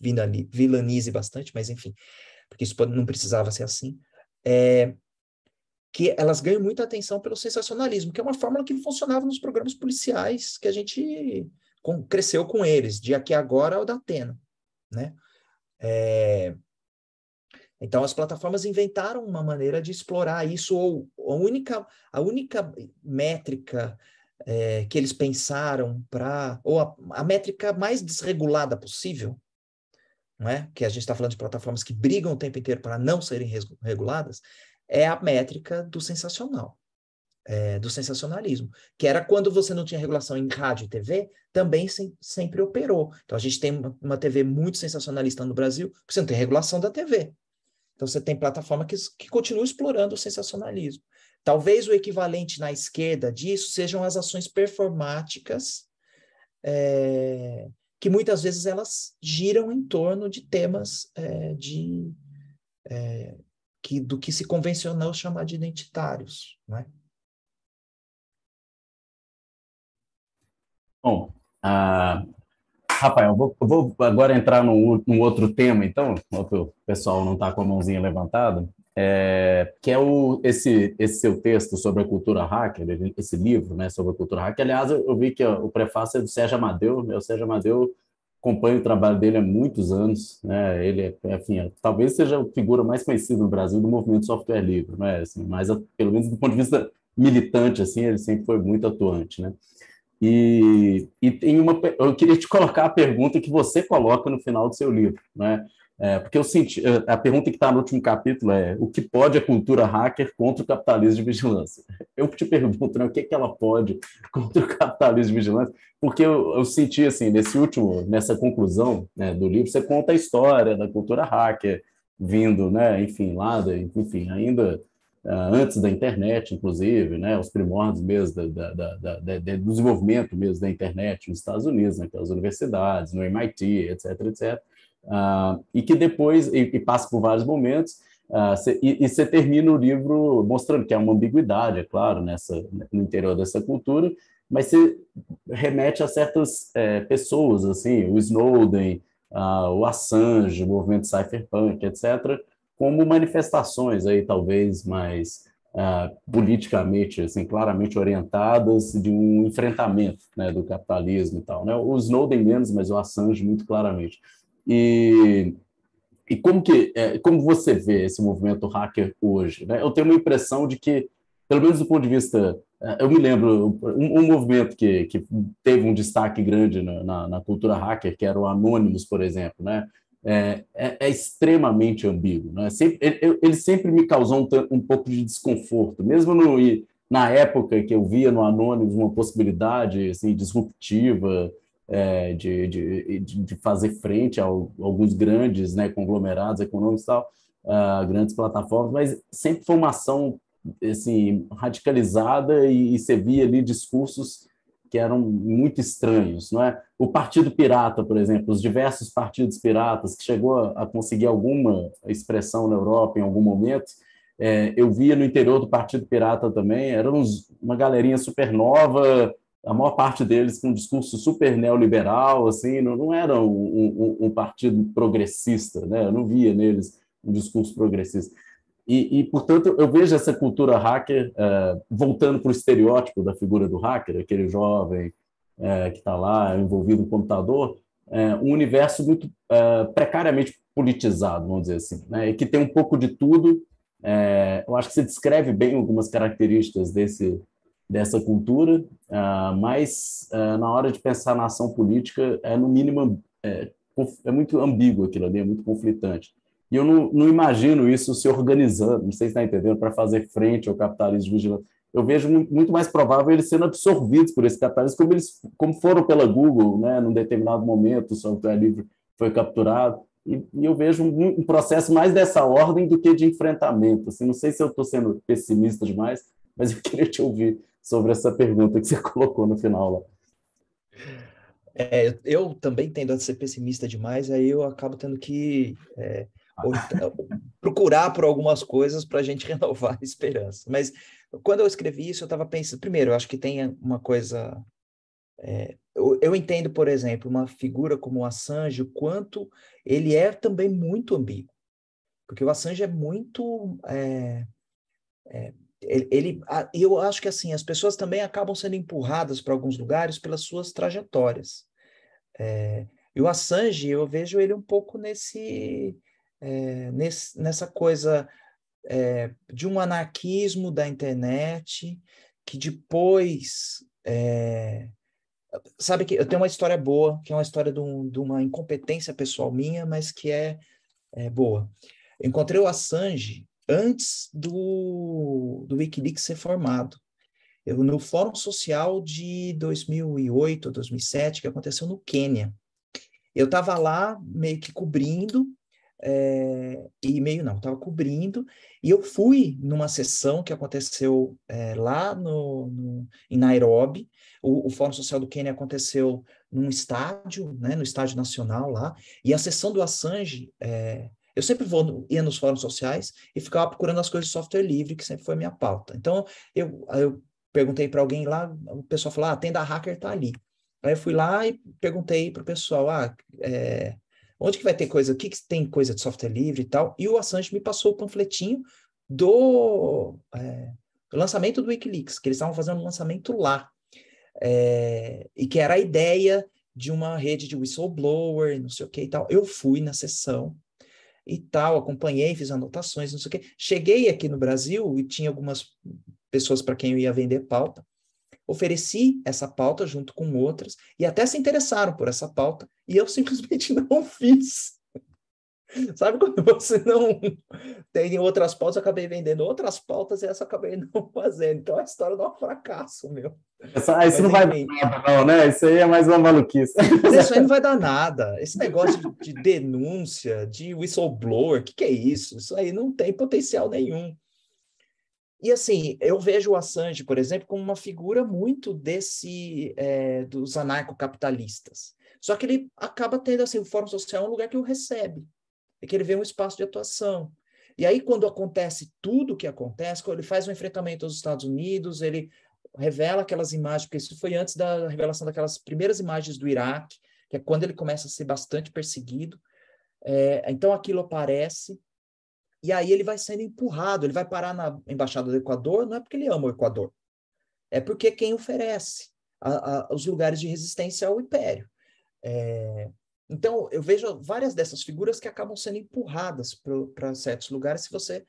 vilanize bastante, mas enfim porque isso não precisava ser assim, é, que elas ganham muita atenção pelo sensacionalismo, que é uma fórmula que funcionava nos programas policiais que a gente com, cresceu com eles, de aqui agora é o da Atena, né? É, então as plataformas inventaram uma maneira de explorar isso ou a única a única métrica é, que eles pensaram para ou a, a métrica mais desregulada possível não é? que a gente está falando de plataformas que brigam o tempo inteiro para não serem reguladas, é a métrica do sensacional, é, do sensacionalismo, que era quando você não tinha regulação em rádio e TV, também sempre operou. Então a gente tem uma, uma TV muito sensacionalista no Brasil, porque você não tem regulação da TV. Então você tem plataforma que, que continua explorando o sensacionalismo. Talvez o equivalente na esquerda disso sejam as ações performáticas é, que muitas vezes elas giram em torno de temas é, de é, que, do que se convencionou chamar de identitários, né? Bom, uh, Rafael, vou, vou, agora entrar num, num, outro tema, então, o pessoal não está com a mãozinha levantada é, que é o, esse, esse seu texto sobre a cultura hacker, esse livro né, sobre a cultura hacker. Aliás, eu, vi que o prefácio é do Sérgio Amadeu, né? o Sérgio Amadeu acompanha o trabalho dele há muitos anos, né? Ele, é, enfim, é, talvez seja a figura mais conhecida no Brasil do movimento software livre, né? Assim, mas pelo menos do ponto de vista militante, assim, ele sempre foi muito atuante, né? E, e tem uma, eu queria te colocar a pergunta que você coloca no final do seu livro, né? É, porque eu senti, a pergunta que está no último capítulo é o que pode a cultura hacker contra o capitalismo de vigilância? (laughs) Eu te pergunto, né, o que, é que ela pode contra o capitalismo de vigilância? Porque eu, eu senti, assim, nesse último, nessa conclusão né, do livro, você conta a história da cultura hacker vindo, né, enfim, lá, enfim, ainda uh, antes da internet, inclusive, né, os primórdios mesmo da, da, da, da, do desenvolvimento mesmo da internet nos Estados Unidos, naquelas né, universidades, no MIT, etc, etc, Uh, e que depois, e, e, passa por vários momentos, uh, cê, e você termina o livro mostrando que há é uma ambiguidade, é claro, nessa, né, no interior dessa cultura, mas você remete a certas é, pessoas, assim, o Snowden, uh, o Assange, o movimento cypherpunk, etc., como manifestações aí talvez mais politicamente, assim, claramente orientadas de um enfrentamento né, do capitalismo e tal. Né? O Snowden menos, mas o Assange muito claramente. E, e como, que, é, como você vê esse movimento hacker hoje? Né? Eu tenho uma impressão de que, pelo menos do ponto de vista é, eu me lembro um, um movimento que, que, teve um destaque grande na, na, na, cultura hacker, que era o Anonymous, por exemplo, né? É, é, é extremamente ambíguo, né? Sempre, ele, ele, sempre me causou um, um pouco de desconforto, mesmo no, na época que eu via no Anonymous uma possibilidade assim, disruptiva é, de, de, de, fazer frente a alguns grandes né, conglomerados econômicos e tal, uh, grandes plataformas, mas sempre foi uma ação assim, radicalizada e, e você via ali discursos que eram muito estranhos, não é? O Partido Pirata, por exemplo, os diversos partidos piratas que chegou a conseguir alguma expressão na Europa em algum momento, é, eu via no interior do Partido Pirata também, era uma galerinha super nova, a maior parte deles com um discurso super neoliberal, assim, não, não era um, um, um, partido progressista, né? Eu não via neles um discurso progressista. E, e portanto, eu vejo essa cultura hacker é, voltando para o estereótipo da figura do hacker, aquele jovem é, que está lá envolvido no computador, é, um universo muito precariamente politizado, vamos dizer assim, né? E que tem um pouco de tudo. eu acho que você descreve bem algumas características desse dessa cultura, ah, mas ah, na hora de pensar na ação política, é no mínimo é, é muito ambíguo aquilo ali, é muito conflitante. E eu não, não imagino isso se organizando, não sei se está entendendo, para fazer frente ao capitalismo vigilante. Eu vejo muito mais provável eles sendo absorvidos por esse capitalismo, como, eles, como foram pela Google, né, num determinado momento, o software livre foi capturado. E, e eu vejo um, um, processo mais dessa ordem do que de enfrentamento. Assim, não sei se eu estou sendo pessimista demais, mas eu (laughs) queria te ouvir sobre essa pergunta que você (laughs) colocou no final lá. É, eu também tendo a ser pessimista demais, aí eu acabo tendo que é, (laughs) então, procurar por algumas coisas para a gente (laughs) renovar a esperança. Mas quando eu escrevi isso, eu estava pensando. Primeiro, eu acho que tem uma coisa. É, eu, eu, entendo, por exemplo, uma figura como o Assange, o quanto ele é também muito ambíguo. Porque o Assange é muito. É, é ele, ele e eu acho que assim as pessoas também acabam sendo empurradas para alguns lugares pelas suas trajetórias é, e o Assange eu vejo ele um pouco nesse, é, nesse nessa coisa é, de um anarquismo da internet que depois é, sabe que eu tenho uma história boa que é uma história de, um, de uma incompetência pessoal minha mas que é, é boa encontrei o Assange antes do, do Wikileaks ser formado. Eu, no Fórum Social de 2008, 2007, que aconteceu no Quênia. Eu estava lá meio que cobrindo, é, e meio não, estava cobrindo, e eu fui numa sessão que aconteceu é, lá no, no, em Nairobi. O, o Fórum Social do Quênia aconteceu num estádio, né, no Estádio Nacional lá, e a sessão do Assange. É, eu sempre vou, ia nos fóruns sociais e ficava procurando as coisas de software livre, que sempre foi a minha pauta. Então, eu, eu perguntei para alguém lá, o pessoal falou, ah, a tenda hacker tá ali. Aí eu fui lá e perguntei para o pessoal, ah, é, onde que vai ter coisa, o que, que tem coisa de software livre e tal. E o Assange me passou o panfletinho do é, lançamento do Wikileaks, que eles estavam fazendo um lançamento lá. É, e que era a ideia de uma rede de whistleblower, não sei o que e tal. Eu fui na sessão, e tal, acompanhei, fiz anotações, não sei o quê. Cheguei aqui no Brasil e tinha algumas pessoas para quem eu ia vender pauta. Ofereci essa pauta junto com outras e até se interessaram por essa pauta e eu (laughs) simplesmente não fiz. (laughs) Sabe quando você não tem outras pautas, eu acabei vendendo outras pautas e essa eu acabei não (laughs) fazendo. Então a história dá um fracasso, meu. Essa, aí isso não vai dar nada, não, né? Isso aí é mais uma maluquice. Isso aí não vai dar nada. Esse negócio de, de denúncia, de whistleblower, o que, que é isso? Isso aí não tem potencial nenhum. E assim, eu vejo o Assange, por exemplo, como uma figura muito desse é, dos anarcocapitalistas. Só que ele acaba tendo assim, o fórum social é um lugar que o recebe é que ele vê um espaço de atuação. E aí, quando acontece tudo o que acontece, quando ele faz um enfrentamento aos Estados Unidos, ele revela aquelas imagens, porque isso foi antes da revelação daquelas primeiras imagens do Iraque, que é quando ele começa a ser bastante perseguido. É, então, aquilo aparece, e aí ele vai sendo empurrado, ele vai parar na Embaixada do Equador, não é porque ele ama o Equador, é porque quem oferece a, a, os lugares de resistência ao Império. É, então, eu vejo várias dessas figuras que acabam sendo empurradas para certos lugares se você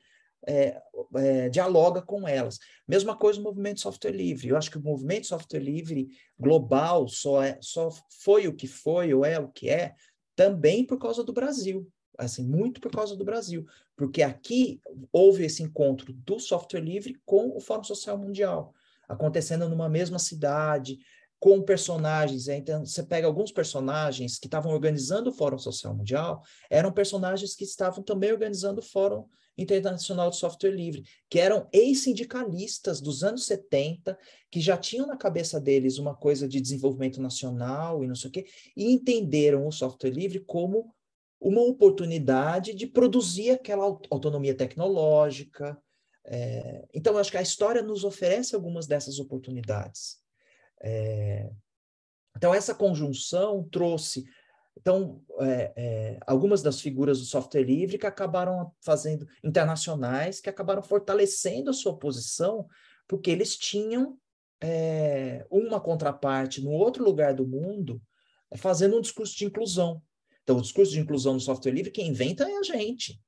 é, é, dialoga com elas. Mesma coisa o movimento software livre. Eu acho que o movimento software livre global só, é, só foi o que foi, ou é o que é, também por causa do Brasil. Assim, muito por causa do Brasil. Porque aqui houve esse encontro do software livre com o Fórum Social Mundial, acontecendo numa mesma cidade, com personagens. Né? Então, você pega alguns personagens que estavam organizando o Fórum Social Mundial, eram personagens que estavam também organizando o Fórum Internacional de Software Livre, que eram ex-sindicalistas dos anos 70, que já tinham na cabeça deles uma coisa de desenvolvimento nacional e não sei o quê, e entenderam o software livre como uma oportunidade de produzir aquela autonomia tecnológica. É... Então, acho que a história nos oferece algumas dessas oportunidades. É, então, essa conjunção trouxe. Então, é, é, algumas das figuras do software livre que acabaram fazendo, internacionais, que acabaram fortalecendo a sua posição, porque eles tinham é, uma contraparte no outro lugar do mundo é, fazendo um discurso de inclusão. Então, o discurso de inclusão no software livre, quem inventa é a gente.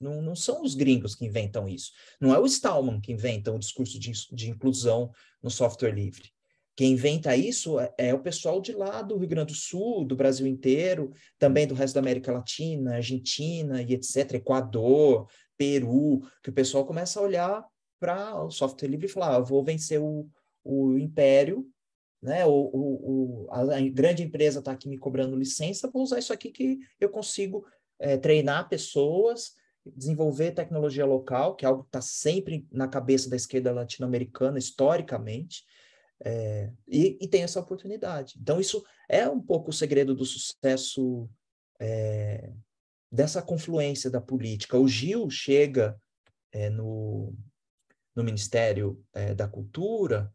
Não, não, são os gringos que inventam isso. Não é o Stallman que inventa o discurso de, de inclusão no software livre. Quem inventa isso é, é, o pessoal de lá do Rio Grande do Sul, do Brasil inteiro, também do resto da América Latina, Argentina e etc., Equador, Peru, que o pessoal começa a olhar para o software livre e falar: ah, vou vencer o, o império, né? O, o, o a, grande empresa está aqui me cobrando licença, vou usar isso aqui que eu consigo é, treinar pessoas, desenvolver tecnologia local, que é algo que está sempre na cabeça da esquerda latino-americana historicamente. É, e, e, tem essa oportunidade. Então, isso é um pouco o segredo do sucesso é, dessa confluência da política. O Gil chega é, no, no Ministério da Cultura,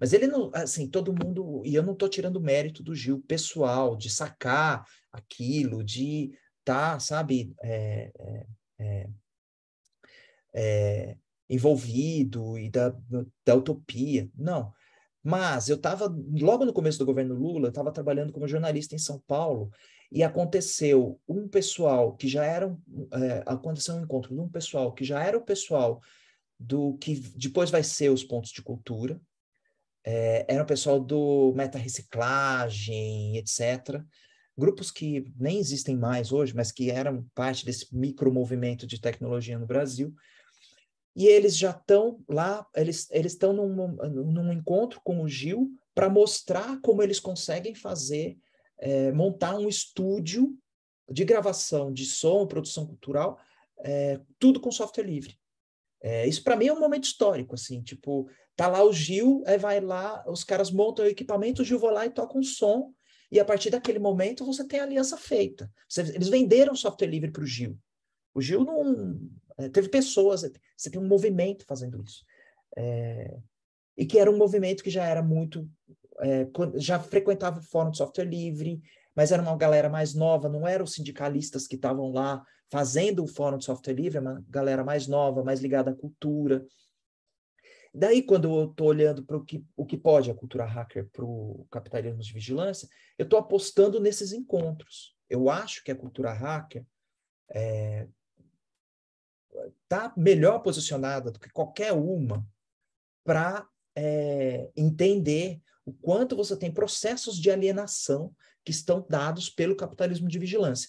mas ele não, assim, todo mundo, e eu não estou tirando mérito do Gil pessoal, de sacar aquilo, de tá, sabe, é, envolvido e da, da utopia. Não. Mas eu estava, logo no começo do governo Lula, estava trabalhando como jornalista em São Paulo e aconteceu um pessoal que já era, é, aconteceu um encontro de um pessoal que já era o pessoal do que depois vai ser os pontos de cultura, é, era o pessoal do meta reciclagem, etc. Grupos que nem existem mais hoje, mas que eram parte desse micromovimento de tecnologia no Brasil e eles já estão lá, eles estão num, num encontro com o Gil para mostrar como eles conseguem fazer, é, montar um estúdio de gravação de som, produção cultural, é, tudo com software livre. É, isso para mim é um momento histórico, assim, tipo, tá lá o Gil, aí vai lá, os caras montam o equipamento, o Gil vai lá e toca um som, e a partir daquele momento você tem a aliança feita. Você, eles venderam software livre para o Gil. O Gil não, é, teve pessoas, você tem um movimento fazendo isso. É, e que era um movimento que já era muito. É, já frequentava o Fórum de Software Livre, mas era uma galera mais nova, não eram os sindicalistas que estavam lá fazendo o Fórum de Software Livre, uma galera mais nova, mais ligada à cultura. Daí, quando eu estou olhando para o que, o que pode a cultura hacker para o capitalismo de vigilância, eu estou apostando nesses encontros. Eu acho que a cultura hacker, é, está melhor posicionada do que qualquer uma para é, entender o quanto você tem processos de alienação que estão dados pelo capitalismo de vigilância.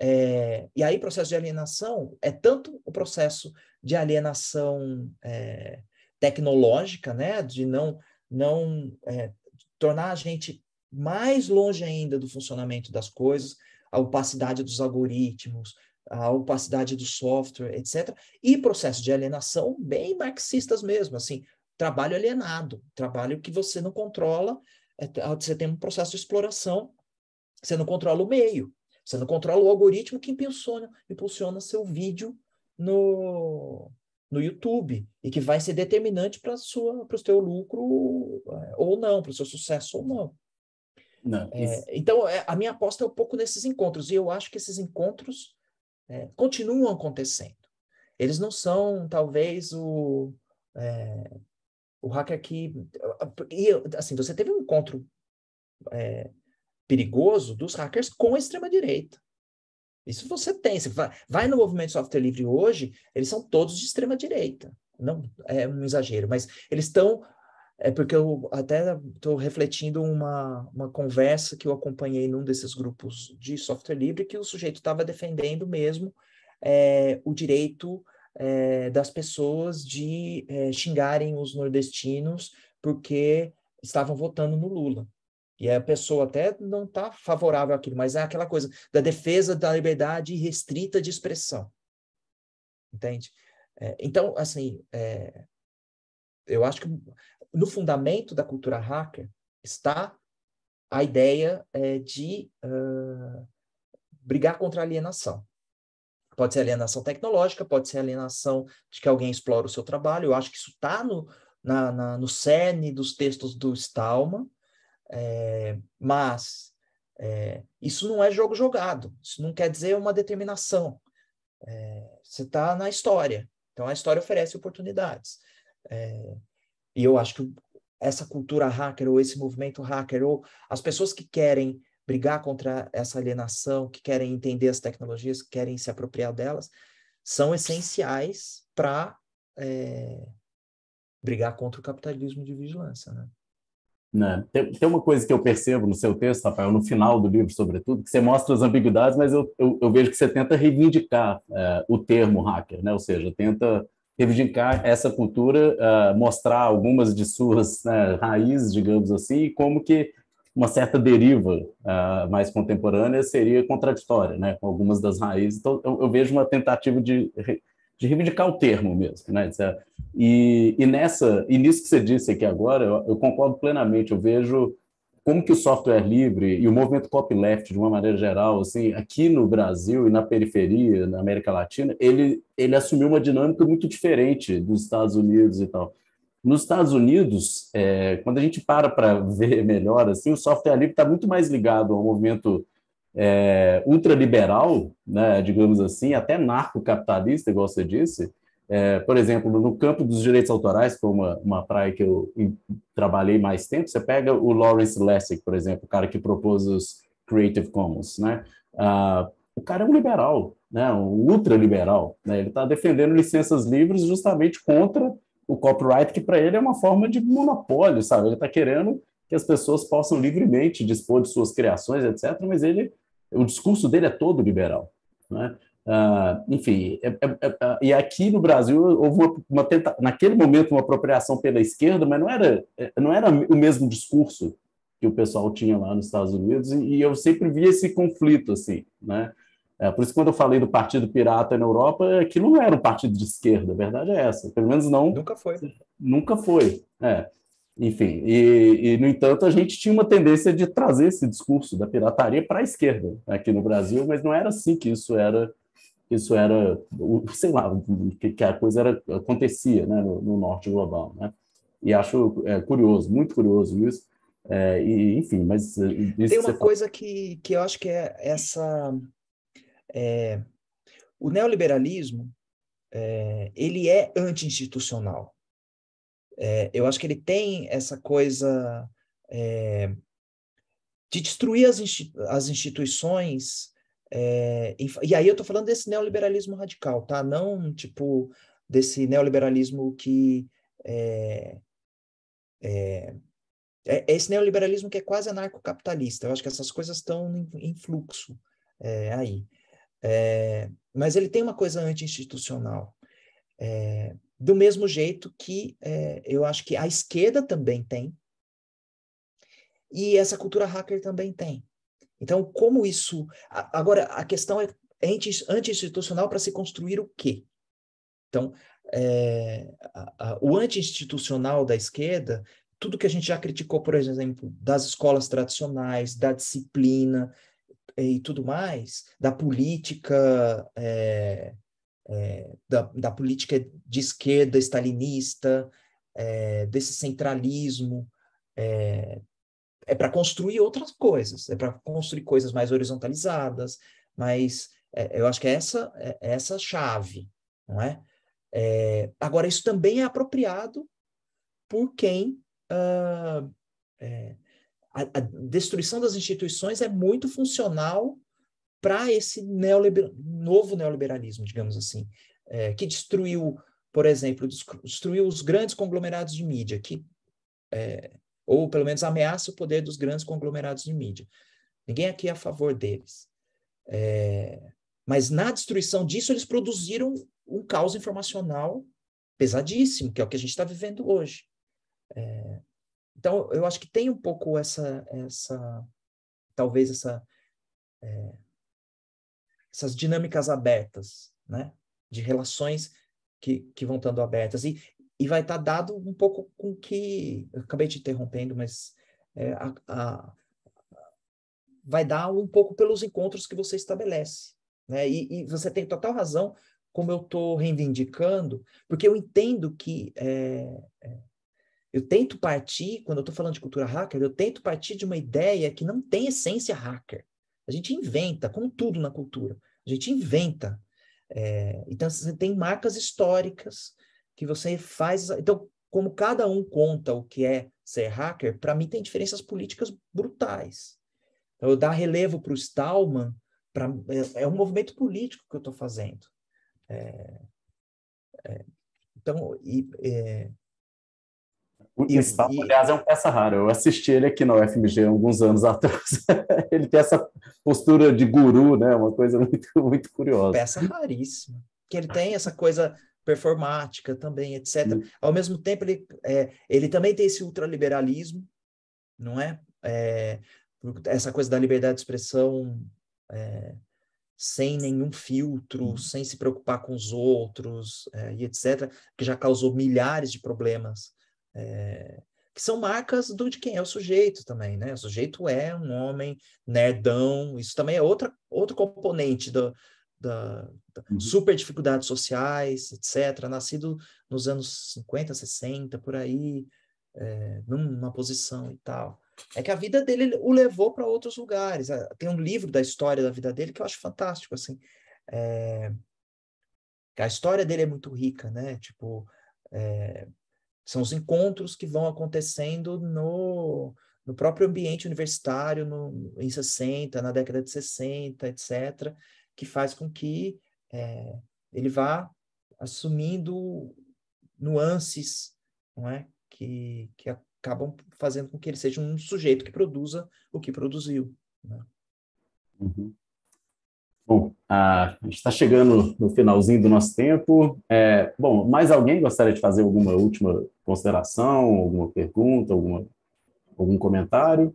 É, e aí, processo de alienação é tanto o processo de alienação é, tecnológica, né, de não, não é, tornar a gente mais longe ainda do funcionamento das coisas, a opacidade dos algoritmos, a opacidade do software, etc. E processo de alienação bem marxistas mesmo, assim, trabalho alienado, trabalho que você não controla, é, você tem um processo de exploração, você não controla o meio, você não controla o algoritmo que impulsiona, impulsiona seu vídeo no, no YouTube e que vai ser determinante para o seu lucro é, ou não, para o seu sucesso ou não. não é, então, é, a minha aposta é um pouco nesses encontros, e eu acho que esses encontros é, continuam acontecendo. Eles não são, talvez, o, é, o hacker que. E, assim, você teve um encontro é, perigoso dos hackers com a extrema-direita. Isso você tem. Você vai, vai no movimento software livre hoje, eles são todos de extrema-direita. Não é um exagero, mas eles estão é porque eu até estou refletindo uma, uma conversa que eu acompanhei num desses grupos de software livre, que o sujeito estava defendendo mesmo é, o direito é, das pessoas de é, xingarem os nordestinos porque estavam votando no Lula. E a pessoa até não está favorável àquilo, mas é aquela coisa da defesa da liberdade restrita de expressão. Entende? É, então, assim, é, eu acho que no fundamento da cultura hacker está a ideia é, de uh, brigar contra a alienação. Pode ser alienação tecnológica, pode ser alienação de que alguém explora o seu trabalho. Eu acho que isso está no, na, na, no cerne dos textos do Stallman, é, mas é, isso não é jogo jogado, isso não quer dizer uma determinação. É, você está na história, então a história oferece oportunidades. É, e eu acho que essa cultura hacker ou esse movimento hacker ou as pessoas que querem brigar contra essa alienação, que querem entender as tecnologias, que querem se apropriar delas, são essenciais para é, brigar contra o capitalismo de vigilância, né? Né? Tem, tem, uma coisa que eu percebo no seu texto, Rafael, no final do livro, sobretudo, que você mostra as ambiguidades, mas eu, eu, eu vejo que você tenta reivindicar é, o termo hacker, né? ou seja, tenta reivindicar essa cultura, uh, mostrar algumas de suas (laughs) né, raízes, digamos assim, e como que uma certa deriva uh, mais contemporânea seria contraditória né, com algumas das raízes. Então, eu, eu vejo uma tentativa de, de reivindicar o termo mesmo. Né, e, e, nessa, e nisso que você disse aqui agora, eu, eu concordo plenamente, eu vejo como que o software é livre e o movimento copyleft, de uma maneira geral, assim, aqui no Brasil e na periferia, na América Latina, ele, ele assumiu uma dinâmica muito diferente dos Estados Unidos e tal. Nos Estados Unidos, é, quando a gente para para (laughs) ver melhor, assim, o software livre está muito mais ligado ao movimento é, ultraliberal, né, digamos assim, até narcocapitalista, igual você disse, é, por exemplo, no campo dos direitos autorais, que foi é uma, uma praia que eu trabalhei mais tempo, você pega o Lawrence Lessig, por exemplo, o cara que propôs os Creative Commons, né? Ah, o cara é um liberal, né? um ultraliberal. Né? Ele está defendendo licenças livres justamente contra o copyright, que para ele é uma forma de monopólio, sabe? Ele está querendo que as pessoas possam livremente dispor de suas criações, etc., mas ele, o discurso dele é todo liberal. Né? Ah, enfim, é é, é, é, e aqui no Brasil houve uma, uma tenta, naquele momento uma apropriação pela esquerda, mas não era, é, não era o mesmo discurso que o pessoal tinha lá nos Estados Unidos, e, eu sempre vi esse conflito, assim, né? É, por isso, quando eu falei do Partido Pirata na Europa, aquilo não era um partido de esquerda, a verdade é essa, pelo menos não. Nunca foi. Nunca foi, é. Enfim, e, e no entanto, a gente tinha uma tendência de trazer esse discurso da pirataria para a esquerda aqui no Brasil, mas não era assim que isso era isso era, sei lá, que, que a coisa era, acontecia né, no, no norte global. Né? E acho é, curioso, muito curioso isso. É, e, enfim, mas. É, tem uma coisa que, que eu acho que é essa. É, o neoliberalismo é, ele é anti-institucional. É, eu acho que ele tem essa coisa de destruir as, instituições é, e, e, aí eu estou falando desse neoliberalismo radical, tá? Não, tipo, desse neoliberalismo que... É, é, é, é esse neoliberalismo que é quase anarcocapitalista. Eu acho que essas coisas estão em, em fluxo é, aí. É, mas ele tem uma coisa anti-institucional. do mesmo jeito que eu acho que a esquerda também tem, e essa cultura hacker também tem. Então, como isso. Agora, a questão é anti-institucional para se construir o quê? Então, é, a, a, o anti-institucional da esquerda, tudo que a gente já criticou, por exemplo, das escolas tradicionais, da disciplina e tudo mais, da política. É, é, da, da, política de esquerda stalinista, é, desse centralismo, é, é para construir outras coisas, é para construir coisas mais horizontalizadas, mas é, eu acho que é essa, é, é, essa chave, não é? é? Agora, isso também é apropriado por quem. Uh, a, a, destruição das instituições é muito funcional para esse neoliber, novo neoliberalismo, digamos assim, é, que destruiu, por exemplo, destruiu os grandes conglomerados de mídia, que é, ou pelo menos ameaça o poder dos grandes conglomerados de mídia. Ninguém aqui é a favor deles. É... Mas na destruição disso, eles produziram um caos informacional pesadíssimo, que é o que a gente está vivendo hoje. É... Então, eu acho que tem um pouco essa, essa talvez essa, é... essas dinâmicas abertas, né? de relações que, que vão estando abertas. E, e vai estar tá dado um pouco com que. acabei te interrompendo, mas é, a, a, vai dar um pouco pelos encontros que você estabelece. Né? E, e você tem total razão, como eu estou reivindicando, porque eu entendo que. É, é eu tento partir, quando eu estou falando de cultura hacker, eu tento partir de uma ideia que não tem essência hacker. A gente inventa, como tudo na cultura, a gente inventa. É, então, você tem marcas históricas, que você faz. Então, como cada um conta o que é ser hacker, para mim tem diferenças políticas brutais. Então, eu dar relevo para o Stallman pra, é, é, um movimento político que eu estou fazendo. É, é, então, e, é, o e, Stallman, e, aliás, é um peça rara. Eu assisti ele aqui na UFMG alguns anos (laughs) atrás. ele tem essa postura de guru, né? Uma coisa muito, muito curiosa. Peça raríssima. Que ele tem essa coisa performática também, etc. Ao mesmo tempo, ele, é, ele também tem esse ultraliberalismo, não é? é essa coisa da liberdade de expressão é, sem nenhum filtro, uhum. sem se preocupar com os outros é, e etc., que já causou milhares de problemas. É, que são marcas do, de quem é o sujeito também, né? O sujeito é um homem nerdão, isso também é outra, outro componente do, da, da uhum. super dificuldades sociais, etc., nascido nos anos 50, 60, por aí, é, numa posição e tal. É que a vida dele o levou para outros lugares. Ah, tem um livro da história da vida dele que eu acho fantástico, assim. É, a história dele é muito rica, né? Tipo, é, são os encontros que vão acontecendo no, no próprio ambiente universitário no, em 60, na década de 60, etc que faz com que é, ele vá assumindo nuances não é? que, que acabam fazendo com que ele seja um sujeito que produza o que produziu. Né? Uhum. Bom, a gente está chegando no finalzinho do nosso tempo. É, bom, mais alguém gostaria de fazer alguma última consideração, alguma pergunta, alguma, algum comentário?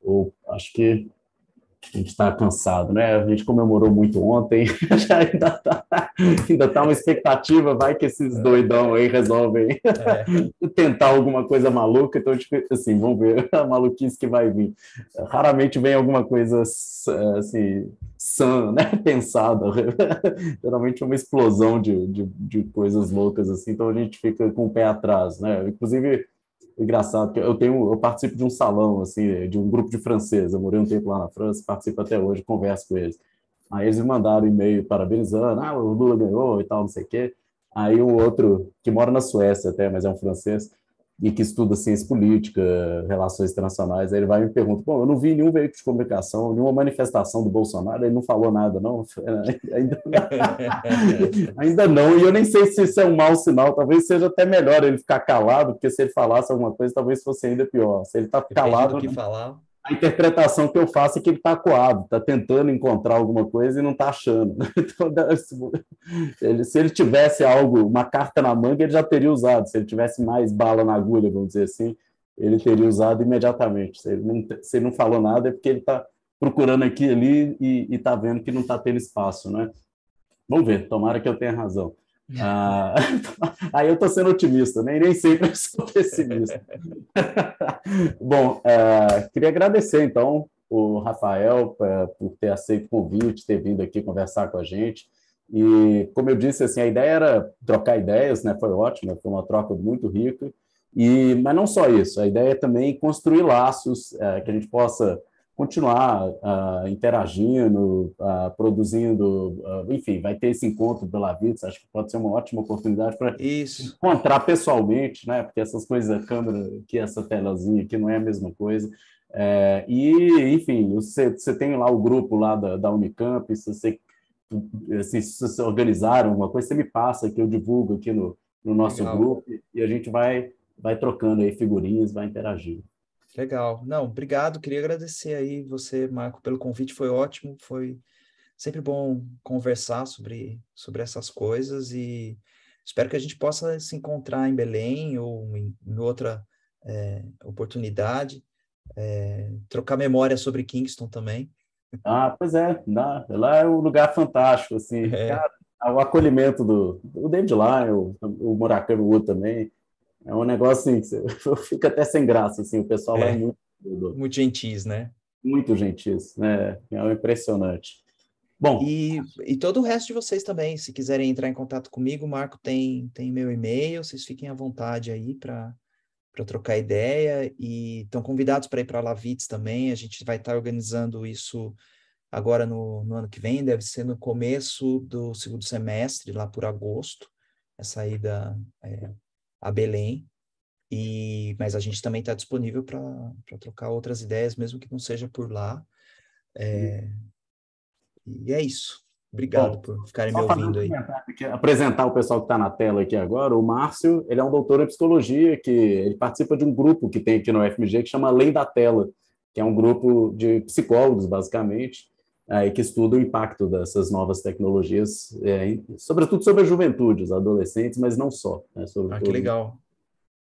Ou acho que a gente está cansado, né? A gente comemorou muito ontem, (laughs) ainda está ainda tá uma expectativa, vai que esses é. doidão aí resolvem é. (laughs) tentar alguma coisa maluca, então, tipo, assim, vamos ver (laughs) a maluquice que vai vir. Raramente vem alguma coisa, assim, sã, né? Pensada. Geralmente é uma explosão de, de, de coisas loucas, assim, então a gente fica com o pé atrás, né? Inclusive, engraçado, que eu tenho, eu participo de um salão, assim, de um grupo de franceses, eu morei um tempo lá na França, participo até hoje, converso com eles. Aí eles me mandaram e-mail parabenizando, ah, o Lula ganhou e tal, não sei o quê. Aí um outro, que mora na Suécia até, mas é um francês, e que estuda ciência política, relações internacionais, aí ele vai e me pergunta, bom, eu não vi nenhum veículo de comunicação, nenhuma manifestação do Bolsonaro, ele não falou nada, não? (laughs) É, ainda não, (laughs) ainda não e eu nem sei se isso é um mau sinal, talvez seja até melhor ele ficar calado, porque se ele falasse alguma coisa, talvez fosse ainda pior. Se ele está calado... do que né? falar a interpretação que eu faço é que ele está coado, está tentando encontrar alguma coisa e não está achando. (laughs) Então, se ele tivesse algo, uma carta na manga, ele já teria usado. Se ele tivesse mais bala na agulha, vamos dizer assim, ele teria usado imediatamente. Se ele não, se ele não falou nada, é porque ele está procurando aqui ali e está vendo que não está tendo espaço. Né? Vamos ver, tomara que eu tenha razão. É. Ah, (laughs) aí eu estou sendo otimista, nem, nem sempre eu sou pessimista. (laughs) Bom, é, queria agradecer então o Rafael pra, é, por ter aceito o convite, ter vindo aqui conversar com a gente. E, como eu disse, assim, a ideia era trocar ideias, né? foi ótimo, foi uma troca muito rica. E, mas não só isso, a ideia é também construir laços é, que a gente possa continuar uh, interagindo, uh, produzindo, uh, enfim, vai ter esse encontro pela Vitz, acho que pode ser uma ótima oportunidade para encontrar pessoalmente, né? Porque essas coisas, a câmera, que essa telazinha aqui não é a mesma coisa. É, e, enfim, você, você tem lá o grupo lá da, da Unicamp, se você assim, se você organizar alguma coisa, você me passa que eu divulgo aqui no, no nosso Legal. grupo e a gente vai vai trocando aí figurinhas, vai interagindo. Legal. Não, obrigado. Queria agradecer aí você, Marco, pelo convite. Foi ótimo. Foi sempre bom conversar sobre, sobre essas coisas e espero que a gente possa se encontrar em Belém ou em, em outra é, oportunidade. É, trocar memória sobre Kingston também. Ah, pois é. Lá é um lugar fantástico, assim. É. Cara, o acolhimento do, do David Lyon, o, o Murakami Wood também é um negócio assim, que você (laughs) até sem graça, assim, o pessoal é, é muito... Muito gentis, né? Muito gentis, né? É impressionante. Bom. E, e todo o resto de vocês também, se quiserem entrar em contato comigo, o Marco tem, tem meu e-mail, vocês fiquem à vontade aí para trocar ideia e estão convidados para ir para a Lavitz também, a gente vai estar tá organizando isso agora no, no ano que vem, deve ser no começo do segundo semestre, lá por agosto, A saída. é, a Belém. E, mas a gente também está disponível para trocar outras ideias, mesmo que não seja por lá. É, e é isso. Obrigado Bom, por ficarem me ouvindo aí. apresentar o pessoal que está na tela aqui agora. O Márcio, ele é um doutor em psicologia, que ele participa de um grupo que tem aqui no FMG que chama Além da Tela, que é um grupo de psicólogos, basicamente, é, e que estuda o impacto dessas novas tecnologias, é, sobretudo sobre a juventude, os adolescentes, mas não só. Né, ah, que legal.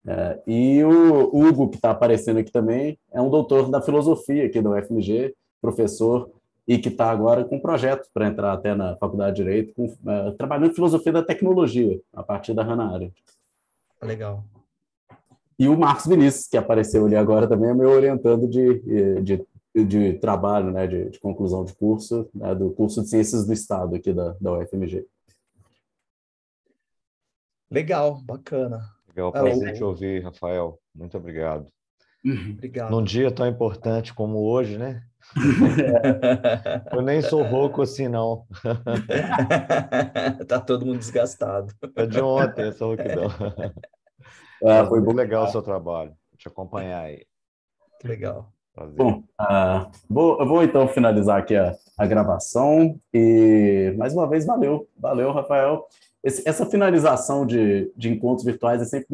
É, e o Hugo, que está aparecendo aqui também, é um doutor da filosofia aqui do UFMG, professor, e que está agora com um projeto para entrar até na Faculdade de Direito, com, uh, trabalhando filosofia da tecnologia, a partir da Hannah Arendt. Legal. E o Marcos Vinícius, que apareceu ali agora também, é meu orientando de, de de trabalho, né, de, de conclusão de curso, né, do curso de Ciências do Estado aqui da, da UFMG. Legal, bacana. Legal, é, prazer é, te ouvir, Rafael. Muito obrigado. Uhum. Obrigado. Num dia tão importante como hoje, né? (laughs) Eu nem sou rouco assim, não. (laughs) tá todo mundo desgastado. É de ontem essa rouquidão. É, foi muito legal o seu trabalho. Vou te acompanhar aí. Legal. Bom, uh, vou, eu vou então finalizar aqui a, a gravação e mais uma vez valeu, valeu, Rafael. Esse, essa finalização de, de encontros virtuais é sempre